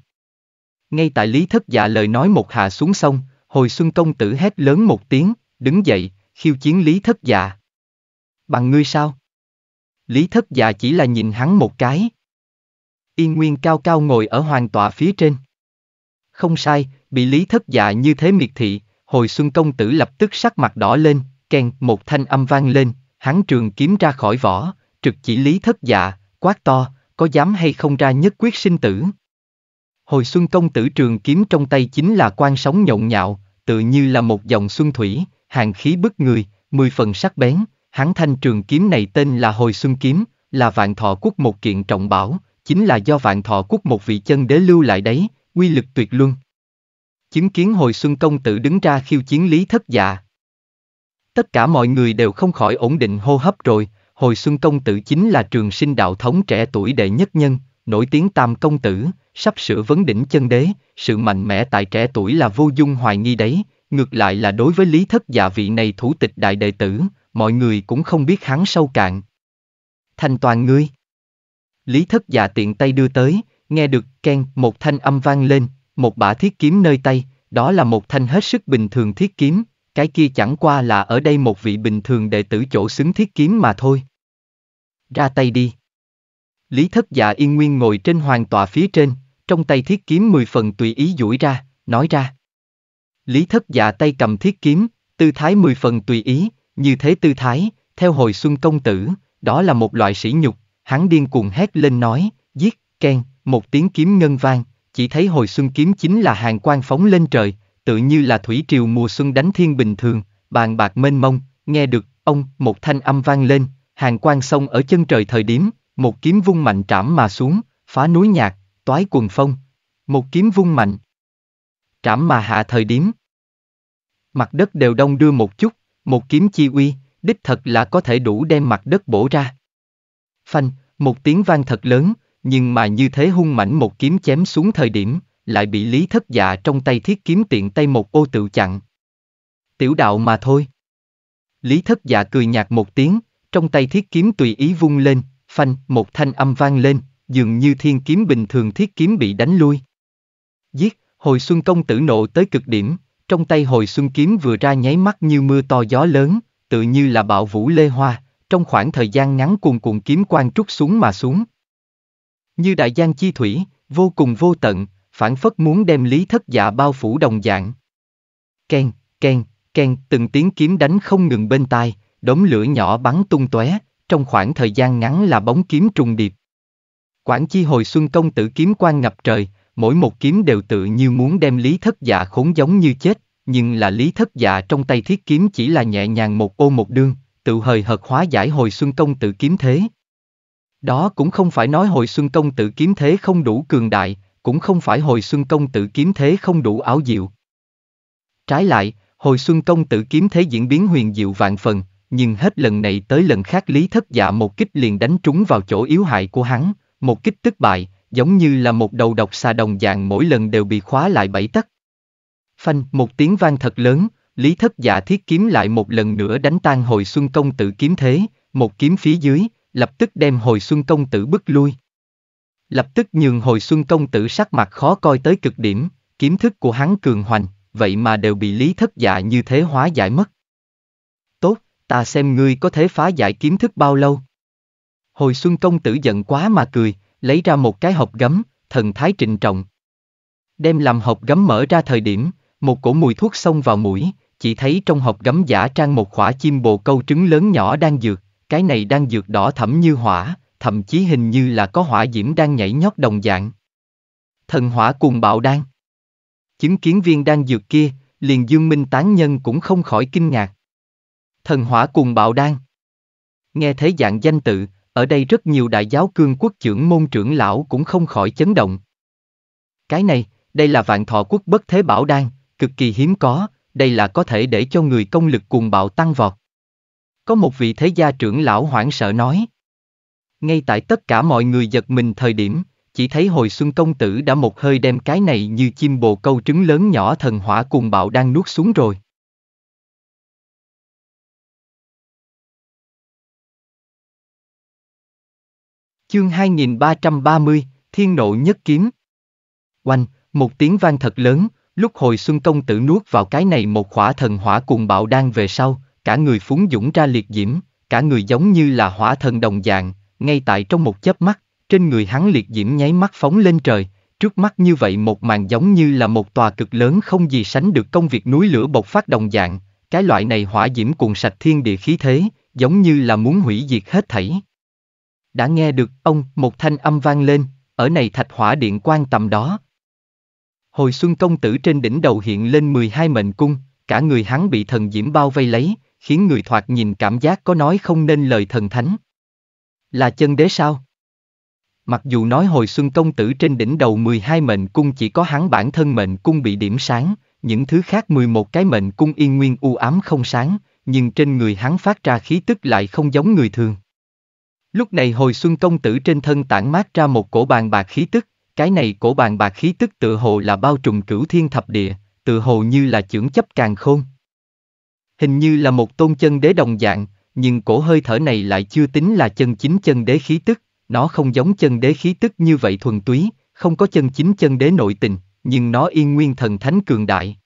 Ngay tại Lý thất dạ lời nói một hạ xuống sông, hồi xuân công tử hét lớn một tiếng, đứng dậy, khiêu chiến Lý thất dạ. Bằng ngươi sao? Lý thất dạ chỉ là nhìn hắn một cái. Yên nguyên cao cao ngồi ở hoàng tọa phía trên. Không sai, bị lý thất dạ như thế miệt thị, hồi xuân công tử lập tức sắc mặt đỏ lên, kèn một thanh âm vang lên, hắn trường kiếm ra khỏi vỏ, trực chỉ lý thất dạ, quát to, có dám hay không ra nhất quyết sinh tử. Hồi xuân công tử trường kiếm trong tay chính là quan sóng nhộn nhạo, tự như là một dòng xuân thủy, hàng khí bức người, mười phần sắc bén, hắn thanh trường kiếm này tên là hồi xuân kiếm, là vạn thọ quốc một kiện trọng bảo, chính là do vạn thọ quốc một vị chân đế lưu lại đấy, Quy lực tuyệt luân. Chứng kiến hồi xuân công tử đứng ra khiêu chiến lý thất dạ. Tất cả mọi người đều không khỏi ổn định hô hấp rồi, hồi xuân công tử chính là trường sinh đạo thống trẻ tuổi đệ nhất nhân, nổi tiếng tam công tử, sắp sửa vấn đỉnh chân đế, sự mạnh mẽ tại trẻ tuổi là vô dung hoài nghi đấy, ngược lại là đối với lý thất dạ vị này thủ tịch đại đệ tử, mọi người cũng không biết hắn sâu cạn. Thành toàn ngươi. Lý thất dạ tiện tay đưa tới, nghe được keng một thanh âm vang lên, một bả thiết kiếm nơi tay, đó là một thanh hết sức bình thường thiết kiếm, cái kia chẳng qua là ở đây một vị bình thường đệ tử chỗ xứng thiết kiếm mà thôi. Ra tay đi. Lý thất dạ yên nguyên ngồi trên hoàng tọa phía trên, trong tay thiết kiếm mười phần tùy ý duỗi ra, nói ra. Lý thất dạ tay cầm thiết kiếm, tư thái mười phần tùy ý, như thế tư thái, theo hồi xuân công tử, đó là một loại sĩ nhục, hắn điên cuồng hét lên nói, giết, keng, một tiếng kiếm ngân vang, chỉ thấy hồi xuân kiếm chính là hàng quan phóng lên trời, tự như là thủy triều mùa xuân đánh thiên bình thường, bàn bạc mênh mông, nghe được, ông, một thanh âm vang lên, hàng quan sông ở chân trời thời điểm, một kiếm vung mạnh trảm mà xuống, phá núi nhạc, toái quần phong, một kiếm vung mạnh, trảm mà hạ thời điểm. Mặt đất đều đông đưa một chút, một kiếm chi uy, đích thật là có thể đủ đem mặt đất bổ ra. Phanh, một tiếng vang thật lớn, nhưng mà như thế hung mảnh một kiếm chém xuống thời điểm, lại bị lý thất dạ trong tay thiết kiếm tiện tay một ô tự chặn. Tiểu đạo mà thôi. Lý thất dạ cười nhạt một tiếng, trong tay thiết kiếm tùy ý vung lên, phanh, một thanh âm vang lên, dường như thiên kiếm bình thường thiết kiếm bị đánh lui. Giết, hồi xuân công tử nộ tới cực điểm, trong tay hồi xuân kiếm vừa ra nháy mắt như mưa to gió lớn, tự như là bạo vũ lê hoa, trong khoảng thời gian ngắn cuồn cuộn kiếm quang trút xuống mà xuống. Như đại giang chi thủy, vô cùng vô tận, phản phất muốn đem lý thất dạ bao phủ đồng dạng. Ken, ken, ken, từng tiếng kiếm đánh không ngừng bên tai, đống lửa nhỏ bắn tung tóe, trong khoảng thời gian ngắn là bóng kiếm trùng điệp. quản chi hồi xuân công tử kiếm quan ngập trời, mỗi một kiếm đều tự như muốn đem lý thất dạ khốn giống như chết, nhưng là lý thất dạ trong tay thiết kiếm chỉ là nhẹ nhàng một ô một đương, tự hời hợt hóa giải hồi xuân công tử kiếm thế, đó cũng không phải nói hồi xuân công tử kiếm thế không đủ cường đại, cũng không phải hồi xuân công tử kiếm thế không đủ áo diệu. Trái lại, hồi xuân công tử kiếm thế diễn biến huyền diệu vạn phần, nhưng hết lần này tới lần khác lý thất dạ một kích liền đánh trúng vào chỗ yếu hại của hắn, một kích tức bại, giống như là một đầu độc xà đồng dạng mỗi lần đều bị khóa lại bảy tấc. Phanh, một tiếng vang thật lớn, Lý Thất Dạ thiết kiếm lại một lần nữa đánh tan hồi xuân công tử kiếm thế, một kiếm phía dưới, lập tức đem hồi xuân công tử bức lui. Lập tức nhường hồi xuân công tử sắc mặt khó coi tới cực điểm, kiếm thức của hắn cường hoành, vậy mà đều bị lý thất dạ như thế hóa giải mất. Tốt, ta xem ngươi có thể phá giải kiếm thức bao lâu. Hồi xuân công tử giận quá mà cười, lấy ra một cái hộp gấm, thần thái trịnh trọng. Đem làm hộp gấm mở ra thời điểm, một cổ mùi thuốc xông vào mũi, chỉ thấy trong hộp gấm giả trang một khỏa chim bồ câu trứng lớn nhỏ đang dược cái này đang dược đỏ thẫm như hỏa, thậm chí hình như là có hỏa diễm đang nhảy nhót đồng dạng. Thần hỏa cùng bạo đan. Chứng kiến viên đang dược kia, liền dương minh tán nhân cũng không khỏi kinh ngạc. Thần hỏa cùng bạo đan. Nghe thấy dạng danh tự, ở đây rất nhiều đại giáo cương quốc trưởng môn trưởng lão cũng không khỏi chấn động. Cái này, đây là vạn thọ quốc bất thế bảo đan, cực kỳ hiếm có, đây là có thể để cho người công lực cùng bạo tăng vọt. Có một vị thế gia trưởng lão hoảng sợ nói. Ngay tại tất cả mọi người giật mình thời điểm, chỉ thấy hồi xuân công tử đã một hơi đem cái này như chim bồ câu trứng lớn nhỏ thần hỏa cùng bạo đang nuốt xuống rồi. Chương 2330, Thiên nộ nhất kiếm. Oanh, một tiếng vang thật lớn, lúc hồi xuân công tử nuốt vào cái này một khỏa thần hỏa cùng bạo đang về sau, cả người phúng dũng ra liệt diễm, cả người giống như là hỏa thần đồng dạng, ngay tại trong một chớp mắt, trên người hắn liệt diễm nháy mắt phóng lên trời, trước mắt như vậy một màn giống như là một tòa cực lớn không gì sánh được công việc núi lửa bộc phát đồng dạng, cái loại này hỏa diễm cuồn sạch thiên địa khí thế, giống như là muốn hủy diệt hết thảy. Đã nghe được ông một thanh âm vang lên, ở này thạch hỏa điện quan tầm đó. Hồi xuân công tử trên đỉnh đầu hiện lên 12 mệnh cung, cả người hắn bị thần diễm bao vây lấy, khiến người thoạt nhìn cảm giác có nói không nên lời thần thánh. Là chân đế sao? Mặc dù nói hồi xuân công tử trên đỉnh đầu 12 mệnh cung chỉ có hắn bản thân mệnh cung bị điểm sáng, những thứ khác 11 cái mệnh cung yên nguyên u ám không sáng, nhưng trên người hắn phát ra khí tức lại không giống người thường. Lúc này hồi xuân công tử trên thân tản mát ra một cổ bàn bạc khí tức, cái này cổ bàn bạc khí tức tự hồ là bao trùm cửu thiên thập địa, tự hồ như là chưởng chấp càng khôn hình như là một tôn chân đế đồng dạng, nhưng cổ hơi thở này lại chưa tính là chân chính chân đế khí tức, nó không giống chân đế khí tức như vậy thuần túy, không có chân chính chân đế nội tình, nhưng nó yên nguyên thần thánh cường đại.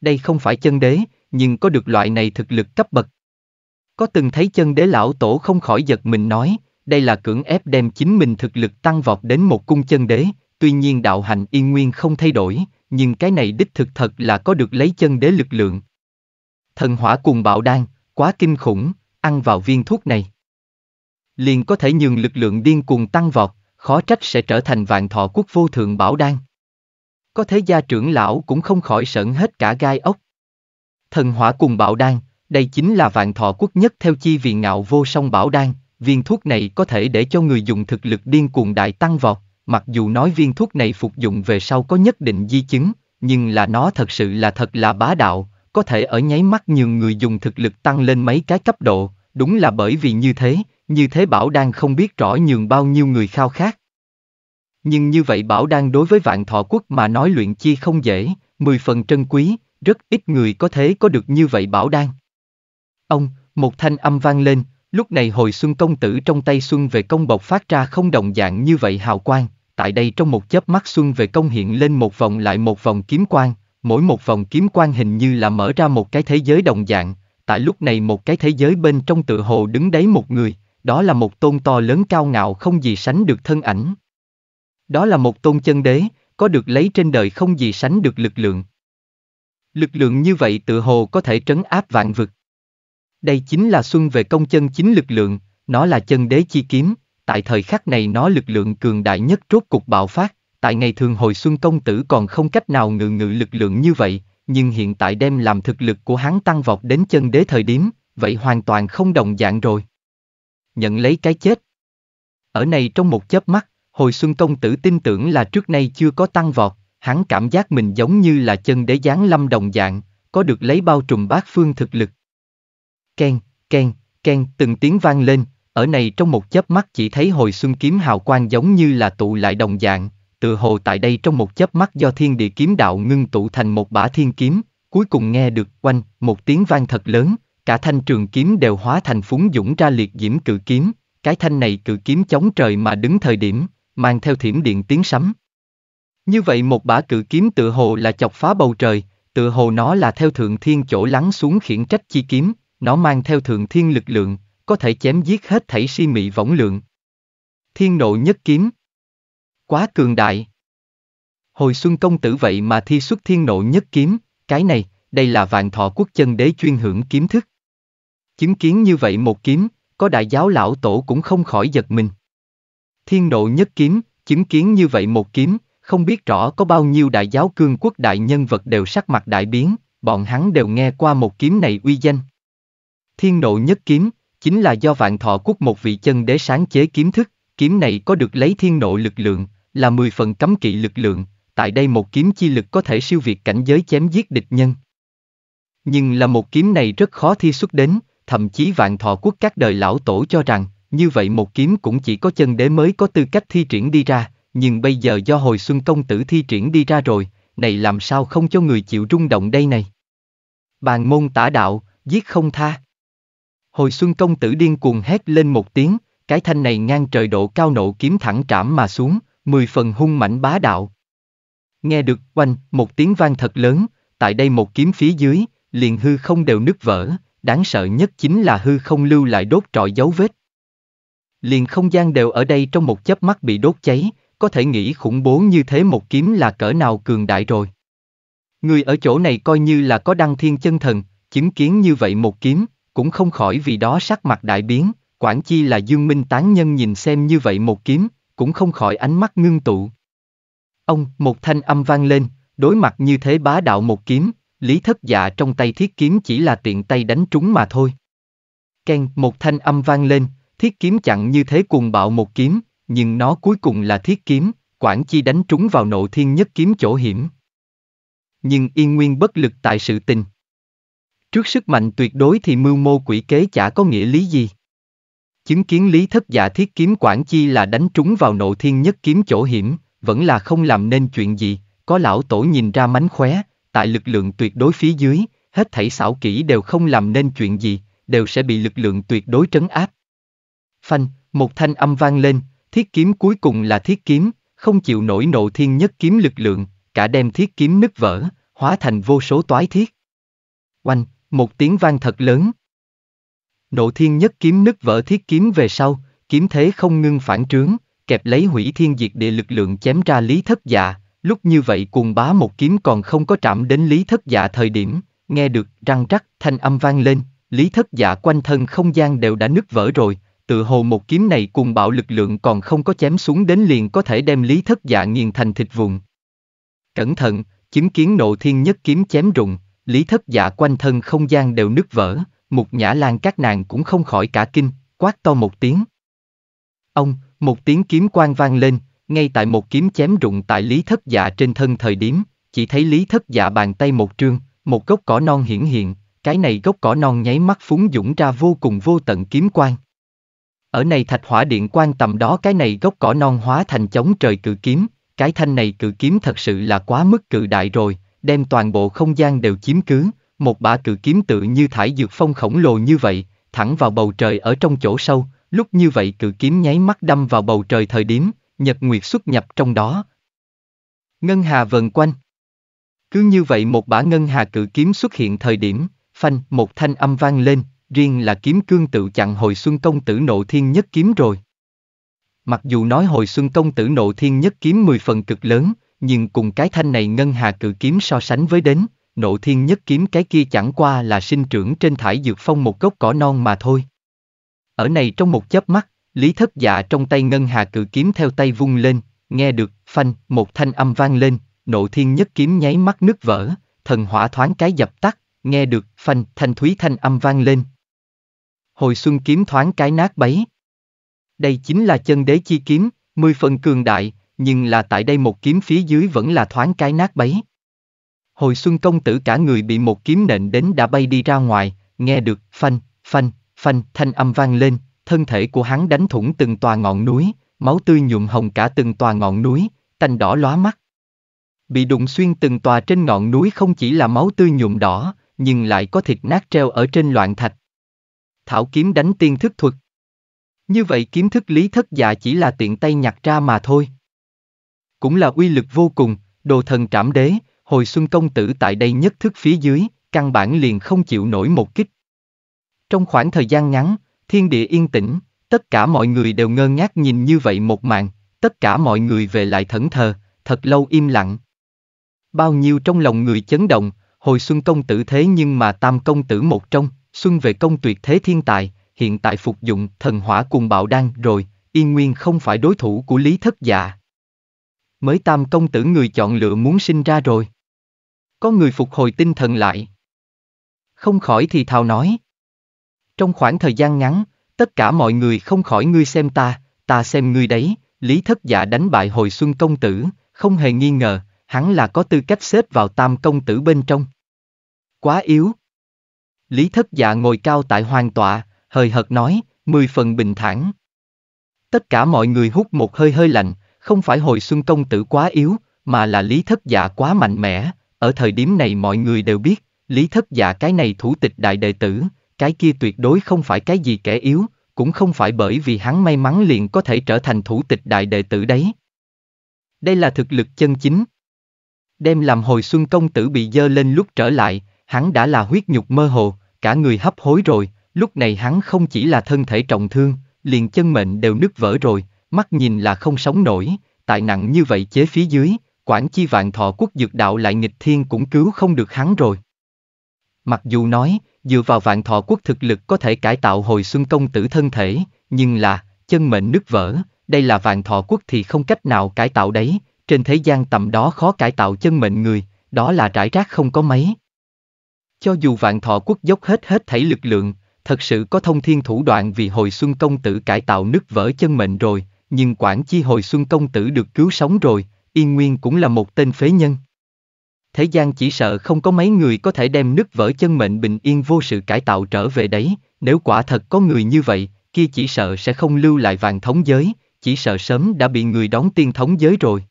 Đây không phải chân đế, nhưng có được loại này thực lực cấp bậc. Có từng thấy chân đế lão tổ không khỏi giật mình nói, đây là cưỡng ép đem chính mình thực lực tăng vọt đến một cung chân đế, tuy nhiên đạo hành yên nguyên không thay đổi, nhưng cái này đích thực thật là có được lấy chân đế lực lượng, Thần hỏa cùng bạo đan, quá kinh khủng, ăn vào viên thuốc này. Liền có thể nhường lực lượng điên cuồng tăng vọt, khó trách sẽ trở thành vạn thọ quốc vô thượng bảo đan. Có thế gia trưởng lão cũng không khỏi sợn hết cả gai ốc. Thần hỏa cùng bạo đan, đây chính là vạn thọ quốc nhất theo chi vì ngạo vô song bảo đan, viên thuốc này có thể để cho người dùng thực lực điên cuồng đại tăng vọt, mặc dù nói viên thuốc này phục dụng về sau có nhất định di chứng, nhưng là nó thật sự là thật là bá đạo, có thể ở nháy mắt nhường người dùng thực lực tăng lên mấy cái cấp độ, đúng là bởi vì như thế, như thế Bảo đang không biết rõ nhường bao nhiêu người khao khát. Nhưng như vậy Bảo đang đối với vạn thọ quốc mà nói luyện chi không dễ, mười phần trân quý, rất ít người có thế có được như vậy Bảo đang. Ông, một thanh âm vang lên, lúc này hồi xuân công tử trong tay xuân về công bộc phát ra không đồng dạng như vậy hào quang, tại đây trong một chớp mắt xuân về công hiện lên một vòng lại một vòng kiếm quang, Mỗi một vòng kiếm quan hình như là mở ra một cái thế giới đồng dạng, tại lúc này một cái thế giới bên trong tự hồ đứng đấy một người, đó là một tôn to lớn cao ngạo không gì sánh được thân ảnh. Đó là một tôn chân đế, có được lấy trên đời không gì sánh được lực lượng. Lực lượng như vậy tự hồ có thể trấn áp vạn vực. Đây chính là xuân về công chân chính lực lượng, nó là chân đế chi kiếm, tại thời khắc này nó lực lượng cường đại nhất rốt cục bạo phát tại ngày thường hồi xuân công tử còn không cách nào ngự ngự lực lượng như vậy, nhưng hiện tại đem làm thực lực của hắn tăng vọt đến chân đế thời điểm, vậy hoàn toàn không đồng dạng rồi. Nhận lấy cái chết. Ở này trong một chớp mắt, hồi xuân công tử tin tưởng là trước nay chưa có tăng vọt, hắn cảm giác mình giống như là chân đế giáng lâm đồng dạng, có được lấy bao trùm bát phương thực lực. Ken, ken, ken từng tiếng vang lên, ở này trong một chớp mắt chỉ thấy hồi xuân kiếm hào quang giống như là tụ lại đồng dạng, tự hồ tại đây trong một chớp mắt do thiên địa kiếm đạo ngưng tụ thành một bả thiên kiếm, cuối cùng nghe được quanh một tiếng vang thật lớn, cả thanh trường kiếm đều hóa thành phúng dũng ra liệt diễm cự kiếm, cái thanh này cự kiếm chống trời mà đứng thời điểm, mang theo thiểm điện tiếng sấm. Như vậy một bả cự kiếm tự hồ là chọc phá bầu trời, tự hồ nó là theo thượng thiên chỗ lắng xuống khiển trách chi kiếm, nó mang theo thượng thiên lực lượng, có thể chém giết hết thảy si mị võng lượng. Thiên nộ nhất kiếm Quá cường đại. Hồi xuân công tử vậy mà thi xuất thiên nộ nhất kiếm, cái này, đây là vạn thọ quốc chân đế chuyên hưởng kiếm thức. Chứng kiến như vậy một kiếm, có đại giáo lão tổ cũng không khỏi giật mình. Thiên nộ nhất kiếm, chứng kiến như vậy một kiếm, không biết rõ có bao nhiêu đại giáo cương quốc đại nhân vật đều sắc mặt đại biến, bọn hắn đều nghe qua một kiếm này uy danh. Thiên nộ nhất kiếm, chính là do vạn thọ quốc một vị chân đế sáng chế kiếm thức, kiếm này có được lấy thiên nộ lực lượng, là 10 phần cấm kỵ lực lượng, tại đây một kiếm chi lực có thể siêu việt cảnh giới chém giết địch nhân. Nhưng là một kiếm này rất khó thi xuất đến, thậm chí vạn thọ quốc các đời lão tổ cho rằng, như vậy một kiếm cũng chỉ có chân đế mới có tư cách thi triển đi ra, nhưng bây giờ do hồi xuân công tử thi triển đi ra rồi, này làm sao không cho người chịu rung động đây này. Bàn môn tả đạo, giết không tha. Hồi xuân công tử điên cuồng hét lên một tiếng, cái thanh này ngang trời độ cao nộ kiếm thẳng trảm mà xuống, mười phần hung mảnh bá đạo. Nghe được oanh một tiếng vang thật lớn, tại đây một kiếm phía dưới, liền hư không đều nứt vỡ, đáng sợ nhất chính là hư không lưu lại đốt trọi dấu vết. Liền không gian đều ở đây trong một chớp mắt bị đốt cháy, có thể nghĩ khủng bố như thế một kiếm là cỡ nào cường đại rồi. Người ở chỗ này coi như là có đăng thiên chân thần, chứng kiến như vậy một kiếm, cũng không khỏi vì đó sắc mặt đại biến, quản chi là dương minh tán nhân nhìn xem như vậy một kiếm, cũng không khỏi ánh mắt ngưng tụ. Ông, một thanh âm vang lên, đối mặt như thế bá đạo một kiếm, lý thất dạ trong tay thiết kiếm chỉ là tiện tay đánh trúng mà thôi. Ken, một thanh âm vang lên, thiết kiếm chặn như thế cuồng bạo một kiếm, nhưng nó cuối cùng là thiết kiếm, quản chi đánh trúng vào nộ thiên nhất kiếm chỗ hiểm. Nhưng yên nguyên bất lực tại sự tình. Trước sức mạnh tuyệt đối thì mưu mô quỷ kế chả có nghĩa lý gì chứng kiến lý thất giả thiết kiếm quản chi là đánh trúng vào nộ thiên nhất kiếm chỗ hiểm, vẫn là không làm nên chuyện gì, có lão tổ nhìn ra mánh khóe, tại lực lượng tuyệt đối phía dưới, hết thảy xảo kỹ đều không làm nên chuyện gì, đều sẽ bị lực lượng tuyệt đối trấn áp. Phanh, một thanh âm vang lên, thiết kiếm cuối cùng là thiết kiếm, không chịu nổi nộ thiên nhất kiếm lực lượng, cả đem thiết kiếm nứt vỡ, hóa thành vô số toái thiết. Oanh, một tiếng vang thật lớn, Nộ thiên nhất kiếm nứt vỡ thiết kiếm về sau, kiếm thế không ngưng phản trướng, kẹp lấy hủy thiên diệt địa lực lượng chém ra lý thất dạ, lúc như vậy cuồng bá một kiếm còn không có trạm đến lý thất dạ thời điểm, nghe được răng rắc thanh âm vang lên, lý thất dạ quanh thân không gian đều đã nứt vỡ rồi, tự hồ một kiếm này cuồng bạo lực lượng còn không có chém xuống đến liền có thể đem lý thất dạ nghiền thành thịt vụn. Cẩn thận, chứng kiến nộ thiên nhất kiếm chém rụng, lý thất dạ quanh thân không gian đều nứt vỡ, một nhã lan các nàng cũng không khỏi cả kinh, quát to một tiếng. Ông, một tiếng kiếm quang vang lên, ngay tại một kiếm chém rụng tại lý thất dạ trên thân thời điểm, chỉ thấy lý thất dạ bàn tay một trương, một gốc cỏ non hiển hiện, cái này gốc cỏ non nháy mắt phúng dũng ra vô cùng vô tận kiếm quang. Ở này thạch hỏa điện quan tầm đó cái này gốc cỏ non hóa thành chống trời cự kiếm, cái thanh này cự kiếm thật sự là quá mức cự đại rồi, đem toàn bộ không gian đều chiếm cứ, một bả cự kiếm tự như thải dược phong khổng lồ như vậy, thẳng vào bầu trời ở trong chỗ sâu, lúc như vậy cự kiếm nháy mắt đâm vào bầu trời thời điểm, nhật nguyệt xuất nhập trong đó. Ngân hà vần quanh. Cứ như vậy một bả ngân hà cự kiếm xuất hiện thời điểm, phanh một thanh âm vang lên, riêng là kiếm cương tự chặn hồi xuân công tử nộ thiên nhất kiếm rồi. Mặc dù nói hồi xuân công tử nộ thiên nhất kiếm mười phần cực lớn, nhưng cùng cái thanh này ngân hà cự kiếm so sánh với đến, nộ thiên nhất kiếm cái kia chẳng qua là sinh trưởng trên thải dược phong một gốc cỏ non mà thôi. Ở này trong một chớp mắt, Lý thất dạ trong tay ngân hà cự kiếm theo tay vung lên, nghe được, phanh, một thanh âm vang lên, nộ thiên nhất kiếm nháy mắt nứt vỡ, thần hỏa thoáng cái dập tắt, nghe được, phanh, thanh thúy thanh âm vang lên. Hồi xuân kiếm thoáng cái nát bấy. Đây chính là chân đế chi kiếm, mười phần cường đại, nhưng là tại đây một kiếm phía dưới vẫn là thoáng cái nát bấy. Hồi xuân công tử cả người bị một kiếm nện đến đã bay đi ra ngoài, nghe được phanh, phanh, phanh thanh âm vang lên, thân thể của hắn đánh thủng từng tòa ngọn núi, máu tươi nhuộm hồng cả từng tòa ngọn núi, tanh đỏ lóa mắt. Bị đụng xuyên từng tòa trên ngọn núi không chỉ là máu tươi nhuộm đỏ, nhưng lại có thịt nát treo ở trên loạn thạch. Thảo kiếm đánh tiên thức thuật. Như vậy kiếm thức lý thất dạ chỉ là tiện tay nhặt ra mà thôi. Cũng là uy lực vô cùng, đồ thần trảm đế, hồi xuân công tử tại đây nhất thức phía dưới, căn bản liền không chịu nổi một kích. Trong khoảng thời gian ngắn, thiên địa yên tĩnh, tất cả mọi người đều ngơ ngác nhìn như vậy một màn, tất cả mọi người về lại thẫn thờ, thật lâu im lặng. Bao nhiêu trong lòng người chấn động, hồi xuân công tử thế nhưng mà tam công tử một trong, xuân về công tuyệt thế thiên tài, hiện tại phục dụng thần hỏa cùng bạo đan rồi, yên nguyên không phải đối thủ của lý thất dạ. Mới tam công tử người chọn lựa muốn sinh ra rồi. Có người phục hồi tinh thần lại. Không khỏi thì thào nói. Trong khoảng thời gian ngắn, tất cả mọi người không khỏi ngươi xem ta, ta xem ngươi đấy, Lý Thất Dạ đánh bại hồi xuân công tử, không hề nghi ngờ, hắn là có tư cách xếp vào tam công tử bên trong. Quá yếu. Lý Thất Dạ ngồi cao tại hoàng tọa, hời hợt nói, mười phần bình thản. Tất cả mọi người hút một hơi hơi lạnh, không phải hồi xuân công tử quá yếu, mà là Lý Thất Dạ quá mạnh mẽ, ở thời điểm này mọi người đều biết, Lý Thất Dạ cái này thủ tịch đại đệ tử, cái kia tuyệt đối không phải cái gì kẻ yếu, cũng không phải bởi vì hắn may mắn liền có thể trở thành thủ tịch đại đệ tử đấy. Đây là thực lực chân chính. Đem làm hồi xuân công tử bị dơ lên lúc trở lại, hắn đã là huyết nhục mơ hồ, cả người hấp hối rồi, lúc này hắn không chỉ là thân thể trọng thương, liền chân mệnh đều nứt vỡ rồi, mắt nhìn là không sống nổi, tại nặng như vậy chế phía dưới, Quản chi vạn thọ quốc dược đạo lại nghịch thiên cũng cứu không được hắn rồi. Mặc dù nói, dựa vào vạn thọ quốc thực lực có thể cải tạo hồi xuân công tử thân thể, nhưng là, chân mệnh nứt vỡ, đây là vạn thọ quốc thì không cách nào cải tạo đấy, trên thế gian tầm đó khó cải tạo chân mệnh người, đó là trải rác không có mấy. Cho dù vạn thọ quốc dốc hết hết thảy lực lượng, thật sự có thông thiên thủ đoạn vì hồi xuân công tử cải tạo nứt vỡ chân mệnh rồi, nhưng quản chi hồi xuân công tử được cứu sống rồi, Yên Nguyên cũng là một tên phế nhân. Thế gian chỉ sợ không có mấy người có thể đem nứt vỡ chân mệnh bình yên vô sự cải tạo trở về đấy, nếu quả thật có người như vậy, kia chỉ sợ sẽ không lưu lại vàng thống giới, chỉ sợ sớm đã bị người đón tiên thống giới rồi.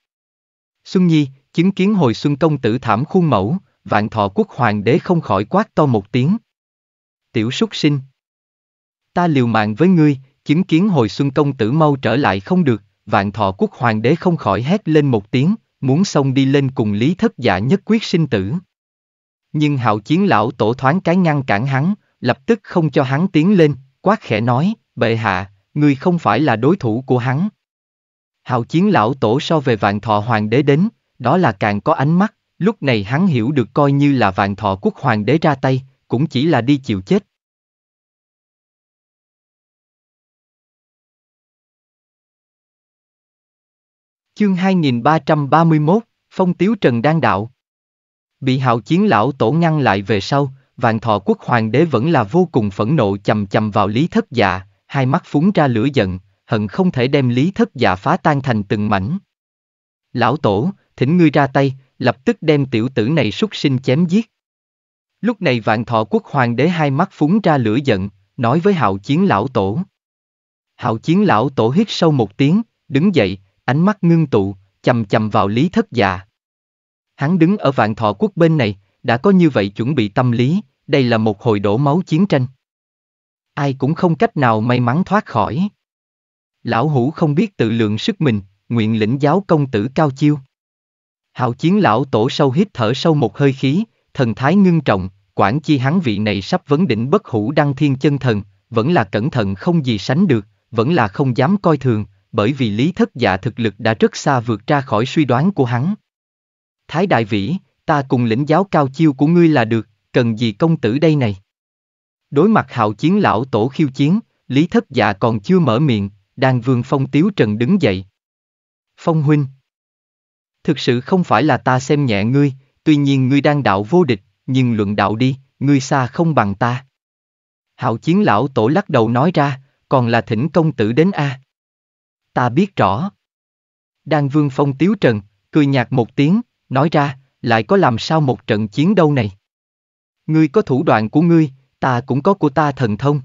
Xuân Nhi, chứng kiến hồi xuân công tử thảm khuôn mẫu, vạn thọ quốc hoàng đế không khỏi quát to một tiếng. Tiểu súc sinh. Ta liều mạng với ngươi, chứng kiến hồi xuân công tử mau trở lại không được, vạn thọ quốc hoàng đế không khỏi hét lên một tiếng, muốn xông đi lên cùng lý thất giả nhất quyết sinh tử. Nhưng hạo chiến lão tổ thoáng cái ngăn cản hắn, lập tức không cho hắn tiến lên, quát khẽ nói, bệ hạ, người không phải là đối thủ của hắn. Hạo chiến lão tổ so về vạn thọ hoàng đế đến, đó là càng có ánh mắt, lúc này hắn hiểu được coi như là vạn thọ quốc hoàng đế ra tay, cũng chỉ là đi chịu chết, Chương 2331, Phong Tiếu Trần Đan Đạo Bị hạo chiến lão tổ ngăn lại về sau, vạn thọ quốc hoàng đế vẫn là vô cùng phẫn nộ chầm chầm vào lý thất dạ, hai mắt phúng ra lửa giận, hận không thể đem lý thất dạ phá tan thành từng mảnh. Lão tổ, thỉnh ngươi ra tay, lập tức đem tiểu tử này xuất sinh chém giết. Lúc này vạn thọ quốc hoàng đế hai mắt phúng ra lửa giận, nói với hạo chiến lão tổ. Hạo chiến lão tổ hít sâu một tiếng, đứng dậy, ánh mắt ngưng tụ, chầm chầm vào Lý Thất Dạ. Hắn đứng ở vạn thọ quốc bên này, đã có như vậy chuẩn bị tâm lý, đây là một hồi đổ máu chiến tranh. Ai cũng không cách nào may mắn thoát khỏi. Lão hủ không biết tự lượng sức mình, nguyện lĩnh giáo công tử cao chiêu. Hạo chiến lão tổ sâu hít thở sâu một hơi khí, thần thái ngưng trọng, quản chi hắn vị này sắp vấn đỉnh bất hủ đăng thiên chân thần, vẫn là cẩn thận không gì sánh được, vẫn là không dám coi thường, bởi vì lý thất dạ thực lực đã rất xa vượt ra khỏi suy đoán của hắn. Thái Đại Vĩ, ta cùng lĩnh giáo cao chiêu của ngươi là được, cần gì công tử đây này? Đối mặt hạo chiến lão tổ khiêu chiến, Lý Thất Dạ còn chưa mở miệng, đang vương phong tiếu trần đứng dậy. Phong huynh. Thực sự không phải là ta xem nhẹ ngươi, tuy nhiên ngươi đang đạo vô địch, nhưng luận đạo đi, ngươi xa không bằng ta. Hạo chiến lão tổ lắc đầu nói ra, còn là thỉnh công tử đến a. À ta biết rõ. Đan Vương Phong tiếu trần, cười nhạt một tiếng, nói ra, lại có làm sao một trận chiến đâu này. Ngươi có thủ đoạn của ngươi, ta cũng có của ta thần thông.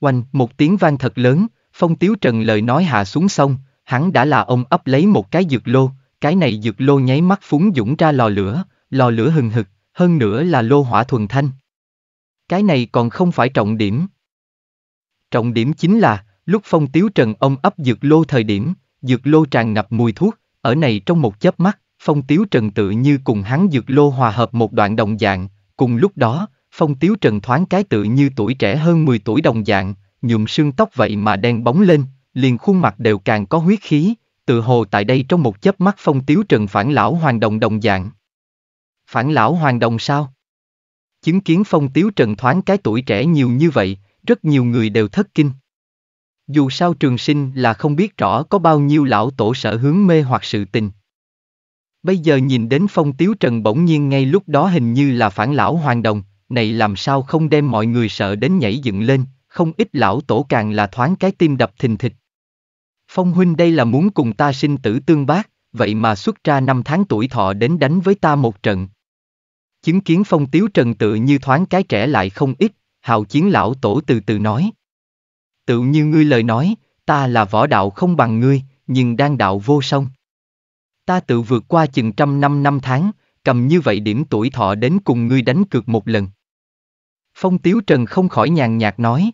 Oanh, một tiếng vang thật lớn, Phong tiếu trần lời nói hạ xuống sông, hắn đã là ông ấp lấy một cái dược lô, cái này dược lô nháy mắt phúng dũng ra lò lửa, lò lửa hừng hực, hơn nữa là lô hỏa thuần thanh. Cái này còn không phải trọng điểm. Trọng điểm chính là, Lúc phong tiếu trần ông ấp dược lô thời điểm, dược lô tràn ngập mùi thuốc, ở này trong một chớp mắt, phong tiếu trần tự như cùng hắn dược lô hòa hợp một đoạn đồng dạng, cùng lúc đó, phong tiếu trần thoáng cái tự như tuổi trẻ hơn 10 tuổi đồng dạng, nhuộm xương tóc vậy mà đen bóng lên, liền khuôn mặt đều càng có huyết khí, tự hồ tại đây trong một chớp mắt phong tiếu trần phản lão hoàng đồng đồng dạng. Phản lão hoàng đồng sao? Chứng kiến phong tiếu trần thoáng cái tuổi trẻ nhiều như vậy, rất nhiều người đều thất kinh dù sao trường sinh là không biết rõ có bao nhiêu lão tổ sở hướng mê hoặc sự tình. Bây giờ nhìn đến phong tiếu trần bỗng nhiên ngay lúc đó hình như là phản lão hoàng đồng, này làm sao không đem mọi người sợ đến nhảy dựng lên, không ít lão tổ càng là thoáng cái tim đập thình thịch. Phong huynh đây là muốn cùng ta sinh tử tương bác, vậy mà xuất ra năm tháng tuổi thọ đến đánh với ta một trận. Chứng kiến phong tiếu trần tự như thoáng cái trẻ lại không ít, hào chiến lão tổ từ từ nói tự như ngươi lời nói, ta là võ đạo không bằng ngươi, nhưng đang đạo vô song. Ta tự vượt qua chừng trăm năm năm tháng, cầm như vậy điểm tuổi thọ đến cùng ngươi đánh cược một lần. Phong Tiếu Trần không khỏi nhàn nhạt nói.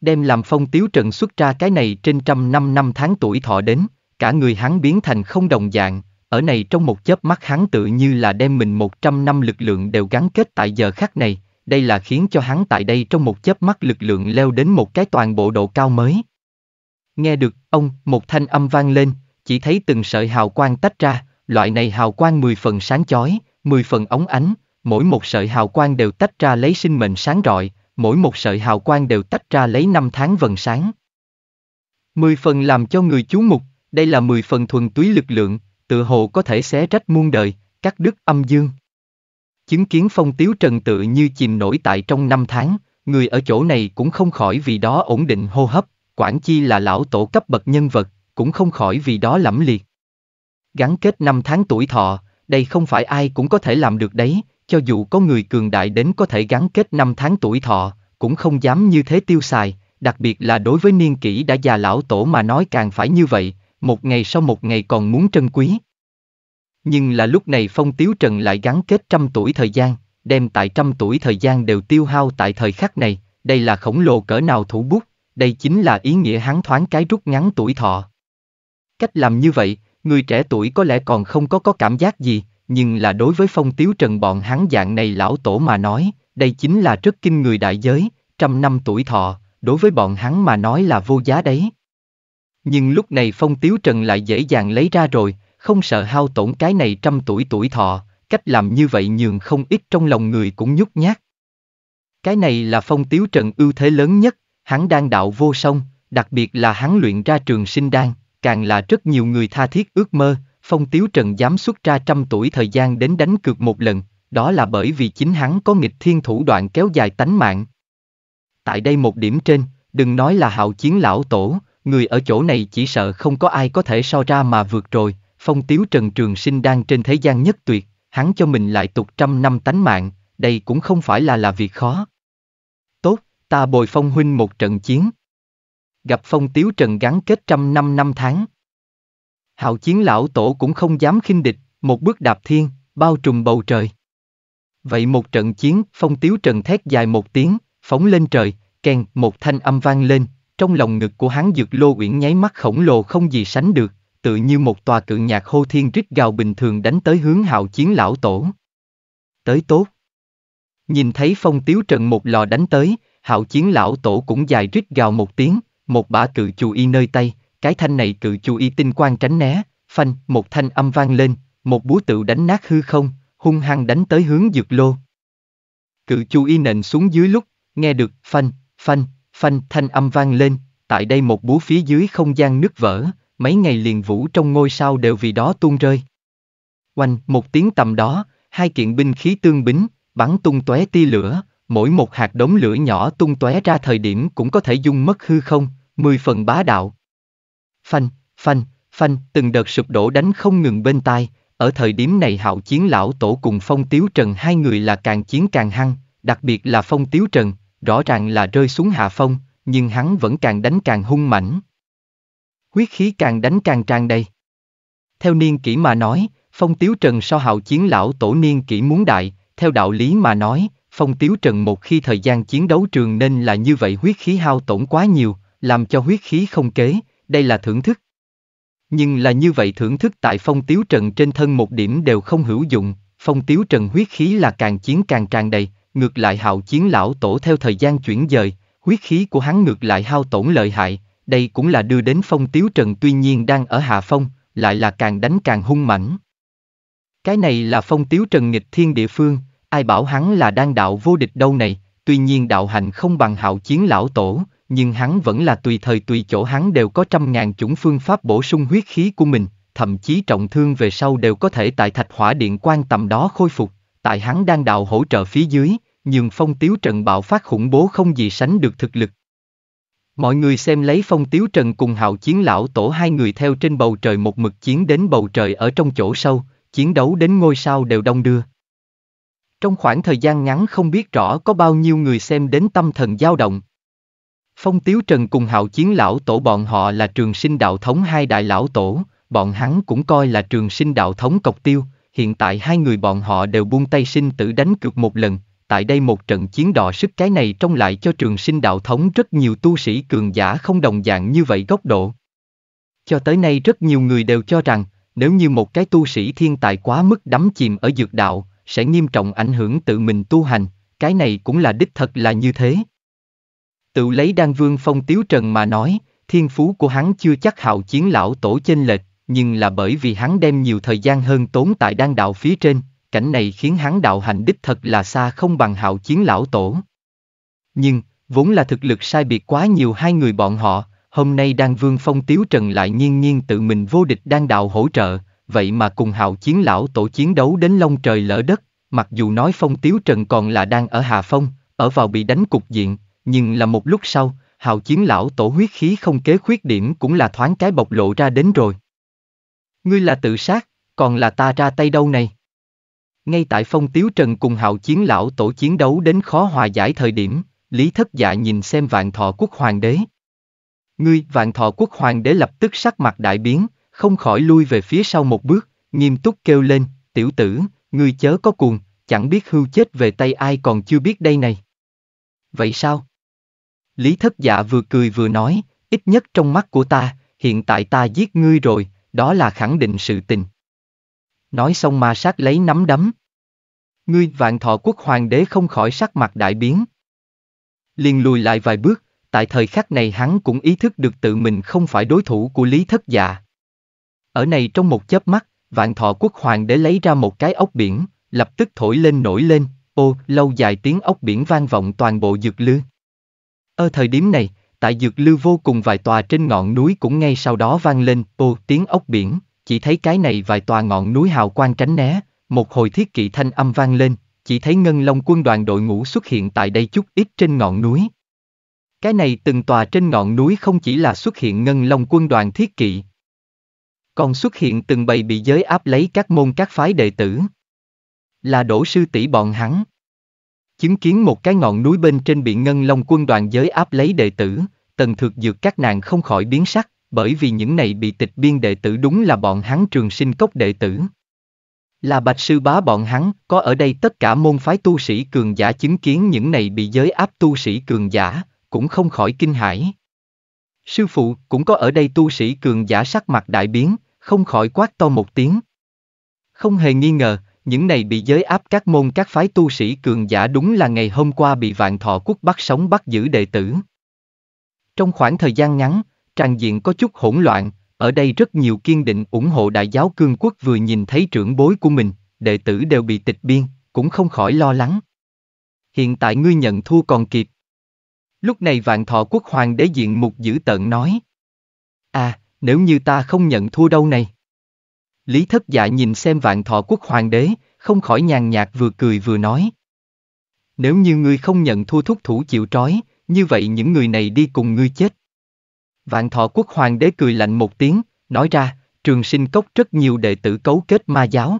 Đem làm Phong Tiếu Trần xuất ra cái này trên trăm năm năm tháng tuổi thọ đến, cả người hắn biến thành không đồng dạng, ở này trong một chớp mắt hắn tự như là đem mình một trăm năm lực lượng đều gắn kết tại giờ khắc này, đây là khiến cho hắn tại đây trong một chớp mắt lực lượng leo đến một cái toàn bộ độ cao mới. Nghe được, ông, một thanh âm vang lên, chỉ thấy từng sợi hào quang tách ra, loại này hào quang 10 phần sáng chói, 10 phần ống ánh, mỗi một sợi hào quang đều tách ra lấy sinh mệnh sáng rọi, mỗi một sợi hào quang đều tách ra lấy năm tháng vần sáng. 10 phần làm cho người chú mục, đây là 10 phần thuần túy lực lượng, tự hồ có thể xé rách muôn đời, cắt đứt âm dương. Chứng kiến phong tiếu trần tự như chìm nổi tại trong năm tháng, người ở chỗ này cũng không khỏi vì đó ổn định hô hấp, quản chi là lão tổ cấp bậc nhân vật, cũng không khỏi vì đó lẫm liệt. Gắn kết năm tháng tuổi thọ, đây không phải ai cũng có thể làm được đấy, cho dù có người cường đại đến có thể gắn kết năm tháng tuổi thọ, cũng không dám như thế tiêu xài, đặc biệt là đối với niên kỷ đã già lão tổ mà nói càng phải như vậy, một ngày sau một ngày còn muốn trân quý. Nhưng là lúc này Phong Tiếu Trần lại gắn kết trăm tuổi thời gian, đem tại trăm tuổi thời gian đều tiêu hao tại thời khắc này, đây là khổng lồ cỡ nào thủ bút, đây chính là ý nghĩa hắn thoáng cái rút ngắn tuổi thọ. Cách làm như vậy, người trẻ tuổi có lẽ còn không có có cảm giác gì, nhưng là đối với Phong Tiếu Trần bọn hắn dạng này lão tổ mà nói, đây chính là rất kinh người đại giới, trăm năm tuổi thọ, đối với bọn hắn mà nói là vô giá đấy. Nhưng lúc này Phong Tiếu Trần lại dễ dàng lấy ra rồi, không sợ hao tổn cái này trăm tuổi tuổi thọ, cách làm như vậy nhường không ít trong lòng người cũng nhút nhát. Cái này là phong tiếu trần ưu thế lớn nhất, hắn đang đạo vô song, đặc biệt là hắn luyện ra trường sinh đan, càng là rất nhiều người tha thiết ước mơ, phong tiếu trần dám xuất ra trăm tuổi thời gian đến đánh cược một lần, đó là bởi vì chính hắn có nghịch thiên thủ đoạn kéo dài tánh mạng. Tại đây một điểm trên, đừng nói là hạo chiến lão tổ, người ở chỗ này chỉ sợ không có ai có thể so ra mà vượt rồi, phong tiếu Trần Trường Sinh đang trên thế gian nhất tuyệt, hắn cho mình lại tục trăm năm tánh mạng, đây cũng không phải là là việc khó. Tốt, ta bồi phong huynh một trận chiến. Gặp phong tiếu Trần gắn kết trăm năm năm tháng. Hạo chiến lão tổ cũng không dám khinh địch, một bước đạp thiên, bao trùm bầu trời. Vậy một trận chiến, phong tiếu Trần thét dài một tiếng, phóng lên trời, kèn, một thanh âm vang lên, trong lòng ngực của hắn dược lô uyển nháy mắt khổng lồ không gì sánh được, tự như một tòa cự nhạc hô thiên rít gào bình thường đánh tới hướng hạo chiến lão tổ. Tới tốt. Nhìn thấy phong tiếu trần một lò đánh tới, hạo chiến lão tổ cũng dài rít gào một tiếng, một bả cự chù y nơi tay, cái thanh này cự chù y tinh quang tránh né, phanh, một thanh âm vang lên, một búa tự đánh nát hư không, hung hăng đánh tới hướng dược lô. Cự chu y nện xuống dưới lúc, nghe được phanh, phanh, phanh thanh âm vang lên, tại đây một búa phía dưới không gian nứt vỡ, mấy ngày liền vũ trong ngôi sao đều vì đó tuôn rơi. Oanh, một tiếng tầm đó, hai kiện binh khí tương bính, bắn tung tóe tia lửa, mỗi một hạt đống lửa nhỏ tung tóe ra thời điểm cũng có thể dung mất hư không, mười phần bá đạo. Phanh, phanh, phanh, từng đợt sụp đổ đánh không ngừng bên tai, ở thời điểm này hạo chiến lão tổ cùng phong tiếu trần hai người là càng chiến càng hăng, đặc biệt là phong tiếu trần, rõ ràng là rơi xuống hạ phong, nhưng hắn vẫn càng đánh càng hung mãnh, Quyết khí càng đánh càng tràn đầy. Theo niên kỷ mà nói, phong tiếu trần so hạo chiến lão tổ niên kỷ muốn đại, theo đạo lý mà nói, phong tiếu trần một khi thời gian chiến đấu trường nên là như vậy huyết khí hao tổn quá nhiều, làm cho huyết khí không kế, đây là thưởng thức. Nhưng là như vậy thưởng thức tại phong tiếu trần trên thân một điểm đều không hữu dụng, phong tiếu trần huyết khí là càng chiến càng tràn đầy, ngược lại hạo chiến lão tổ theo thời gian chuyển dời, huyết khí của hắn ngược lại hao tổn lợi hại, đây cũng là đưa đến phong tiếu trần tuy nhiên đang ở hạ phong, lại là càng đánh càng hung mãnh. Cái này là phong tiếu trần nghịch thiên địa phương, ai bảo hắn là đang đạo vô địch đâu này, tuy nhiên đạo hành không bằng hạo chiến lão tổ, nhưng hắn vẫn là tùy thời tùy chỗ hắn đều có trăm ngàn chủng phương pháp bổ sung huyết khí của mình, thậm chí trọng thương về sau đều có thể tại thạch hỏa điện quan tầm đó khôi phục, tại hắn đang đạo hỗ trợ phía dưới, nhưng phong tiếu Trần bạo phát khủng bố không gì sánh được thực lực, Mọi người xem lấy phong tiếu trần cùng hạo chiến lão tổ hai người theo trên bầu trời một mực chiến đến bầu trời ở trong chỗ sâu, chiến đấu đến ngôi sao đều đông đưa. Trong khoảng thời gian ngắn không biết rõ có bao nhiêu người xem đến tâm thần dao động. Phong tiếu trần cùng hạo chiến lão tổ bọn họ là trường sinh đạo thống hai đại lão tổ, bọn hắn cũng coi là trường sinh đạo thống cọc tiêu, hiện tại hai người bọn họ đều buông tay sinh tử đánh cược một lần, tại đây một trận chiến đọ sức cái này trông lại cho trường sinh đạo thống rất nhiều tu sĩ cường giả không đồng dạng như vậy góc độ. Cho tới nay rất nhiều người đều cho rằng, nếu như một cái tu sĩ thiên tài quá mức đắm chìm ở dược đạo, sẽ nghiêm trọng ảnh hưởng tự mình tu hành, cái này cũng là đích thật là như thế. Tự lấy đan vương phong tiếu trần mà nói, thiên phú của hắn chưa chắc hạo chiến lão tổ chênh lệch, nhưng là bởi vì hắn đem nhiều thời gian hơn tốn tại đan đạo phía trên, cảnh này khiến hắn đạo hành đích thật là xa không bằng hạo chiến lão tổ. Nhưng, vốn là thực lực sai biệt quá nhiều hai người bọn họ, hôm nay đang vương phong tiếu trần lại nhiên nhiên tự mình vô địch đang đạo hỗ trợ, vậy mà cùng hạo chiến lão tổ chiến đấu đến long trời lỡ đất, mặc dù nói phong tiếu trần còn là đang ở hà phong, ở vào bị đánh cục diện, nhưng là một lúc sau, hạo chiến lão tổ huyết khí không kế khuyết điểm cũng là thoáng cái bộc lộ ra đến rồi. Ngươi là tự sát, còn là ta ra tay đâu này? Ngay tại phong tiếu trần cùng hạo chiến lão tổ chiến đấu đến khó hòa giải thời điểm, Lý Thất Dạ nhìn xem vạn thọ quốc hoàng đế. Ngươi, vạn thọ quốc hoàng đế lập tức sắc mặt đại biến, không khỏi lui về phía sau một bước, nghiêm túc kêu lên, tiểu tử, ngươi chớ có cuồng, chẳng biết hưu chết về tay ai còn chưa biết đây này. Vậy sao? Lý Thất Dạ vừa cười vừa nói, ít nhất trong mắt của ta, hiện tại ta giết ngươi rồi, đó là khẳng định sự tình. Nói xong mà sát lấy nắm đấm. Ngươi vạn thọ quốc hoàng đế không khỏi sắc mặt đại biến. Liền lùi lại vài bước, tại thời khắc này hắn cũng ý thức được tự mình không phải đối thủ của Lý Thất Dạ. Ở này trong một chớp mắt, vạn thọ quốc hoàng đế lấy ra một cái ốc biển, lập tức thổi lên nổi lên, ô, lâu dài tiếng ốc biển vang vọng toàn bộ dược lư. Ở thời điểm này, tại dược lư vô cùng vài tòa trên ngọn núi cũng ngay sau đó vang lên, ô, tiếng ốc biển chỉ thấy cái này vài tòa ngọn núi hào quang tránh né, một hồi thiết kỵ thanh âm vang lên, chỉ thấy ngân long quân đoàn đội ngũ xuất hiện tại đây chút ít trên ngọn núi. Cái này từng tòa trên ngọn núi không chỉ là xuất hiện ngân long quân đoàn thiết kỵ, còn xuất hiện từng bầy bị giới áp lấy các môn các phái đệ tử. Là đổ sư tỷ bọn hắn. Chứng kiến một cái ngọn núi bên trên bị ngân long quân đoàn giới áp lấy đệ tử, tần thực dược các nàng không khỏi biến sắc bởi vì những này bị tịch biên đệ tử đúng là bọn hắn trường sinh cốc đệ tử. Là bạch sư bá bọn hắn, có ở đây tất cả môn phái tu sĩ cường giả chứng kiến những này bị giới áp tu sĩ cường giả, cũng không khỏi kinh hãi. Sư phụ, cũng có ở đây tu sĩ cường giả sắc mặt đại biến, không khỏi quát to một tiếng. Không hề nghi ngờ, những này bị giới áp các môn các phái tu sĩ cường giả đúng là ngày hôm qua bị vạn thọ quốc bắt sống bắt giữ đệ tử. Trong khoảng thời gian ngắn, Trang diện có chút hỗn loạn, ở đây rất nhiều kiên định ủng hộ đại giáo cương quốc vừa nhìn thấy trưởng bối của mình, đệ tử đều bị tịch biên, cũng không khỏi lo lắng. Hiện tại ngươi nhận thua còn kịp. Lúc này vạn thọ quốc hoàng đế diện mục dữ tận nói. À, nếu như ta không nhận thua đâu này. Lý thất dạ nhìn xem vạn thọ quốc hoàng đế, không khỏi nhàn nhạt vừa cười vừa nói. Nếu như ngươi không nhận thua thúc thủ chịu trói, như vậy những người này đi cùng ngươi chết. Vạn thọ quốc hoàng đế cười lạnh một tiếng, nói ra, trường sinh cốc rất nhiều đệ tử cấu kết ma giáo.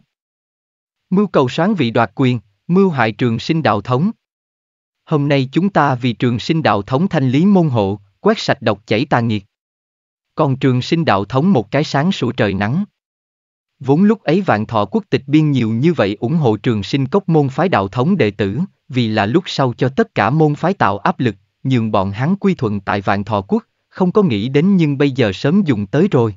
Mưu cầu sáng vị đoạt quyền, mưu hại trường sinh đạo thống. Hôm nay chúng ta vì trường sinh đạo thống thanh lý môn hộ, quét sạch độc chảy tà nghiệt. Còn trường sinh đạo thống một cái sáng sủa trời nắng. Vốn lúc ấy vạn thọ quốc tịch biên nhiều như vậy ủng hộ trường sinh cốc môn phái đạo thống đệ tử, vì là lúc sau cho tất cả môn phái tạo áp lực, nhường bọn hắn quy thuận tại vạn thọ quốc, không có nghĩ đến nhưng bây giờ sớm dùng tới rồi.